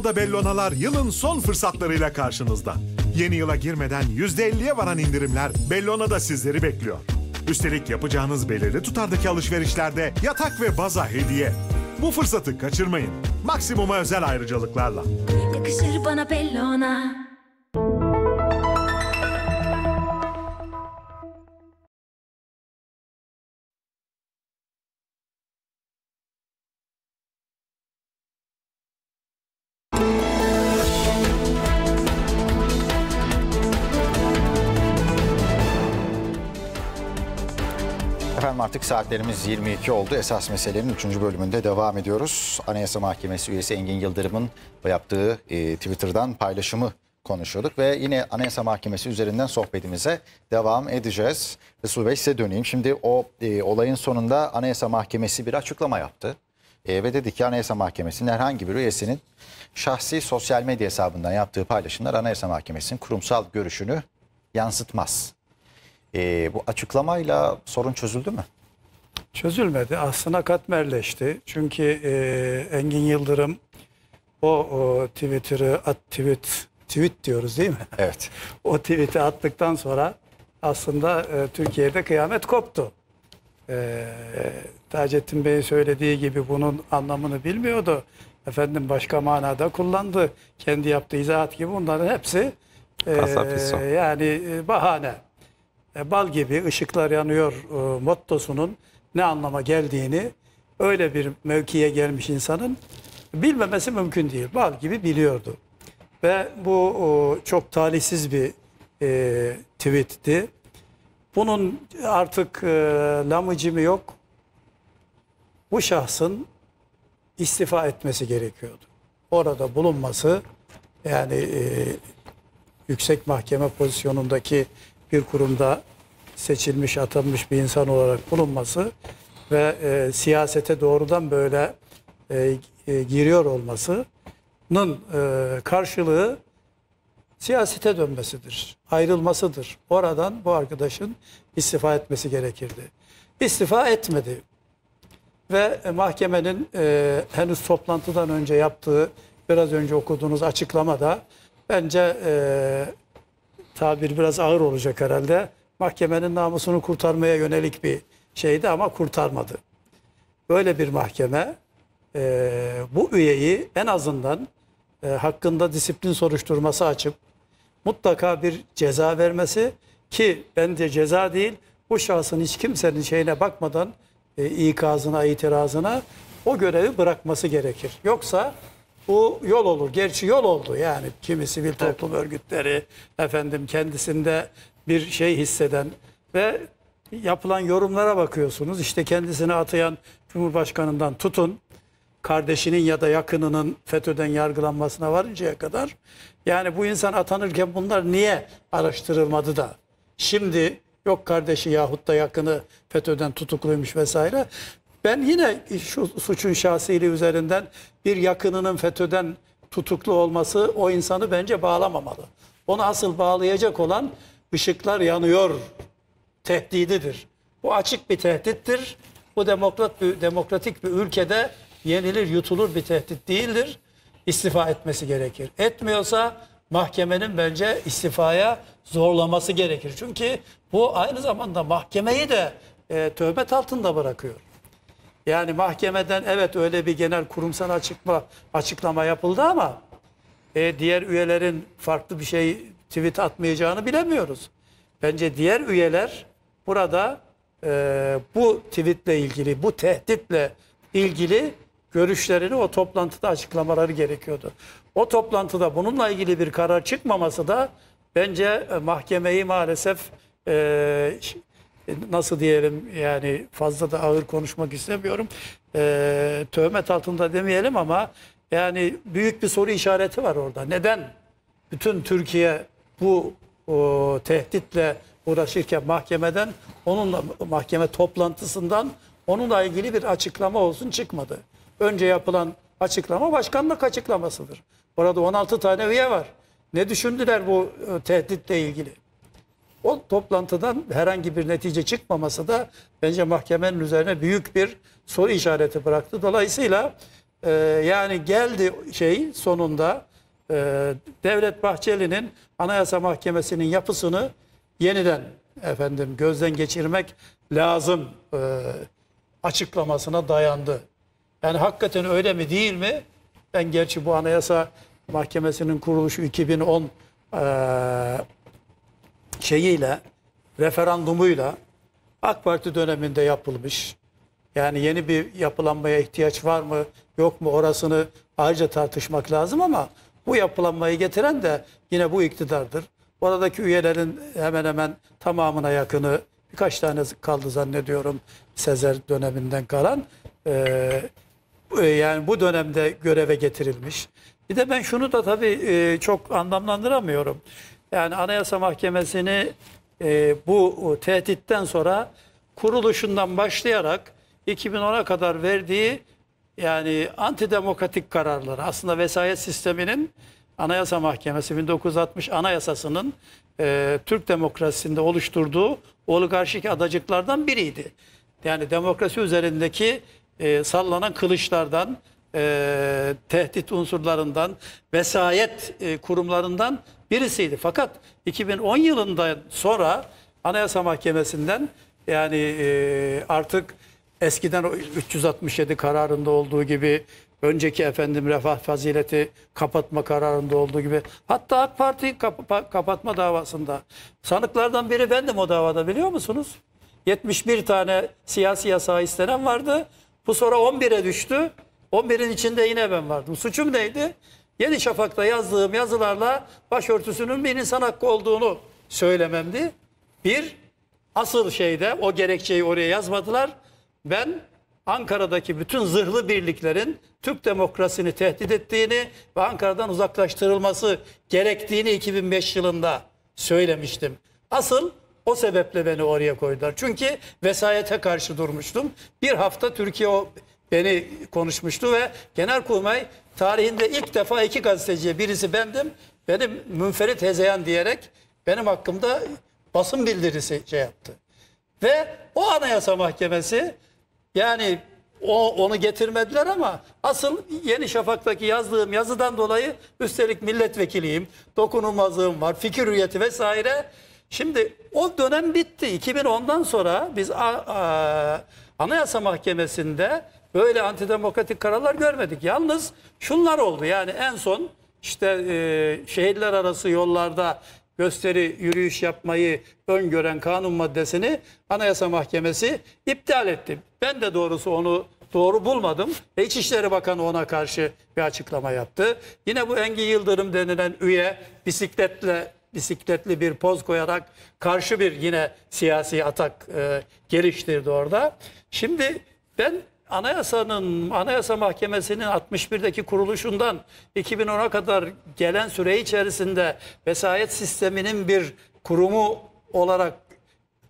F: Moda Bellonalar yılın son fırsatlarıyla karşınızda. Yeni yıla girmeden %50'ye varan indirimler Bellona'da sizleri bekliyor. Üstelik yapacağınız belirli tutardaki alışverişlerde yatak ve baza hediye. Bu fırsatı kaçırmayın. Maksimuma özel ayrıcalıklarla.
E: Yakışır bana Bellona.
A: Artık saatlerimiz 22 oldu. Esas meselenin 3. bölümünde devam ediyoruz. Anayasa Mahkemesi üyesi Engin Yıldırım'ın yaptığı e, Twitter'dan paylaşımı konuşuyorduk ve yine Anayasa Mahkemesi üzerinden sohbetimize devam edeceğiz. Resul Bey size döneyim. Şimdi o e, olayın sonunda Anayasa Mahkemesi bir açıklama yaptı. E, ve dedi ki Anayasa Mahkemesi'nin herhangi bir üyesinin şahsi sosyal medya hesabından yaptığı paylaşımlar Anayasa Mahkemesi'nin kurumsal görüşünü yansıtmaz. E, bu açıklamayla sorun çözüldü mü? Çözülmedi.
C: Aslına katmerleşti. Çünkü e, Engin Yıldırım o, o Twitter'ı at tweet tweet diyoruz değil mi? Evet. o tweet'i attıktan sonra aslında e, Türkiye'de kıyamet koptu. E, Taceddin Bey'in söylediği gibi bunun anlamını bilmiyordu. Efendim başka manada kullandı. Kendi yaptığı izahat gibi bunların hepsi e, yani e, bahane. E, bal gibi ışıklar yanıyor e, mottosunun ne anlama geldiğini öyle bir mevkiye gelmiş insanın bilmemesi mümkün değil. Bal gibi biliyordu. Ve bu çok talihsiz bir e, tweetti. Bunun artık e, lamıcı mı yok? Bu şahsın istifa etmesi gerekiyordu. Orada bulunması yani e, yüksek mahkeme pozisyonundaki bir kurumda seçilmiş, atanmış bir insan olarak bulunması ve e, siyasete doğrudan böyle e, e, giriyor olmasının e, karşılığı siyasete dönmesidir, ayrılmasıdır. Oradan bu arkadaşın istifa etmesi gerekirdi. İstifa etmedi ve e, mahkemenin e, henüz toplantıdan önce yaptığı biraz önce okuduğunuz açıklamada bence e, tabir biraz ağır olacak herhalde mahkemenin namusunu kurtarmaya yönelik bir şeydi ama kurtarmadı. Böyle bir mahkeme e, bu üyeyi en azından e, hakkında disiplin soruşturması açıp mutlaka bir ceza vermesi ki bence ceza değil bu şahsın hiç kimsenin şeyine bakmadan e, ikazına, itirazına o görevi bırakması gerekir. Yoksa bu yol olur. Gerçi yol oldu yani kimi sivil toplum örgütleri efendim kendisinde bir şey hisseden ve yapılan yorumlara bakıyorsunuz. İşte kendisini atayan Cumhurbaşkanı'ndan tutun kardeşinin ya da yakınının FETÖ'den yargılanmasına varıncaya kadar yani bu insan atanırken bunlar niye araştırılmadı da şimdi yok kardeşi yahut da yakını FETÖ'den tutukluymuş vesaire. Ben yine şu suçun şahsiliği üzerinden bir yakınının FETÖ'den tutuklu olması o insanı bence bağlamamalı. Onu asıl bağlayacak olan ışıklar yanıyor tehdididir. Bu açık bir tehdittir. Bu demokrat bir, demokratik bir ülkede yenilir yutulur bir tehdit değildir. İstifa etmesi gerekir. Etmiyorsa mahkemenin bence istifaya zorlaması gerekir. Çünkü bu aynı zamanda mahkemeyi de e, tövbet altında bırakıyor. Yani mahkemeden evet öyle bir genel kurumsal açıklama açıklama yapıldı ama e, diğer üyelerin farklı bir şey tweet atmayacağını bilemiyoruz. Bence diğer üyeler burada e, bu tweetle ilgili, bu tehditle ilgili görüşlerini o toplantıda açıklamaları gerekiyordu. O toplantıda bununla ilgili bir karar çıkmaması da bence e, mahkemeyi maalesef e, nasıl diyelim yani fazla da ağır konuşmak istemiyorum. E, tövmet altında demeyelim ama yani büyük bir soru işareti var orada. Neden bütün Türkiye bu o, tehditle uğraşırken mahkemeden onunla mahkeme toplantısından onunla ilgili bir açıklama olsun çıkmadı. Önce yapılan açıklama başkanlık açıklamasıdır. Orada 16 tane üye var. Ne düşündüler bu e, tehditle ilgili? O toplantıdan herhangi bir netice çıkmaması da bence mahkemenin üzerine büyük bir soru işareti bıraktı. Dolayısıyla e, yani geldi şey sonunda e, Devlet Bahçeli'nin Anayasa Mahkemesi'nin yapısını yeniden efendim gözden geçirmek lazım e, açıklamasına dayandı. Yani hakikaten öyle mi değil mi? Ben gerçi bu Anayasa Mahkemesi'nin kuruluşu 2010 e, şeyiyle referandumuyla AK Parti döneminde yapılmış. Yani yeni bir yapılanmaya ihtiyaç var mı yok mu orasını ayrıca tartışmak lazım ama bu yapılanmayı getiren de yine bu iktidardır. Oradaki üyelerin hemen hemen tamamına yakını birkaç tane kaldı zannediyorum Sezer döneminden kalan. Ee, yani bu dönemde göreve getirilmiş. Bir de ben şunu da tabii e, çok anlamlandıramıyorum. Yani Anayasa Mahkemesi'ni e, bu tehditten sonra kuruluşundan başlayarak 2010'a kadar verdiği yani antidemokratik kararları aslında vesayet sisteminin Anayasa Mahkemesi 1960 Anayasası'nın e, Türk demokrasisinde oluşturduğu oligarşik adacıklardan biriydi. Yani demokrasi üzerindeki e, sallanan kılıçlardan, e, tehdit unsurlarından, vesayet e, kurumlarından birisiydi. Fakat 2010 yılında sonra Anayasa Mahkemesi'nden yani e, artık Eskiden o 367 kararında olduğu gibi önceki efendim refah fazileti kapatma kararında olduğu gibi hatta AK Parti kap kapatma davasında sanıklardan biri bendim o davada biliyor musunuz? 71 tane siyasi yasağı istenen vardı. Bu sonra 11'e düştü. 11'in içinde yine ben vardım. Suçum neydi? Yeni Şafak'ta yazdığım yazılarla başörtüsünün bir insan hakkı olduğunu söylememdi. Bir, asıl şeyde o gerekçeyi oraya yazmadılar ben Ankara'daki bütün zırhlı birliklerin Türk demokrasini tehdit ettiğini ve Ankara'dan uzaklaştırılması gerektiğini 2005 yılında söylemiştim. Asıl o sebeple beni oraya koydular. Çünkü vesayete karşı durmuştum. Bir hafta Türkiye o beni konuşmuştu ve Genelkurmay tarihinde ilk defa iki gazeteciye birisi bendim. Benim münferit hezeyan diyerek benim hakkımda basın bildirisi şey yaptı. Ve o Anayasa Mahkemesi yani o onu getirmediler ama asıl Yeni Şafak'taki yazdığım yazıdan dolayı üstelik milletvekiliyim, dokunulmazlığım var, fikir hürriyeti vesaire. Şimdi o dönem bitti. 2010'dan sonra biz a, a, Anayasa Mahkemesi'nde böyle antidemokratik kararlar görmedik. Yalnız şunlar oldu. Yani en son işte e, şehirler arası yollarda gösteri yürüyüş yapmayı öngören kanun maddesini Anayasa Mahkemesi iptal etti. Ben de doğrusu onu doğru bulmadım. Ve İçişleri Bakanı ona karşı bir açıklama yaptı. Yine bu Engin Yıldırım denilen üye bisikletle bisikletli bir poz koyarak karşı bir yine siyasi atak e, geliştirdi orada. Şimdi ben anayasanın anayasa mahkemesinin 61'deki kuruluşundan 2010'a kadar gelen süre içerisinde vesayet sisteminin bir kurumu olarak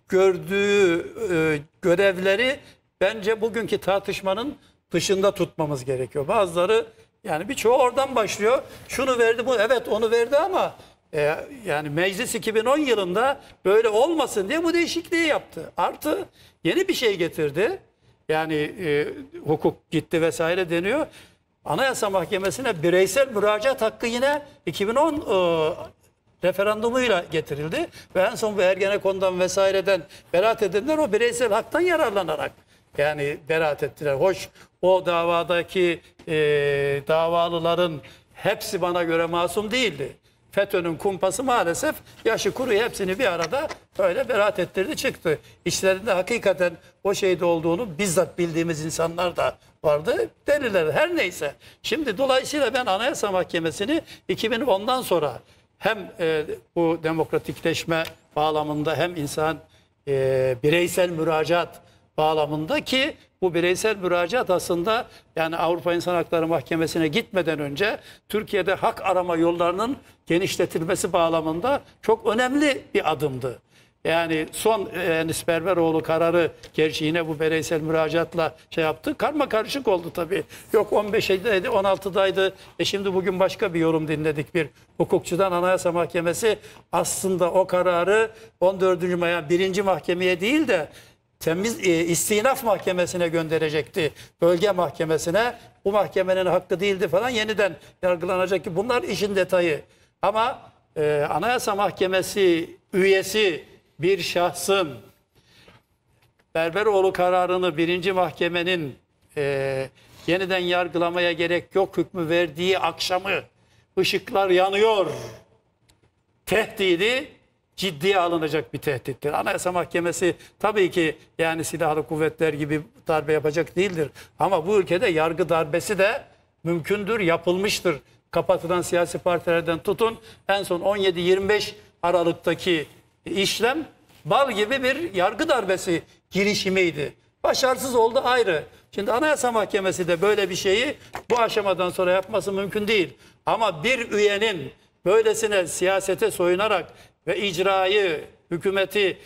C: gördüğü e, görevleri bence bugünkü tartışmanın dışında tutmamız gerekiyor. Bazıları yani birçoğu oradan başlıyor. Şunu verdi bu evet onu verdi ama e, yani meclis 2010 yılında böyle olmasın diye bu değişikliği yaptı. Artı yeni bir şey getirdi. Yani e, hukuk gitti vesaire deniyor. Anayasa Mahkemesi'ne bireysel müracaat hakkı yine 2010 e, referandumuyla getirildi. Ve en son bu Ergenekon'dan vesaireden beraat edenler o bireysel haktan yararlanarak yani beraat ettiler. Hoş o davadaki e, davalıların hepsi bana göre masum değildi. FETÖ'nün kumpası maalesef yaşı kuru hepsini bir arada böyle beraat ettirdi çıktı. İçlerinde hakikaten o şeyde olduğunu bizzat bildiğimiz insanlar da vardı. Deliler her neyse. Şimdi dolayısıyla ben Anayasa Mahkemesi'ni 2010'dan sonra hem e, bu demokratikleşme bağlamında hem insan e, bireysel müracaat bağlamında ki bu bireysel müracaat aslında yani Avrupa İnsan Hakları Mahkemesi'ne gitmeden önce Türkiye'de hak arama yollarının genişletilmesi bağlamında çok önemli bir adımdı. Yani son Enis Berberoğlu kararı gerçi yine bu bireysel müracaatla şey yaptı. Karma karışık oldu tabii. Yok 15'deydi 16'daydı. E şimdi bugün başka bir yorum dinledik bir hukukçudan Anayasa Mahkemesi aslında o kararı 14. Maya birinci Mahkemeye değil de temiz e, istinaf mahkemesine gönderecekti. Bölge mahkemesine bu mahkemenin hakkı değildi falan yeniden yargılanacak ki bunlar işin detayı. Ama e, Anayasa Mahkemesi üyesi bir şahsın Berberoğlu kararını birinci mahkemenin e, yeniden yargılamaya gerek yok hükmü verdiği akşamı ışıklar yanıyor tehdidi ciddiye alınacak bir tehdittir. Anayasa Mahkemesi tabii ki yani silahlı kuvvetler gibi darbe yapacak değildir. Ama bu ülkede yargı darbesi de mümkündür, yapılmıştır. Kapatılan siyasi partilerden tutun en son 17-25 Aralık'taki işlem bal gibi bir yargı darbesi girişimiydi. Başarısız oldu ayrı. Şimdi Anayasa Mahkemesi de böyle bir şeyi bu aşamadan sonra yapması mümkün değil. Ama bir üyenin böylesine siyasete soyunarak ve icrayı, hükümeti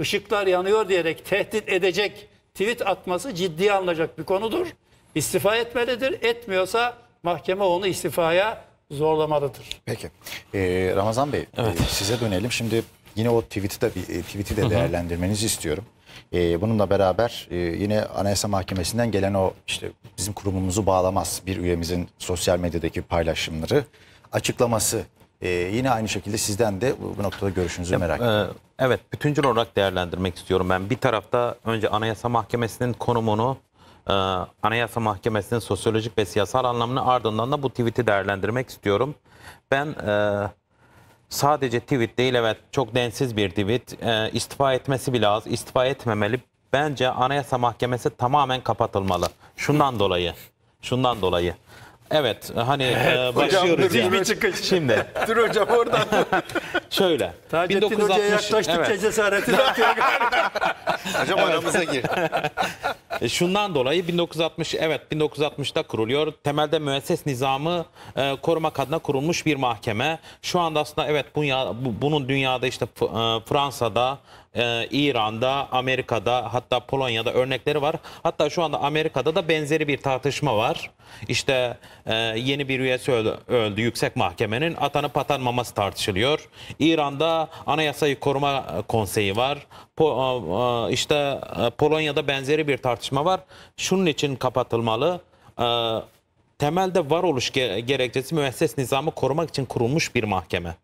C: ışıklar yanıyor diyerek tehdit edecek tweet atması ciddi alınacak bir konudur. İstifa etmelidir. Etmiyorsa mahkeme onu istifaya zorlamalıdır.
A: Peki. Ee, Ramazan Bey e, evet. e, size dönelim. Şimdi yine o tweet'i de, bir, e, tweet'i de değerlendirmenizi istiyorum. E, bununla beraber e, yine Anayasa Mahkemesi'nden gelen o işte bizim kurumumuzu bağlamaz bir üyemizin sosyal medyadaki paylaşımları açıklaması ee, yine aynı şekilde sizden de bu, bu noktada görüşünüzü merak
D: e, ediyorum. evet, bütüncül olarak değerlendirmek istiyorum ben. Bir tarafta önce Anayasa Mahkemesi'nin konumunu, e, Anayasa Mahkemesi'nin sosyolojik ve siyasal anlamını ardından da bu tweet'i değerlendirmek istiyorum. Ben e, sadece tweet değil evet çok densiz bir tweet. E, istifa etmesi bile az, istifa etmemeli. Bence Anayasa Mahkemesi tamamen kapatılmalı. Şundan dolayı, şundan dolayı. Evet e, hani e, başlıyoruz. Hocam, bir çıkış. Şimdi. [LAUGHS]
B: Dur hocam oradan.
D: [LAUGHS] Şöyle. Taceddin 1960, Hoca'ya yaklaştıkça evet. cesaretini
C: atıyor galiba.
D: [LAUGHS] hocam aramıza gir. E, şundan dolayı 1960 evet 1960'da kuruluyor. Temelde müesses nizamı e, korumak adına kurulmuş bir mahkeme. Şu anda aslında evet dünya, bu, bunun dünyada işte e, Fransa'da, e, İran'da, Amerika'da hatta Polonya'da örnekleri var. Hatta şu anda Amerika'da da benzeri bir tartışma var. İşte e, yeni bir üyesi öldü, öldü yüksek mahkemenin atanıp atanmaması tartışılıyor. İran'da Anayasayı Koruma Konseyi var. Po, e, e, işte e, Polonya'da benzeri bir tartışma var. Şunun için kapatılmalı. E, temelde varoluş gerekçesi müesses nizamı korumak için kurulmuş bir mahkeme.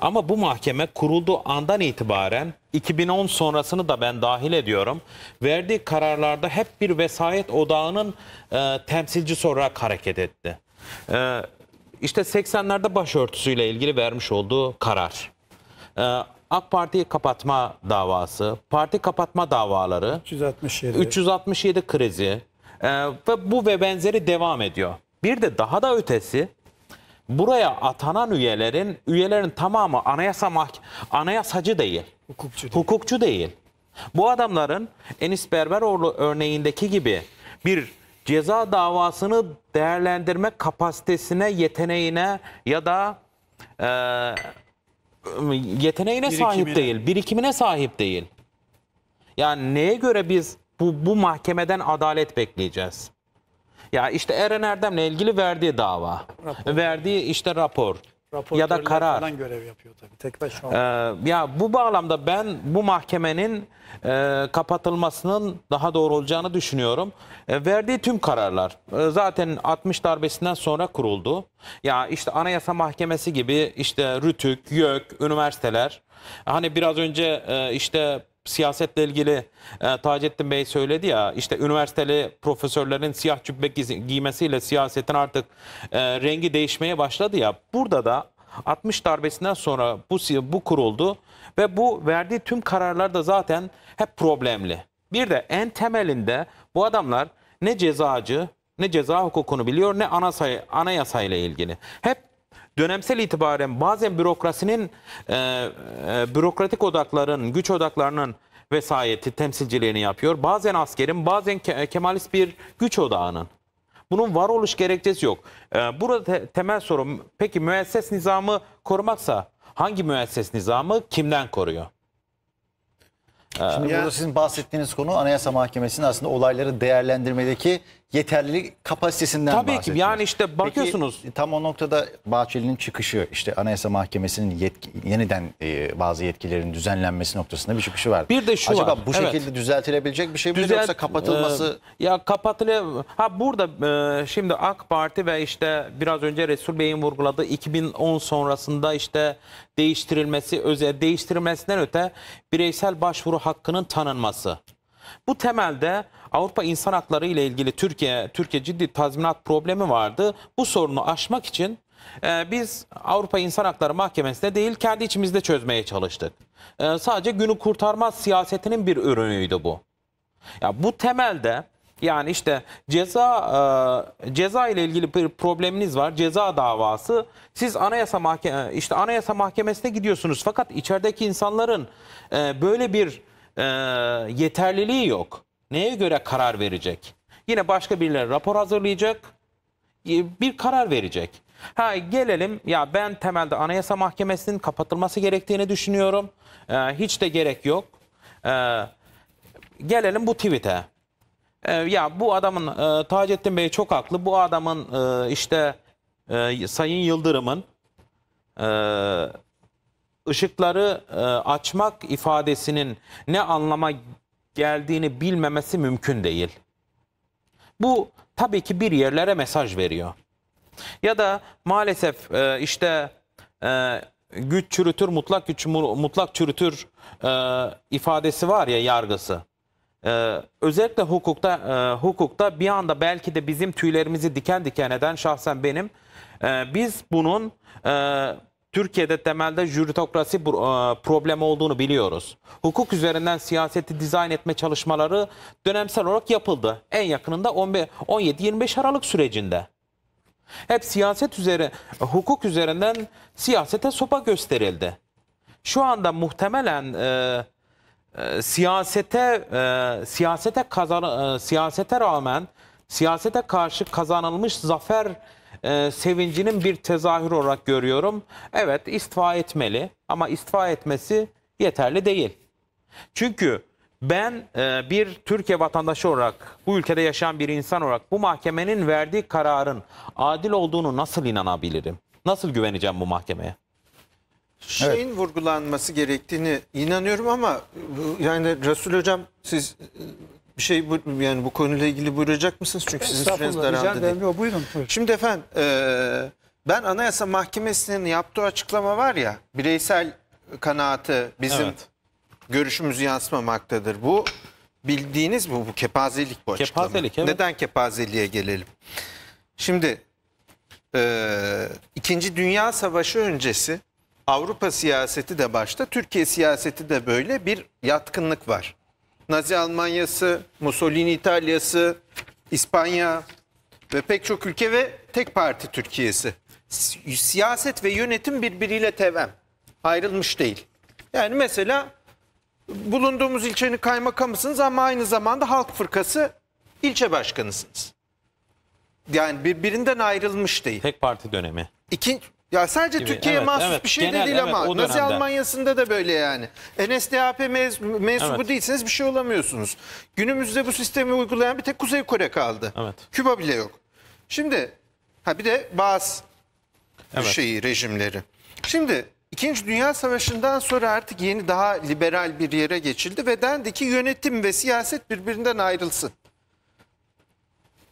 D: Ama bu mahkeme kurulduğu andan itibaren 2010 sonrasını da ben dahil ediyorum. Verdiği kararlarda hep bir vesayet odağının e, temsilcisi olarak hareket etti. E, işte 80'lerde başörtüsüyle ilgili vermiş olduğu karar. E, AK Parti'yi kapatma davası, parti kapatma davaları, 367, 367 krizi e, ve bu ve benzeri devam ediyor. Bir de daha da ötesi buraya atanan üyelerin üyelerin tamamı anayasa mah anayasacı değil. Hukukçu değil. Hukukçu değil. Bu adamların Enis Berberoğlu örneğindeki gibi bir ceza davasını değerlendirme kapasitesine, yeteneğine ya da e, yeteneğine birikimine. sahip değil, birikimine sahip değil. Yani neye göre biz bu, bu mahkemeden adalet bekleyeceğiz? Ya işte Eren Erdem'le ilgili verdiği dava, rapor. verdiği işte rapor ya da karar. Falan
C: görev yapıyor tabii. Tek başına.
D: Ee, ya bu bağlamda ben bu mahkemenin e, kapatılmasının daha doğru olacağını düşünüyorum. E, verdiği tüm kararlar e, zaten 60 darbesinden sonra kuruldu. Ya işte Anayasa Mahkemesi gibi işte Rütük, YÖK, üniversiteler. Hani biraz önce e, işte siyasetle ilgili e, Taceddin Bey söyledi ya işte üniversiteli profesörlerin siyah cübbe giymesiyle siyasetin artık e, rengi değişmeye başladı ya. Burada da 60 darbesinden sonra bu bu kuruldu ve bu verdiği tüm kararlar da zaten hep problemli. Bir de en temelinde bu adamlar ne cezacı ne ceza hukukunu biliyor ne anasay, anayasayla ilgili. Hep dönemsel itibaren bazen bürokrasinin, e, e, bürokratik odakların, güç odaklarının vesayeti, temsilciliğini yapıyor. Bazen askerin, bazen ke Kemalist bir güç odağının. Bunun varoluş gerekçesi yok. E, burada te temel soru peki müesses nizamı korumaksa hangi müesses nizamı kimden koruyor? Şimdi
A: yani, burada sizin bahsettiğiniz konu Anayasa Mahkemesi'nin aslında olayları değerlendirmedeki yeterli kapasitesinden Tabii bahsediyoruz. ki yani işte bakıyorsunuz. Peki, tam o noktada Bahçeli'nin çıkışı işte Anayasa Mahkemesi'nin yetki, yeniden e, bazı yetkilerin düzenlenmesi noktasında bir çıkışı var. Bir de şu Acaba var. bu şekilde evet.
D: düzeltilebilecek bir şey mi Düzelt, yoksa kapatılması? E, ya kapatılı Ha burada e, şimdi AK Parti ve işte biraz önce Resul Bey'in vurguladığı 2010 sonrasında işte değiştirilmesi, özel değiştirilmesinden öte bireysel başvuru hakkının tanınması. Bu temelde Avrupa insan hakları ile ilgili Türkiye Türkiye ciddi tazminat problemi vardı. Bu sorunu aşmak için e, biz Avrupa İnsan Hakları Mahkemesi'ne değil kendi içimizde çözmeye çalıştık. E, sadece günü kurtarmaz siyasetinin bir ürünüydü bu. Ya bu temelde yani işte ceza e, ceza ile ilgili bir probleminiz var. Ceza davası. Siz Anayasa Mahke e, işte Anayasa Mahkemesi'ne gidiyorsunuz fakat içerideki insanların e, böyle bir e, yeterliliği yok neye göre karar verecek? Yine başka birileri rapor hazırlayacak, ee, bir karar verecek. Ha gelelim ya ben temelde Anayasa Mahkemesi'nin kapatılması gerektiğini düşünüyorum. Ee, hiç de gerek yok. Ee, gelelim bu tweet'e. Ee, ya bu adamın e, Taceddin Bey çok haklı. Bu adamın e, işte e, Sayın Yıldırım'ın e, ışıkları e, açmak ifadesinin ne anlama geldiğini bilmemesi mümkün değil. Bu tabii ki bir yerlere mesaj veriyor. Ya da maalesef e, işte e, güç çürütür, mutlak güç mutlak çürütür e, ifadesi var ya yargısı. Ee, özellikle hukukta e, hukukta bir anda belki de bizim tüylerimizi diken diken eden şahsen benim e, biz bunun e, Türkiye'de temelde jüritokrasi e, problemi olduğunu biliyoruz. Hukuk üzerinden siyaseti dizayn etme çalışmaları dönemsel olarak yapıldı. En yakınında 17-25 Aralık sürecinde. Hep siyaset üzeri, hukuk üzerinden siyasete sopa gösterildi. Şu anda muhtemelen e, e, siyasete e, siyasete kazan e, siyasete rağmen siyasete karşı kazanılmış zafer e, sevincinin bir tezahür olarak görüyorum. Evet istifa etmeli ama istifa etmesi yeterli değil. Çünkü ben e, bir Türkiye vatandaşı olarak, bu ülkede yaşayan bir insan olarak bu mahkemenin verdiği kararın adil olduğunu nasıl inanabilirim? Nasıl güveneceğim bu mahkemeye?
B: Şeyin evet. vurgulanması gerektiğini inanıyorum ama yani Resul Hocam siz bir şey bu, yani bu konuyla ilgili buyuracak mısınız? Çünkü sizin süreniz daraldı değil. Buyurun, buyurun. Şimdi efendim e, ben Anayasa Mahkemesi'nin yaptığı açıklama var ya bireysel kanaatı bizim evet. görüşümüzü yansımamaktadır. Bu bildiğiniz bu, bu kepazelik bu kepazelik, açıklama. Kepazelik, evet. Neden kepazeliğe gelelim? Şimdi e, İkinci Dünya Savaşı öncesi Avrupa siyaseti de başta Türkiye siyaseti de böyle bir yatkınlık var. Nazi Almanya'sı, Mussolini İtalya'sı, İspanya ve pek çok ülke ve tek parti Türkiye'si. Siyaset ve yönetim birbiriyle tevem. Ayrılmış değil. Yani mesela bulunduğumuz ilçenin kaymakamısınız ama aynı zamanda halk fırkası ilçe başkanısınız. Yani birbirinden ayrılmış değil. Tek parti dönemi. İkinci, ya sadece Türkiye'ye evet, mahsus evet, bir şey genel, de değil evet, ama Nazi Almanya'sında da böyle yani. NSDAP mez, mensubu evet. değilseniz bir şey olamıyorsunuz. Günümüzde bu sistemi uygulayan bir tek Kuzey Kore kaldı. Evet. Küba bile yok. Şimdi ha bir de bazı evet. şeyi rejimleri. Şimdi İkinci Dünya Savaşı'ndan sonra artık yeni daha liberal bir yere geçildi ve dendi ki yönetim ve siyaset birbirinden ayrılsın.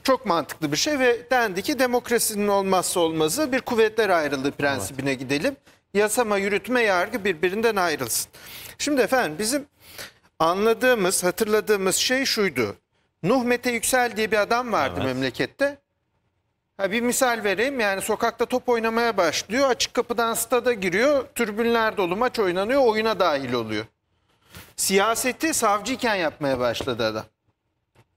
B: Çok mantıklı bir şey ve dendi ki demokrasinin olmazsa olmazı bir kuvvetler ayrılığı prensibine evet. gidelim. Yasama, yürütme, yargı birbirinden ayrılsın. Şimdi efendim bizim anladığımız, hatırladığımız şey şuydu. Nuh Mete Yüksel diye bir adam vardı evet. memlekette. Ha bir misal vereyim yani sokakta top oynamaya başlıyor. Açık kapıdan stada giriyor. Türbünler dolu maç oynanıyor. Oyuna dahil oluyor. Siyaseti savcıyken yapmaya başladı adam.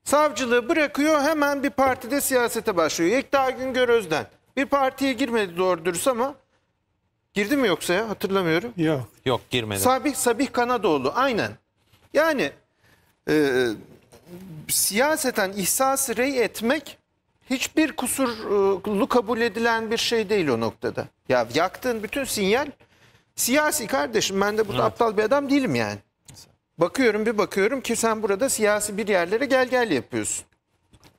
B: Savcılığı bırakıyor hemen bir partide siyasete başlıyor. Yekta Güngör Özden. Bir partiye girmedi doğru dürüst ama girdi mi yoksa ya hatırlamıyorum. Yok. Yok girmedi. Sabih, Sabih Kanadoğlu aynen. Yani e, siyaseten ihsası rey etmek hiçbir kusurlu kabul edilen bir şey değil o noktada. Ya yaktığın bütün sinyal siyasi kardeşim ben de burada evet. aptal bir adam değilim yani. Bakıyorum bir bakıyorum ki sen burada siyasi bir yerlere gel gel yapıyorsun.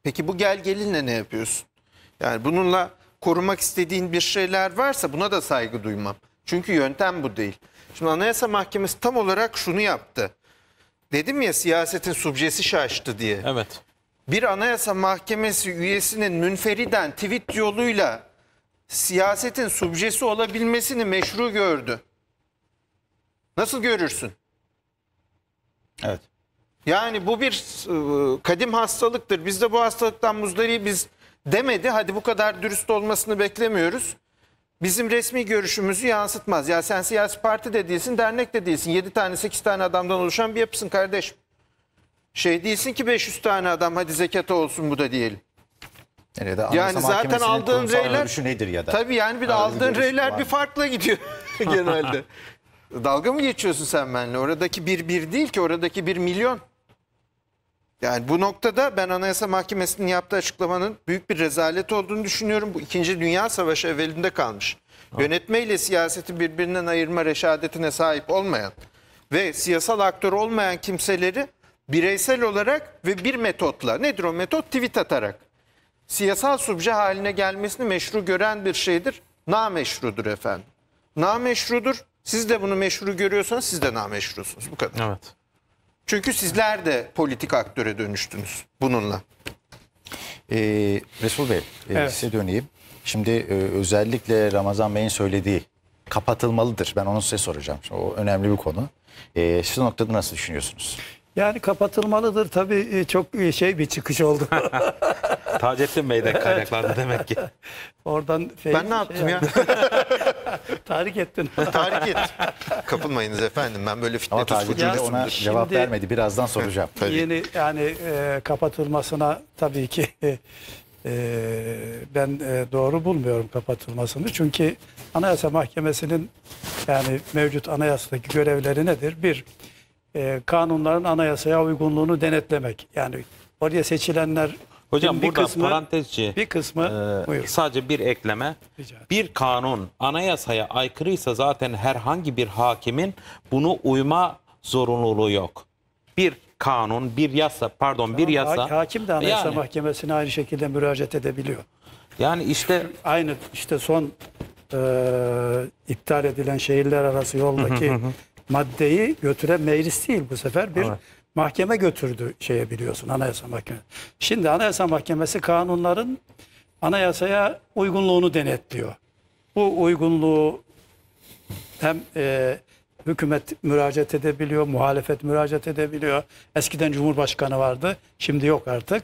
B: Peki bu gel gelinle ne yapıyorsun? Yani bununla korumak istediğin bir şeyler varsa buna da saygı duymam. Çünkü yöntem bu değil. Şimdi Anayasa Mahkemesi tam olarak şunu yaptı. Dedim ya siyasetin subjesi şaştı diye. Evet. Bir Anayasa Mahkemesi üyesinin münferiden tweet yoluyla siyasetin subjesi olabilmesini meşru gördü. Nasıl görürsün? Evet. Yani bu bir e, kadim hastalıktır. Biz de bu hastalıktan muzdari biz demedi. Hadi bu kadar dürüst olmasını beklemiyoruz. Bizim resmi görüşümüzü yansıtmaz. Ya sen siyasi parti de değilsin, dernek de değilsin. 7 tane 8 tane adamdan oluşan bir yapısın kardeşim. Şey değilsin ki 500 tane adam hadi zekat olsun bu da diyelim.
A: Yani, yani zaten aldığın reyler nedir ya da? Tabii yani bir de aldığın reyler bir farklı gidiyor [LAUGHS] genelde. [LAUGHS]
B: Dalga mı geçiyorsun sen benimle? Oradaki bir bir değil ki oradaki bir milyon. Yani bu noktada ben Anayasa Mahkemesi'nin yaptığı açıklamanın büyük bir rezalet olduğunu düşünüyorum. Bu İkinci Dünya Savaşı evvelinde kalmış. Ha. Yönetme ile siyaseti birbirinden ayırma reşadetine sahip olmayan ve siyasal aktör olmayan kimseleri bireysel olarak ve bir metotla nedir o metot tweet atarak siyasal subje haline gelmesini meşru gören bir şeydir. Nameşrudur efendim. Nameşrudur. Siz de bunu meşru görüyorsanız siz de nameşrusunuz. Bu kadar. Evet. Çünkü sizler de politik aktöre dönüştünüz
A: bununla. Ee, Resul Bey e, evet. size döneyim. Şimdi e, özellikle Ramazan Bey'in söylediği kapatılmalıdır. Ben onu size soracağım. O önemli bir konu. E, siz o noktada nasıl düşünüyorsunuz?
C: Yani kapatılmalıdır tabii e, çok şey bir çıkış oldu. [LAUGHS]
D: Taceddin Bey'den kaynaklandı demek ki.
C: Oradan ben ne yaptım şey ya? [LAUGHS] [LAUGHS] Tahrik ettin.
B: Tahrik et. Kapılmayınız efendim. Ben böyle fitne Ama tutkucuyum. ona cevap vermedi.
A: Birazdan soracağım. Tabii.
C: Yeni yani e, kapatılmasına tabii ki [LAUGHS] e, e, ben e, doğru bulmuyorum kapatılmasını. Çünkü Anayasa Mahkemesi'nin yani mevcut anayasadaki görevleri nedir? Bir, e, kanunların anayasaya uygunluğunu denetlemek. Yani oraya seçilenler Hocam bir burada kısmı,
D: parantezci bir kısmı e, sadece bir ekleme. Bir kanun anayasaya aykırıysa zaten herhangi bir hakimin bunu uyma zorunluluğu yok. Bir kanun, bir yasa, pardon tamam, bir yasa. Hakim de Anayasa yani,
C: Mahkemesi'ne aynı şekilde müracaat edebiliyor. Yani işte aynı işte son e, iptal edilen şehirler arası yoldaki maddeyi götüren meclis değil bu sefer bir evet mahkeme götürdü şeye biliyorsun Anayasa Mahkemesi. Şimdi Anayasa Mahkemesi kanunların anayasaya uygunluğunu denetliyor. Bu uygunluğu hem e, hükümet müracaat edebiliyor, muhalefet müracaat edebiliyor. Eskiden Cumhurbaşkanı vardı, şimdi yok artık.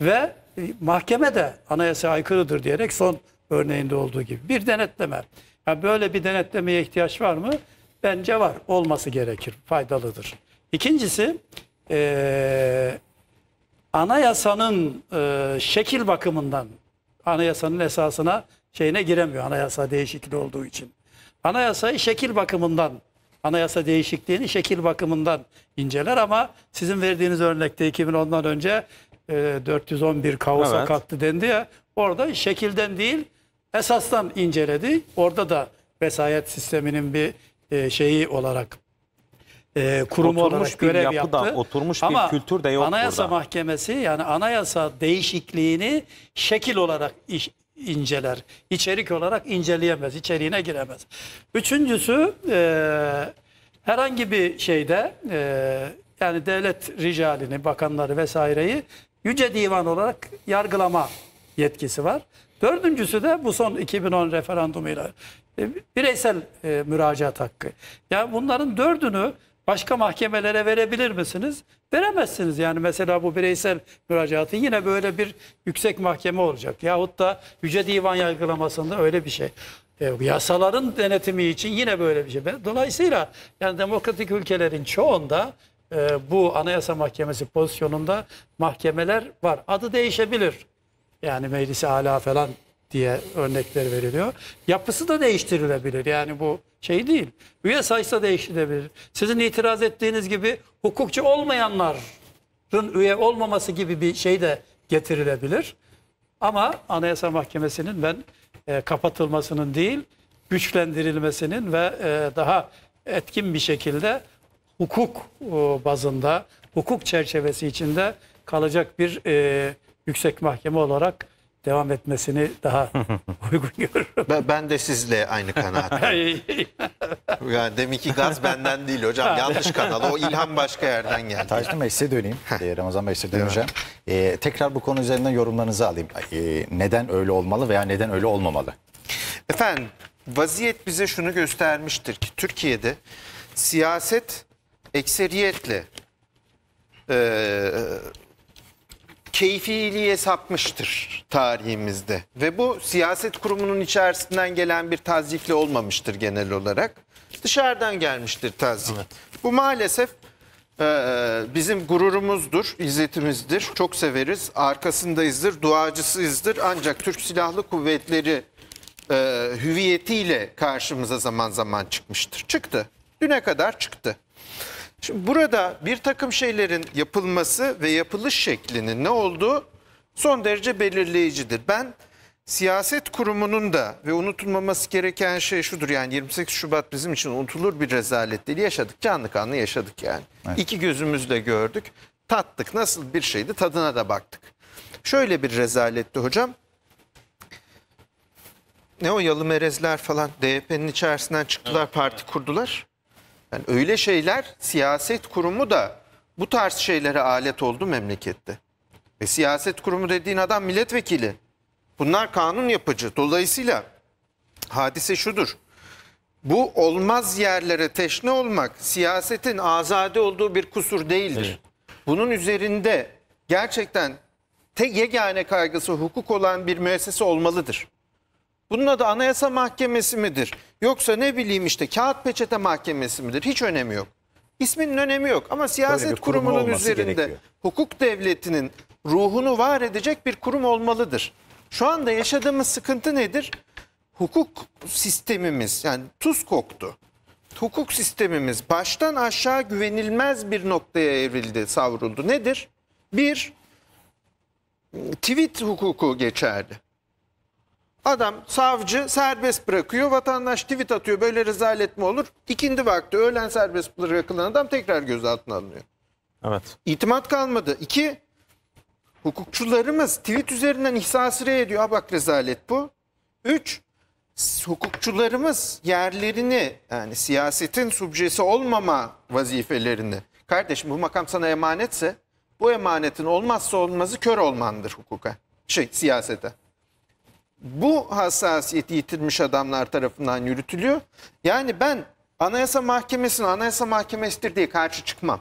C: Ve e, mahkeme de Anayasa aykırıdır diyerek son örneğinde olduğu gibi bir denetleme. Yani böyle bir denetlemeye ihtiyaç var mı? Bence var, olması gerekir, faydalıdır. İkincisi e, anayasanın e, şekil bakımından anayasanın esasına şeyine giremiyor anayasa değişikliği olduğu için. Anayasayı şekil bakımından anayasa değişikliğini şekil bakımından inceler ama sizin verdiğiniz örnekte 2010'dan önce e, 411 kaosa evet. kalktı dendi ya orada şekilden değil esastan inceledi. Orada da vesayet sisteminin bir e, şeyi olarak e, kurumu oturmuş olarak bir görev yapı da, yaptı. oturmuş bir kültür de yok Anayasa burada. Mahkemesi yani anayasa değişikliğini şekil olarak iş, inceler. İçerik olarak inceleyemez, içeriğine giremez. Üçüncüsü e, herhangi bir şeyde e, yani devlet ricalini, bakanları vesaireyi yüce divan olarak yargılama yetkisi var. Dördüncüsü de bu son 2010 referandumuyla e, bireysel e, müracaat hakkı. Yani bunların dördünü başka mahkemelere verebilir misiniz? Veremezsiniz yani mesela bu bireysel müracaatı yine böyle bir yüksek mahkeme olacak. Yahut da Yüce Divan yargılamasında öyle bir şey. E, yasaların denetimi için yine böyle bir şey. Dolayısıyla yani demokratik ülkelerin çoğunda e, bu Anayasa Mahkemesi pozisyonunda mahkemeler var. Adı değişebilir. Yani meclis ala falan diye örnekler veriliyor. Yapısı da değiştirilebilir. Yani bu şey değil. Üye sayısı da değiştirilebilir. Sizin itiraz ettiğiniz gibi hukukçu olmayanların üye olmaması gibi bir şey de getirilebilir. Ama Anayasa Mahkemesi'nin ben e, kapatılmasının değil, güçlendirilmesinin ve e, daha etkin bir şekilde hukuk e, bazında, hukuk çerçevesi içinde kalacak bir e, yüksek mahkeme olarak devam etmesini daha [LAUGHS] uygun
B: görürüm. Ben, ben de sizle aynı kanaatteyim. [LAUGHS] yani ki gaz benden değil hocam. Yanlış kanal. O ilham başka yerden
A: geldi. Taşlı Bey size döneyim. Ee, Ramazan Bey size döneceğim. Ee, tekrar bu konu üzerinden yorumlarınızı alayım. Ee, neden öyle olmalı veya neden öyle olmamalı? Efendim vaziyet bize
B: şunu göstermiştir ki Türkiye'de siyaset ekseriyetle e, keyfiliğe sapmıştır tarihimizde. Ve bu siyaset kurumunun içerisinden gelen bir tazifle olmamıştır genel olarak. Dışarıdan gelmiştir tazif. Evet. Bu maalesef e, bizim gururumuzdur, izzetimizdir. Çok severiz, arkasındayızdır, duacısıyızdır. Ancak Türk Silahlı Kuvvetleri e, hüviyetiyle karşımıza zaman zaman çıkmıştır. Çıktı. Düne kadar çıktı. Şimdi burada bir takım şeylerin yapılması ve yapılış şeklinin ne olduğu son derece belirleyicidir. Ben siyaset kurumunun da ve unutulmaması gereken şey şudur yani 28 Şubat bizim için unutulur bir rezalet değil yaşadık canlı kanlı yaşadık yani. Evet. İki gözümüzle gördük tattık nasıl bir şeydi tadına da baktık. Şöyle bir rezaletti hocam ne o yalı merezler falan DYP'nin içerisinden çıktılar evet, parti kurdular. Yani öyle şeyler siyaset kurumu da bu tarz şeylere alet oldu memlekette. Ve siyaset kurumu dediğin adam milletvekili. Bunlar kanun yapıcı. Dolayısıyla hadise şudur. Bu olmaz yerlere teşne olmak siyasetin azade olduğu bir kusur değildir. Evet. Bunun üzerinde gerçekten tek yegane kaygısı hukuk olan bir müessese olmalıdır. Bunun adı anayasa mahkemesi midir? Yoksa ne bileyim işte kağıt peçete mahkemesi midir? Hiç önemi yok. İsminin önemi yok ama siyaset kurumunun üzerinde gerekiyor. hukuk devletinin ruhunu var edecek bir kurum olmalıdır. Şu anda yaşadığımız sıkıntı nedir? Hukuk sistemimiz yani tuz koktu. Hukuk sistemimiz baştan aşağı güvenilmez bir noktaya evrildi, savruldu. Nedir? Bir, tweet hukuku geçerli. Adam savcı serbest bırakıyor. Vatandaş tweet atıyor. Böyle rezalet mi olur? İkindi vakti öğlen serbest bırakılan adam tekrar gözaltına alınıyor. Evet. İtimat kalmadı. İki, hukukçularımız tweet üzerinden ihsasire ediyor. Ha bak rezalet bu. Üç, hukukçularımız yerlerini yani siyasetin subjesi olmama vazifelerini. Kardeşim bu makam sana emanetse bu emanetin olmazsa olmazı kör olmandır hukuka. Şey siyasete bu hassasiyeti yitirmiş adamlar tarafından yürütülüyor. Yani ben anayasa mahkemesine anayasa mahkemesidir diye karşı çıkmam.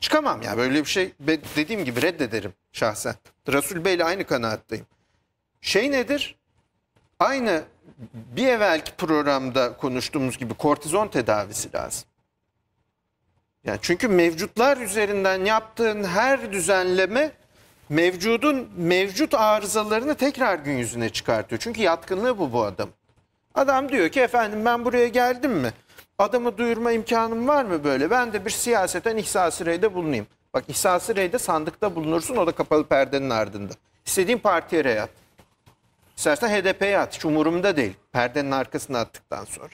B: Çıkamam ya böyle bir şey dediğim gibi reddederim şahsen. Rasul Bey ile aynı kanaattayım. Şey nedir? Aynı bir evvelki programda konuştuğumuz gibi kortizon tedavisi lazım. Yani çünkü mevcutlar üzerinden yaptığın her düzenleme mevcudun mevcut arızalarını tekrar gün yüzüne çıkartıyor. Çünkü yatkınlığı bu bu adam. Adam diyor ki efendim ben buraya geldim mi? Adamı duyurma imkanım var mı böyle? Ben de bir siyaseten ihsası reyde bulunayım. Bak ihsası reyde sandıkta bulunursun o da kapalı perdenin ardında. İstediğin partiye rey at. İstersen HDP'ye at. Hiç umurumda değil. Perdenin arkasına attıktan sonra.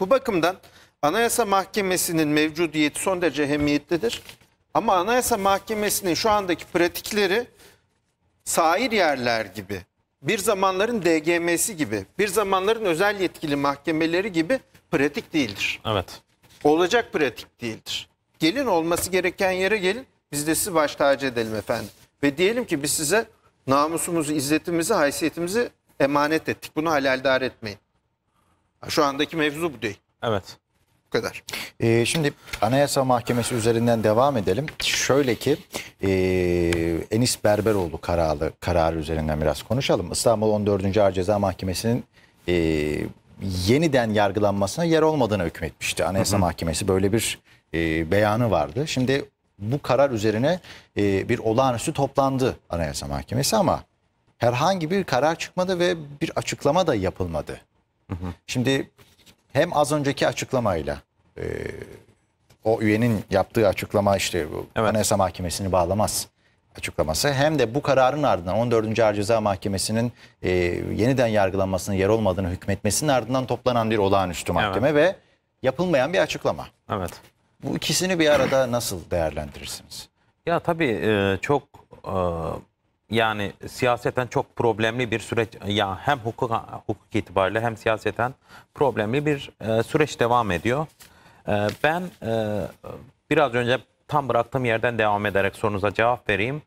B: Bu bakımdan Anayasa Mahkemesi'nin mevcudiyeti son derece hemiyetlidir. Ama Anayasa Mahkemesi'nin şu andaki pratikleri sair yerler gibi, bir zamanların DGM'si gibi, bir zamanların özel yetkili mahkemeleri gibi pratik değildir. Evet. Olacak pratik değildir. Gelin olması gereken yere gelin, biz de sizi baş tacı edelim efendim. Ve diyelim ki biz size namusumuzu, izzetimizi, haysiyetimizi emanet ettik. Bunu haleldar etmeyin. Şu andaki mevzu bu değil. Evet kadar.
A: Ee, şimdi Anayasa Mahkemesi üzerinden devam edelim. Şöyle ki e, Enis Berberoğlu kararlı kararı üzerinden biraz konuşalım. İstanbul 14. Ağır Ceza Mahkemesi'nin e, yeniden yargılanmasına yer olmadığını hükmetmişti. Anayasa hı hı. Mahkemesi böyle bir e, beyanı vardı. Şimdi bu karar üzerine e, bir olağanüstü toplandı Anayasa Mahkemesi ama herhangi bir karar çıkmadı ve bir açıklama da yapılmadı. Hı hı. Şimdi hem az önceki açıklamayla e, o üyenin yaptığı açıklama işte bu evet. Anayasa Mahkemesi'ni bağlamaz açıklaması hem de bu kararın ardından 14. Ağır Ceza Mahkemesi'nin e, yeniden yargılanmasının yer olmadığını hükmetmesinin ardından toplanan bir
D: olağanüstü mahkeme
A: evet. ve yapılmayan bir açıklama. Evet. Bu ikisini bir arada nasıl değerlendirirsiniz?
D: Ya tabii e, çok e, yani siyaseten çok problemli bir süreç ya hem hukuk hukuk itibariyle hem siyaseten problemli bir e, süreç devam ediyor. E, ben e, biraz önce tam bıraktığım yerden devam ederek sorunuza cevap vereyim.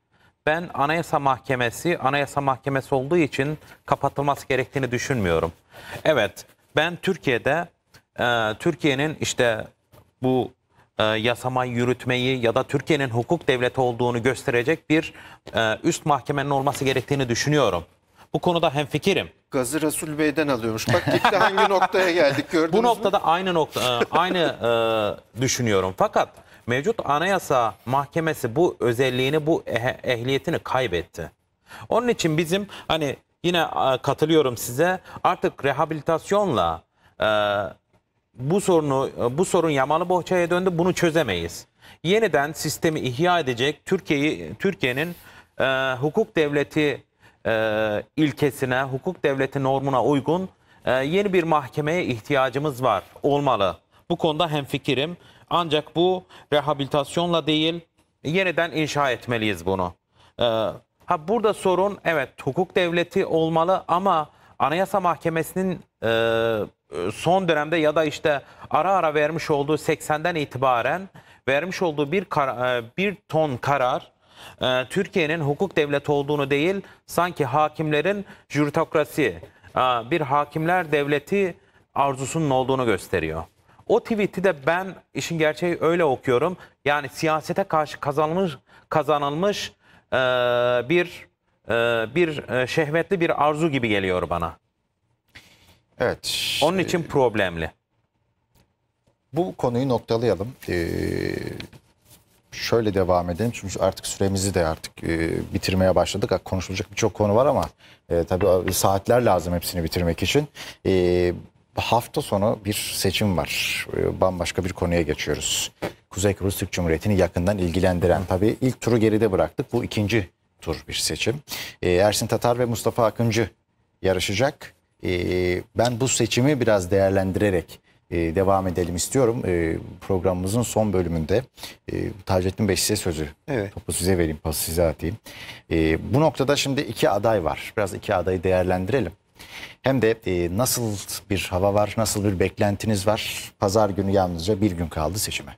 D: Ben Anayasa Mahkemesi, Anayasa Mahkemesi olduğu için kapatılması gerektiğini düşünmüyorum. Evet, ben Türkiye'de e, Türkiye'nin işte bu e, yasamayı yürütmeyi ya da Türkiye'nin hukuk devleti olduğunu gösterecek bir e, üst mahkemenin olması gerektiğini düşünüyorum. Bu konuda hem hemfikirim.
B: Gazı Resul Bey'den alıyormuş. Bak gitti hangi
D: [LAUGHS] noktaya geldik gördünüz Bu noktada mü? aynı nokta e, aynı e, düşünüyorum. Fakat mevcut anayasa mahkemesi bu özelliğini, bu eh ehliyetini kaybetti. Onun için bizim hani yine katılıyorum size artık rehabilitasyonla e, bu sorunu bu sorun yamalı bohçaya döndü. Bunu çözemeyiz. Yeniden sistemi ihya edecek Türkiye'yi Türkiye'nin e, hukuk devleti e, ilkesine, hukuk devleti normuna uygun e, yeni bir mahkemeye ihtiyacımız var. Olmalı. Bu konuda hem hemfikirim. Ancak bu rehabilitasyonla değil, yeniden inşa etmeliyiz bunu. E, ha burada sorun evet hukuk devleti olmalı ama Anayasa Mahkemesi'nin e, e, son dönemde ya da işte ara ara vermiş olduğu 80'den itibaren vermiş olduğu bir kar, e, bir ton karar e, Türkiye'nin hukuk devleti olduğunu değil sanki hakimlerin jüritokrasi bir hakimler devleti arzusunun olduğunu gösteriyor. O tweet'i de ben işin gerçeği öyle okuyorum. Yani siyasete karşı kazanılmış kazanılmış bir bir şehvetli bir arzu gibi geliyor bana. Evet. Onun için e, problemli.
A: Bu konuyu noktalayalım. Ee, şöyle devam edelim çünkü artık süremizi de artık e, bitirmeye başladık. Konuşulacak birçok konu var ama e, tabii saatler lazım hepsini bitirmek için. E, hafta sonu bir seçim var. E, bambaşka bir konuya geçiyoruz. Kuzey Kıbrıs Türk Cumhuriyeti'ni yakından ilgilendiren tabii ilk turu geride bıraktık. Bu ikinci tur bir seçim. E, Ersin Tatar ve Mustafa Akıncı yarışacak. Ee, ben bu seçimi biraz değerlendirerek e, devam edelim istiyorum. Ee, programımızın son bölümünde e, Taceddin Bey size sözü. Evet. Topu size vereyim, pası size atayım. Ee, bu noktada şimdi iki aday var. Biraz iki adayı değerlendirelim. Hem de e, nasıl bir hava var, nasıl bir beklentiniz var? Pazar günü yalnızca bir gün kaldı seçime.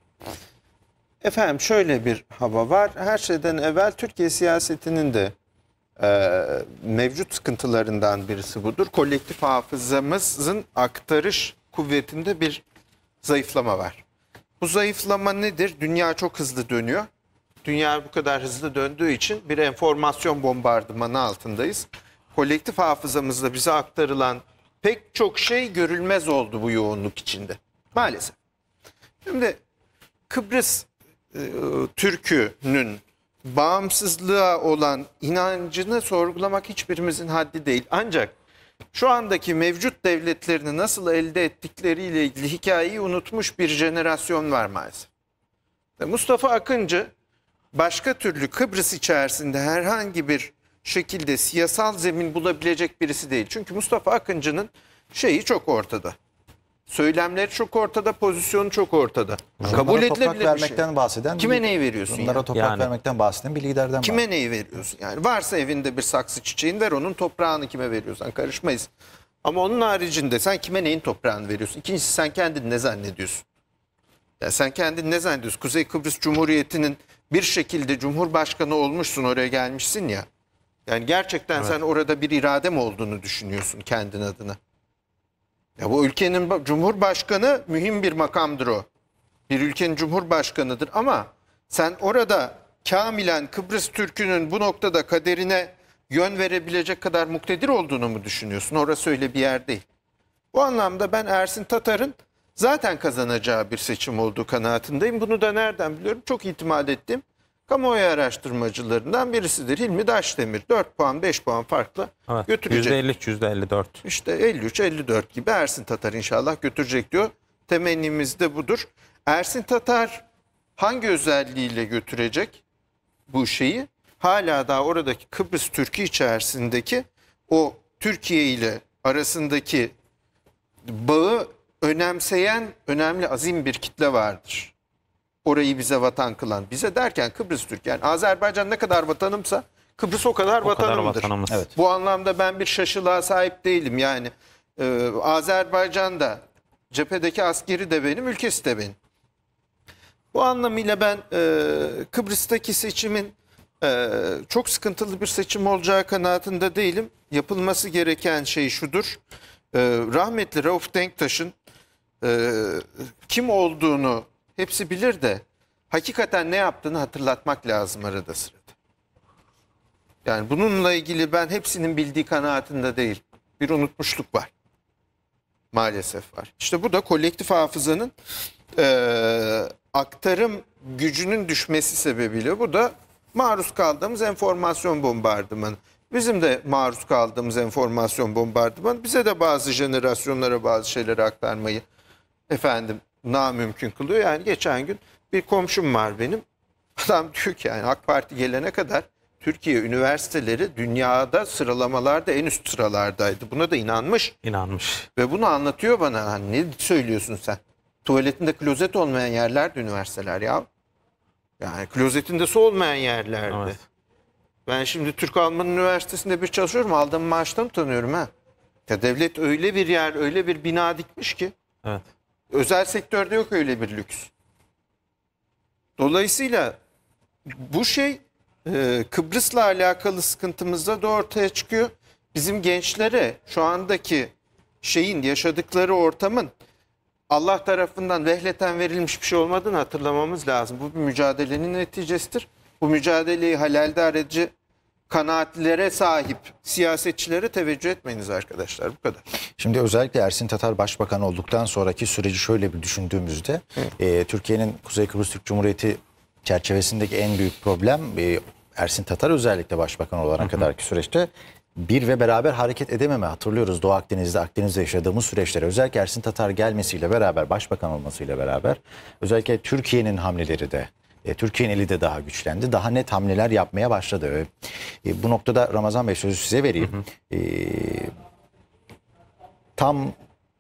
B: Efendim şöyle bir hava var. Her şeyden evvel Türkiye siyasetinin de e, mevcut sıkıntılarından birisi budur. Kolektif hafızamızın aktarış kuvvetinde bir zayıflama var. Bu zayıflama nedir? Dünya çok hızlı dönüyor. Dünya bu kadar hızlı döndüğü için bir enformasyon bombardımanı altındayız. Kolektif hafızamızda bize aktarılan pek çok şey görülmez oldu bu yoğunluk içinde. Maalesef. Şimdi Kıbrıs e, türkünün bağımsızlığa olan inancını sorgulamak hiçbirimizin haddi değil. Ancak şu andaki mevcut devletlerini nasıl elde ettikleriyle ilgili hikayeyi unutmuş bir jenerasyon var maalesef. Mustafa Akıncı başka türlü Kıbrıs içerisinde herhangi bir şekilde siyasal zemin bulabilecek birisi değil. Çünkü Mustafa Akıncı'nın şeyi çok ortada. Söylemleri çok ortada, pozisyonu çok ortada. Bunlara Kabul edilebilir şey. vermekten şey. bahseden Kime neyi veriyorsun? Bunlara yani? toprak yani.
A: vermekten bahseden bir liderden Kime
B: bahseden. neyi veriyorsun? Yani varsa evinde bir saksı çiçeğin ver onun toprağını kime veriyorsan karışmayız. Ama onun haricinde sen kime neyin toprağını veriyorsun? İkincisi sen kendini ne zannediyorsun? Yani sen kendini ne zannediyorsun? Kuzey Kıbrıs Cumhuriyeti'nin bir şekilde cumhurbaşkanı olmuşsun oraya gelmişsin ya. Yani gerçekten evet. sen orada bir irade mi olduğunu düşünüyorsun kendin adına? Ya bu ülkenin cumhurbaşkanı mühim bir makamdır o. Bir ülkenin cumhurbaşkanıdır ama sen orada kamilen Kıbrıs Türk'ünün bu noktada kaderine yön verebilecek kadar muktedir olduğunu mu düşünüyorsun? Orası öyle bir yer değil. Bu anlamda ben Ersin Tatar'ın zaten kazanacağı bir seçim olduğu kanaatindeyim. Bunu da nereden biliyorum? Çok ihtimal ettim kamuoyu araştırmacılarından birisidir. Hilmi Daşdemir 4 puan 5 puan farklı
D: evet, götürecek. %53
B: %54. İşte 53 54 gibi Ersin Tatar inşallah götürecek diyor. Temennimiz de budur. Ersin Tatar hangi özelliğiyle götürecek bu şeyi? Hala daha oradaki Kıbrıs türkiye içerisindeki o Türkiye ile arasındaki bağı önemseyen önemli azim bir kitle vardır orayı bize vatan kılan. Bize derken Kıbrıs Türk yani Azerbaycan ne kadar vatanımsa Kıbrıs o kadar o vatanımdır. Kadar evet. Bu anlamda ben bir şaşılığa sahip değilim yani. Ee, Azerbaycan cephedeki askeri de benim, ülkesi de benim. Bu anlamıyla ben e, Kıbrıs'taki seçimin e, çok sıkıntılı bir seçim olacağı kanaatinde değilim. Yapılması gereken şey şudur. E, rahmetli Rauf Denktaş'ın e, kim olduğunu hepsi bilir de hakikaten ne yaptığını hatırlatmak lazım arada sırada. Yani bununla ilgili ben hepsinin bildiği kanaatinde değil. Bir unutmuşluk var. Maalesef var. İşte bu da kolektif hafızanın e, aktarım gücünün düşmesi sebebiyle bu da maruz kaldığımız enformasyon bombardımanı. Bizim de maruz kaldığımız enformasyon bombardımanı bize de bazı jenerasyonlara bazı şeyleri aktarmayı efendim namümkün kılıyor. Yani geçen gün bir komşum var benim. Adam [LAUGHS] diyor ki yani AK Parti gelene kadar Türkiye üniversiteleri dünyada sıralamalarda en üst sıralardaydı. Buna da inanmış. İnanmış. Ve bunu anlatıyor bana. Hani ne söylüyorsun sen? Tuvaletinde klozet olmayan yerlerde üniversiteler ya. Yani klozetinde su olmayan yerlerdi Evet. Ben şimdi Türk Alman Üniversitesi'nde bir çalışıyorum. Aldığım maaştan tanıyorum ha. Ya devlet öyle bir yer, öyle bir bina dikmiş ki. Evet. Özel sektörde yok öyle bir lüks. Dolayısıyla bu şey e, Kıbrıs'la alakalı sıkıntımızda da ortaya çıkıyor. Bizim gençlere şu andaki şeyin yaşadıkları ortamın Allah tarafından vehleten verilmiş bir şey olmadığını hatırlamamız lazım. Bu bir mücadelenin neticesidir. Bu mücadeleyi halaldar edici kanaatlere sahip siyasetçilere teveccüh etmeniz arkadaşlar bu kadar.
A: Şimdi özellikle Ersin Tatar başbakan olduktan sonraki süreci şöyle bir düşündüğümüzde e, Türkiye'nin Kuzey Kıbrıs Türk Cumhuriyeti çerçevesindeki en büyük problem e, Ersin Tatar özellikle başbakan olana kadarki süreçte bir ve beraber hareket edememe hatırlıyoruz Doğu Akdeniz'de Akdeniz'de yaşadığımız süreçlere özellikle Ersin Tatar gelmesiyle beraber başbakan olmasıyla beraber özellikle Türkiye'nin hamleleri de e, Türkiye'nin eli de daha güçlendi. Daha net hamleler yapmaya başladı. E, e, bu noktada Ramazan Bey sözü size vereyim. Hı hı. E, tam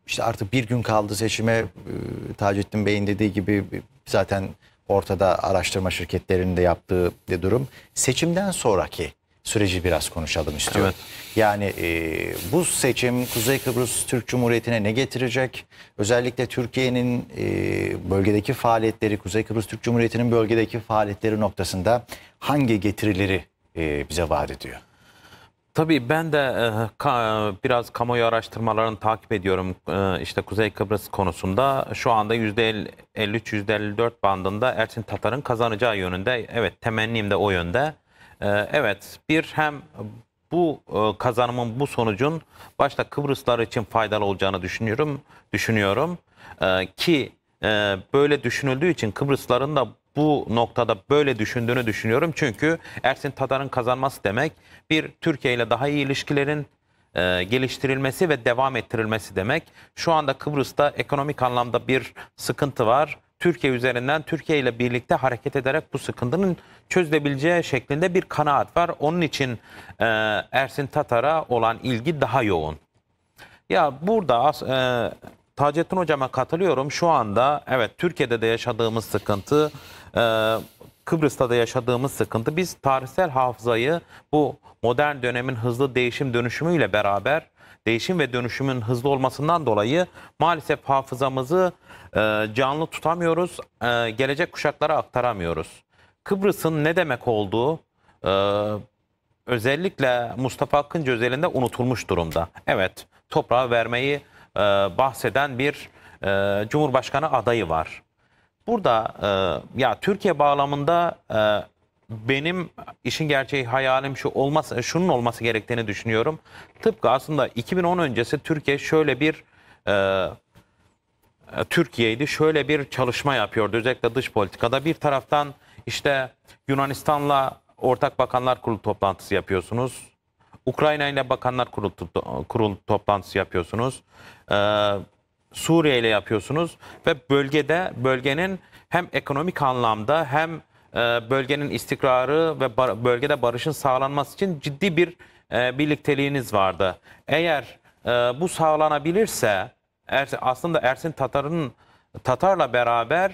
A: işte artık bir gün kaldı seçime. E, Taceddin Bey'in dediği gibi zaten ortada araştırma şirketlerinin de yaptığı bir durum. Seçimden sonraki süreci biraz konuşalım istiyorum. Evet. Yani e, bu seçim Kuzey Kıbrıs Türk Cumhuriyeti'ne ne getirecek? Özellikle Türkiye'nin e, bölgedeki faaliyetleri, Kuzey Kıbrıs Türk Cumhuriyeti'nin bölgedeki faaliyetleri noktasında hangi getirileri e, bize vaat ediyor?
D: Tabii ben de e, ka, biraz kamuoyu araştırmalarını takip ediyorum. E, işte Kuzey Kıbrıs konusunda şu anda %53-54 bandında Ersin Tatar'ın kazanacağı yönünde. Evet temennim de o yönde. Ee, evet bir hem bu e, kazanımın bu sonucun başta Kıbrıslar için faydalı olacağını düşünüyorum. Düşünüyorum ee, ki e, böyle düşünüldüğü için Kıbrısların da bu noktada böyle düşündüğünü düşünüyorum. Çünkü Ersin Tatar'ın kazanması demek bir Türkiye ile daha iyi ilişkilerin e, geliştirilmesi ve devam ettirilmesi demek. Şu anda Kıbrıs'ta ekonomik anlamda bir sıkıntı var. Türkiye üzerinden Türkiye ile birlikte hareket ederek bu sıkıntının çözülebileceği şeklinde bir kanaat var. Onun için e, Ersin Tatar'a olan ilgi daha yoğun. Ya burada e, Taceddin Hocam'a katılıyorum. Şu anda evet Türkiye'de de yaşadığımız sıkıntı, e, Kıbrıs'ta da yaşadığımız sıkıntı. Biz tarihsel hafızayı bu modern dönemin hızlı değişim dönüşümüyle beraber değişim ve dönüşümün hızlı olmasından dolayı maalesef hafızamızı ee, canlı tutamıyoruz, ee, gelecek kuşaklara aktaramıyoruz. Kıbrıs'ın ne demek olduğu ee, özellikle Mustafa Akıncı özelinde unutulmuş durumda. Evet, toprağı vermeyi bahseden bir Cumhurbaşkanı adayı var. Burada ya Türkiye bağlamında benim işin gerçeği hayalim şu olması, şunun olması gerektiğini düşünüyorum. Tıpkı aslında 2010 öncesi Türkiye şöyle bir e, Türkiye'ydi. Şöyle bir çalışma yapıyordu özellikle dış politikada. Bir taraftan işte Yunanistan'la ortak bakanlar kurulu toplantısı yapıyorsunuz. Ukrayna ile bakanlar kurulu, kurulu toplantısı yapıyorsunuz. Ee, Suriye ile yapıyorsunuz ve bölgede bölgenin hem ekonomik anlamda hem e, bölgenin istikrarı ve bar bölgede barışın sağlanması için ciddi bir e, birlikteliğiniz vardı. Eğer e, bu sağlanabilirse Ersin, aslında Ersin Tatar'ın Tatar'la beraber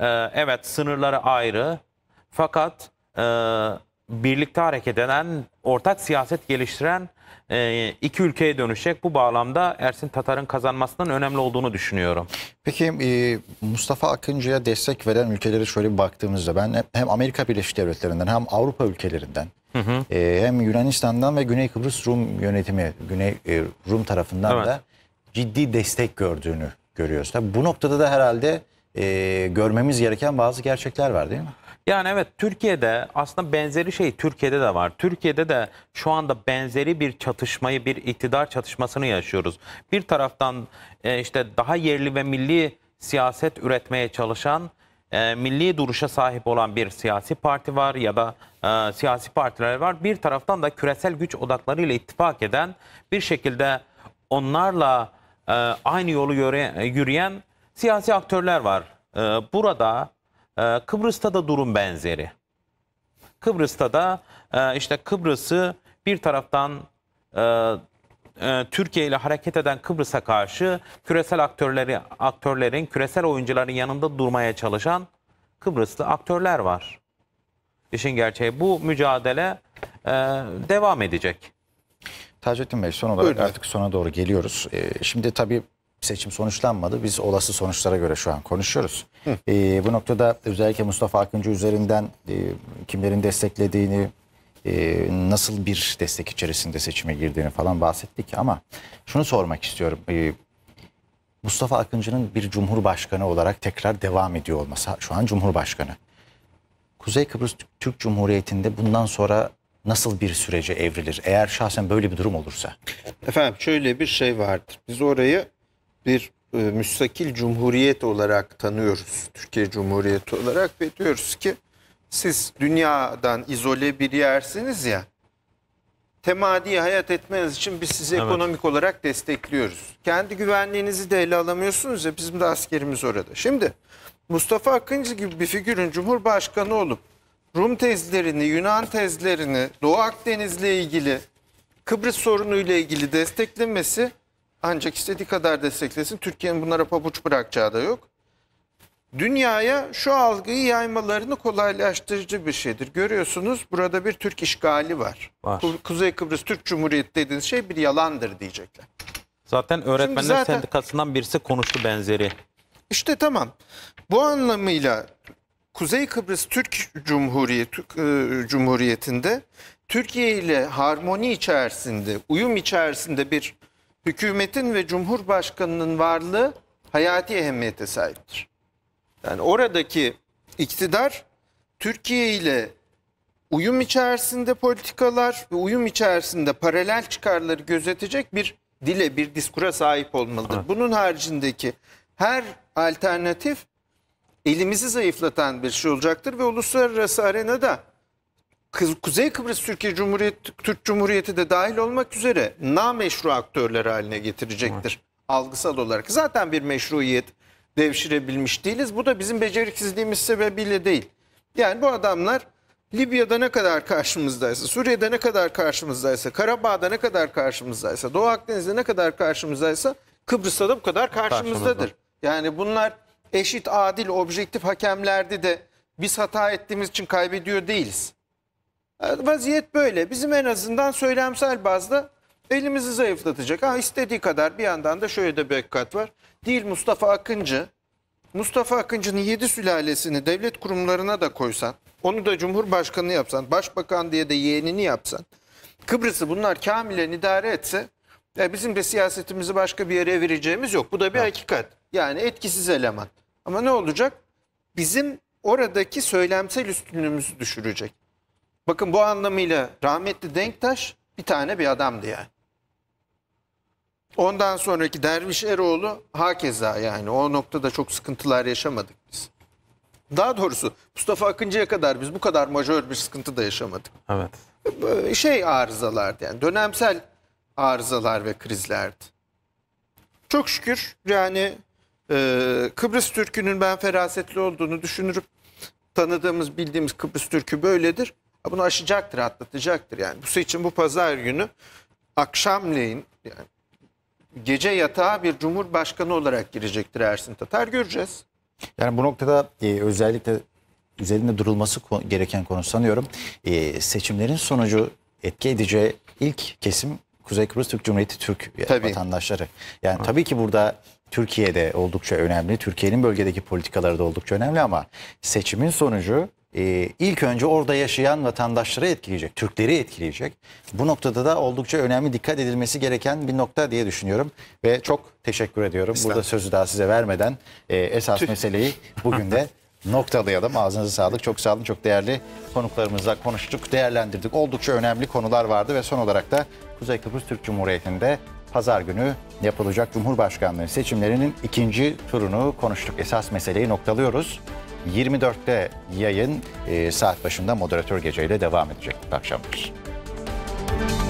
D: e, evet sınırları ayrı fakat e, birlikte hareket eden, ortak siyaset geliştiren e, iki ülkeye dönüşecek. Bu bağlamda Ersin Tatar'ın kazanmasının önemli olduğunu düşünüyorum.
A: Peki e, Mustafa Akıncı'ya destek veren ülkeleri şöyle bir baktığımızda ben hem Amerika Birleşik Devletleri'nden hem Avrupa ülkelerinden hı hı. E, hem Yunanistan'dan ve Güney Kıbrıs Rum yönetimi, Güney e, Rum tarafından evet. da ciddi destek gördüğünü görüyoruz. Tabii bu noktada da herhalde e, görmemiz gereken bazı gerçekler var değil mi?
D: Yani evet Türkiye'de aslında benzeri şey Türkiye'de de var. Türkiye'de de şu anda benzeri bir çatışmayı, bir iktidar çatışmasını yaşıyoruz. Bir taraftan e, işte daha yerli ve milli siyaset üretmeye çalışan, e, milli duruşa sahip olan bir siyasi parti var ya da e, siyasi partiler var. Bir taraftan da küresel güç odaklarıyla ittifak eden bir şekilde onlarla ee, aynı yolu e, yürüyen siyasi aktörler var. Ee, burada e, Kıbrıs'ta da durum benzeri. Kıbrıs'ta da e, işte Kıbrıs'ı bir taraftan Türkiye ile hareket eden Kıbrıs'a karşı küresel aktörleri aktörlerin, küresel oyuncuların yanında durmaya çalışan Kıbrıslı aktörler var. İşin gerçeği bu mücadele devam edecek.
A: Taceddin Bey son olarak Buyurun. artık sona doğru geliyoruz. Ee, şimdi tabii seçim sonuçlanmadı. Biz olası sonuçlara göre şu an konuşuyoruz. Ee, bu noktada özellikle Mustafa Akıncı üzerinden e, kimlerin desteklediğini, e, nasıl bir destek içerisinde seçime girdiğini falan bahsettik. Ama şunu sormak istiyorum. E, Mustafa Akıncı'nın bir cumhurbaşkanı olarak tekrar devam ediyor olması. Şu an cumhurbaşkanı. Kuzey Kıbrıs Türk Cumhuriyeti'nde bundan sonra nasıl bir sürece evrilir eğer şahsen böyle bir durum olursa?
B: Efendim şöyle bir şey vardır. Biz orayı bir e, müstakil cumhuriyet olarak tanıyoruz. Türkiye Cumhuriyeti olarak ve diyoruz ki siz dünyadan izole bir yersiniz ya temadiye hayat etmeniz için biz sizi evet. ekonomik olarak destekliyoruz. Kendi güvenliğinizi de ele alamıyorsunuz ya bizim de askerimiz orada. Şimdi Mustafa Akıncı gibi bir figürün Cumhurbaşkanı olup Rum tezlerini, Yunan tezlerini, Doğu Akdeniz'le ilgili, Kıbrıs sorunu ile ilgili desteklenmesi ancak istediği kadar desteklesin. Türkiye'nin bunlara pabuç bırakacağı da yok. Dünyaya şu algıyı yaymalarını kolaylaştırıcı bir şeydir. Görüyorsunuz burada bir Türk işgali var. var. Kuzey Kıbrıs Türk Cumhuriyeti dediğiniz şey bir yalandır diyecekler.
D: Zaten öğretmenler zaten, sendikasından birisi konuştu benzeri.
B: İşte tamam. Bu anlamıyla Kuzey Kıbrıs Türk Cumhuriyeti e, Cumhuriyeti'nde Türkiye ile harmoni içerisinde, uyum içerisinde bir hükümetin ve cumhurbaşkanının varlığı hayati ehemmiyete sahiptir. Yani oradaki iktidar Türkiye ile uyum içerisinde politikalar ve uyum içerisinde paralel çıkarları gözetecek bir dile, bir diskura sahip olmalıdır. Bunun haricindeki her alternatif elimizi zayıflatan bir şey olacaktır ve uluslararası arenada Kuzey Kıbrıs Türkiye Cumhuriyeti, Türk Cumhuriyeti de dahil olmak üzere na meşru aktörler haline getirecektir. Evet. Algısal olarak zaten bir meşruiyet devşirebilmiş değiliz. Bu da bizim beceriksizliğimiz sebebiyle değil. Yani bu adamlar Libya'da ne kadar karşımızdaysa, Suriye'de ne kadar karşımızdaysa, Karabağ'da ne kadar karşımızdaysa, Doğu Akdeniz'de ne kadar karşımızdaysa Kıbrıs'ta da bu kadar karşımızdadır. Karşımızda. Yani bunlar eşit, adil, objektif hakemlerde de biz hata ettiğimiz için kaybediyor değiliz. Vaziyet böyle. Bizim en azından söylemsel bazda elimizi zayıflatacak. Ha istediği kadar bir yandan da şöyle de bir hakikat var. Değil Mustafa Akıncı. Mustafa Akıncı'nın yedi sülalesini devlet kurumlarına da koysan, onu da Cumhurbaşkanı yapsan, Başbakan diye de yeğenini yapsan, Kıbrıs'ı bunlar kamilen idare etse, bizim de siyasetimizi başka bir yere vereceğimiz yok. Bu da bir evet. hakikat. Yani etkisiz eleman. Ama ne olacak? Bizim oradaki söylemsel üstünlüğümüzü düşürecek. Bakın bu anlamıyla rahmetli Denktaş bir tane bir adamdı yani. Ondan sonraki Derviş Eroğlu hakeza yani o noktada çok sıkıntılar yaşamadık biz. Daha doğrusu Mustafa Akıncı'ya kadar biz bu kadar majör bir sıkıntı da yaşamadık. Evet. Şey arızalardı yani dönemsel arızalar ve krizlerdi. Çok şükür yani ee, Kıbrıs Türk'ünün ben ferasetli olduğunu düşünürüm. Tanıdığımız, bildiğimiz Kıbrıs Türk'ü böyledir. Bunu aşacaktır, atlatacaktır. Yani bu seçim bu pazar günü akşamleyin yani gece yatağa bir cumhurbaşkanı olarak girecektir Ersin Tatar göreceğiz.
A: Yani bu noktada e, özellikle üzerinde durulması gereken konu sanıyorum. E, seçimlerin sonucu etki edeceği ilk kesim Kuzey Kıbrıs Türk Cumhuriyeti Türk tabii. vatandaşları. Yani Hı. tabii ki burada Türkiye'de oldukça önemli. Türkiye'nin bölgedeki politikaları da oldukça önemli ama seçimin sonucu e, ilk önce orada yaşayan vatandaşları etkileyecek, Türkleri etkileyecek. Bu noktada da oldukça önemli dikkat edilmesi gereken bir nokta diye düşünüyorum ve çok teşekkür ediyorum. İslam. Burada sözü daha size vermeden e, esas Tüh. meseleyi bugün de [LAUGHS] noktalayalım. Ağzınıza sağlık. Çok sağ olun. Çok değerli konuklarımızla konuştuk, değerlendirdik. Oldukça önemli konular vardı ve son olarak da Kuzey Kıbrıs Türk Cumhuriyeti'nde pazar günü yapılacak Cumhurbaşkanlığı seçimlerinin ikinci turunu konuştuk. Esas meseleyi noktalıyoruz. 24'te yayın e, saat başında moderatör geceyle devam edecek akşamdır.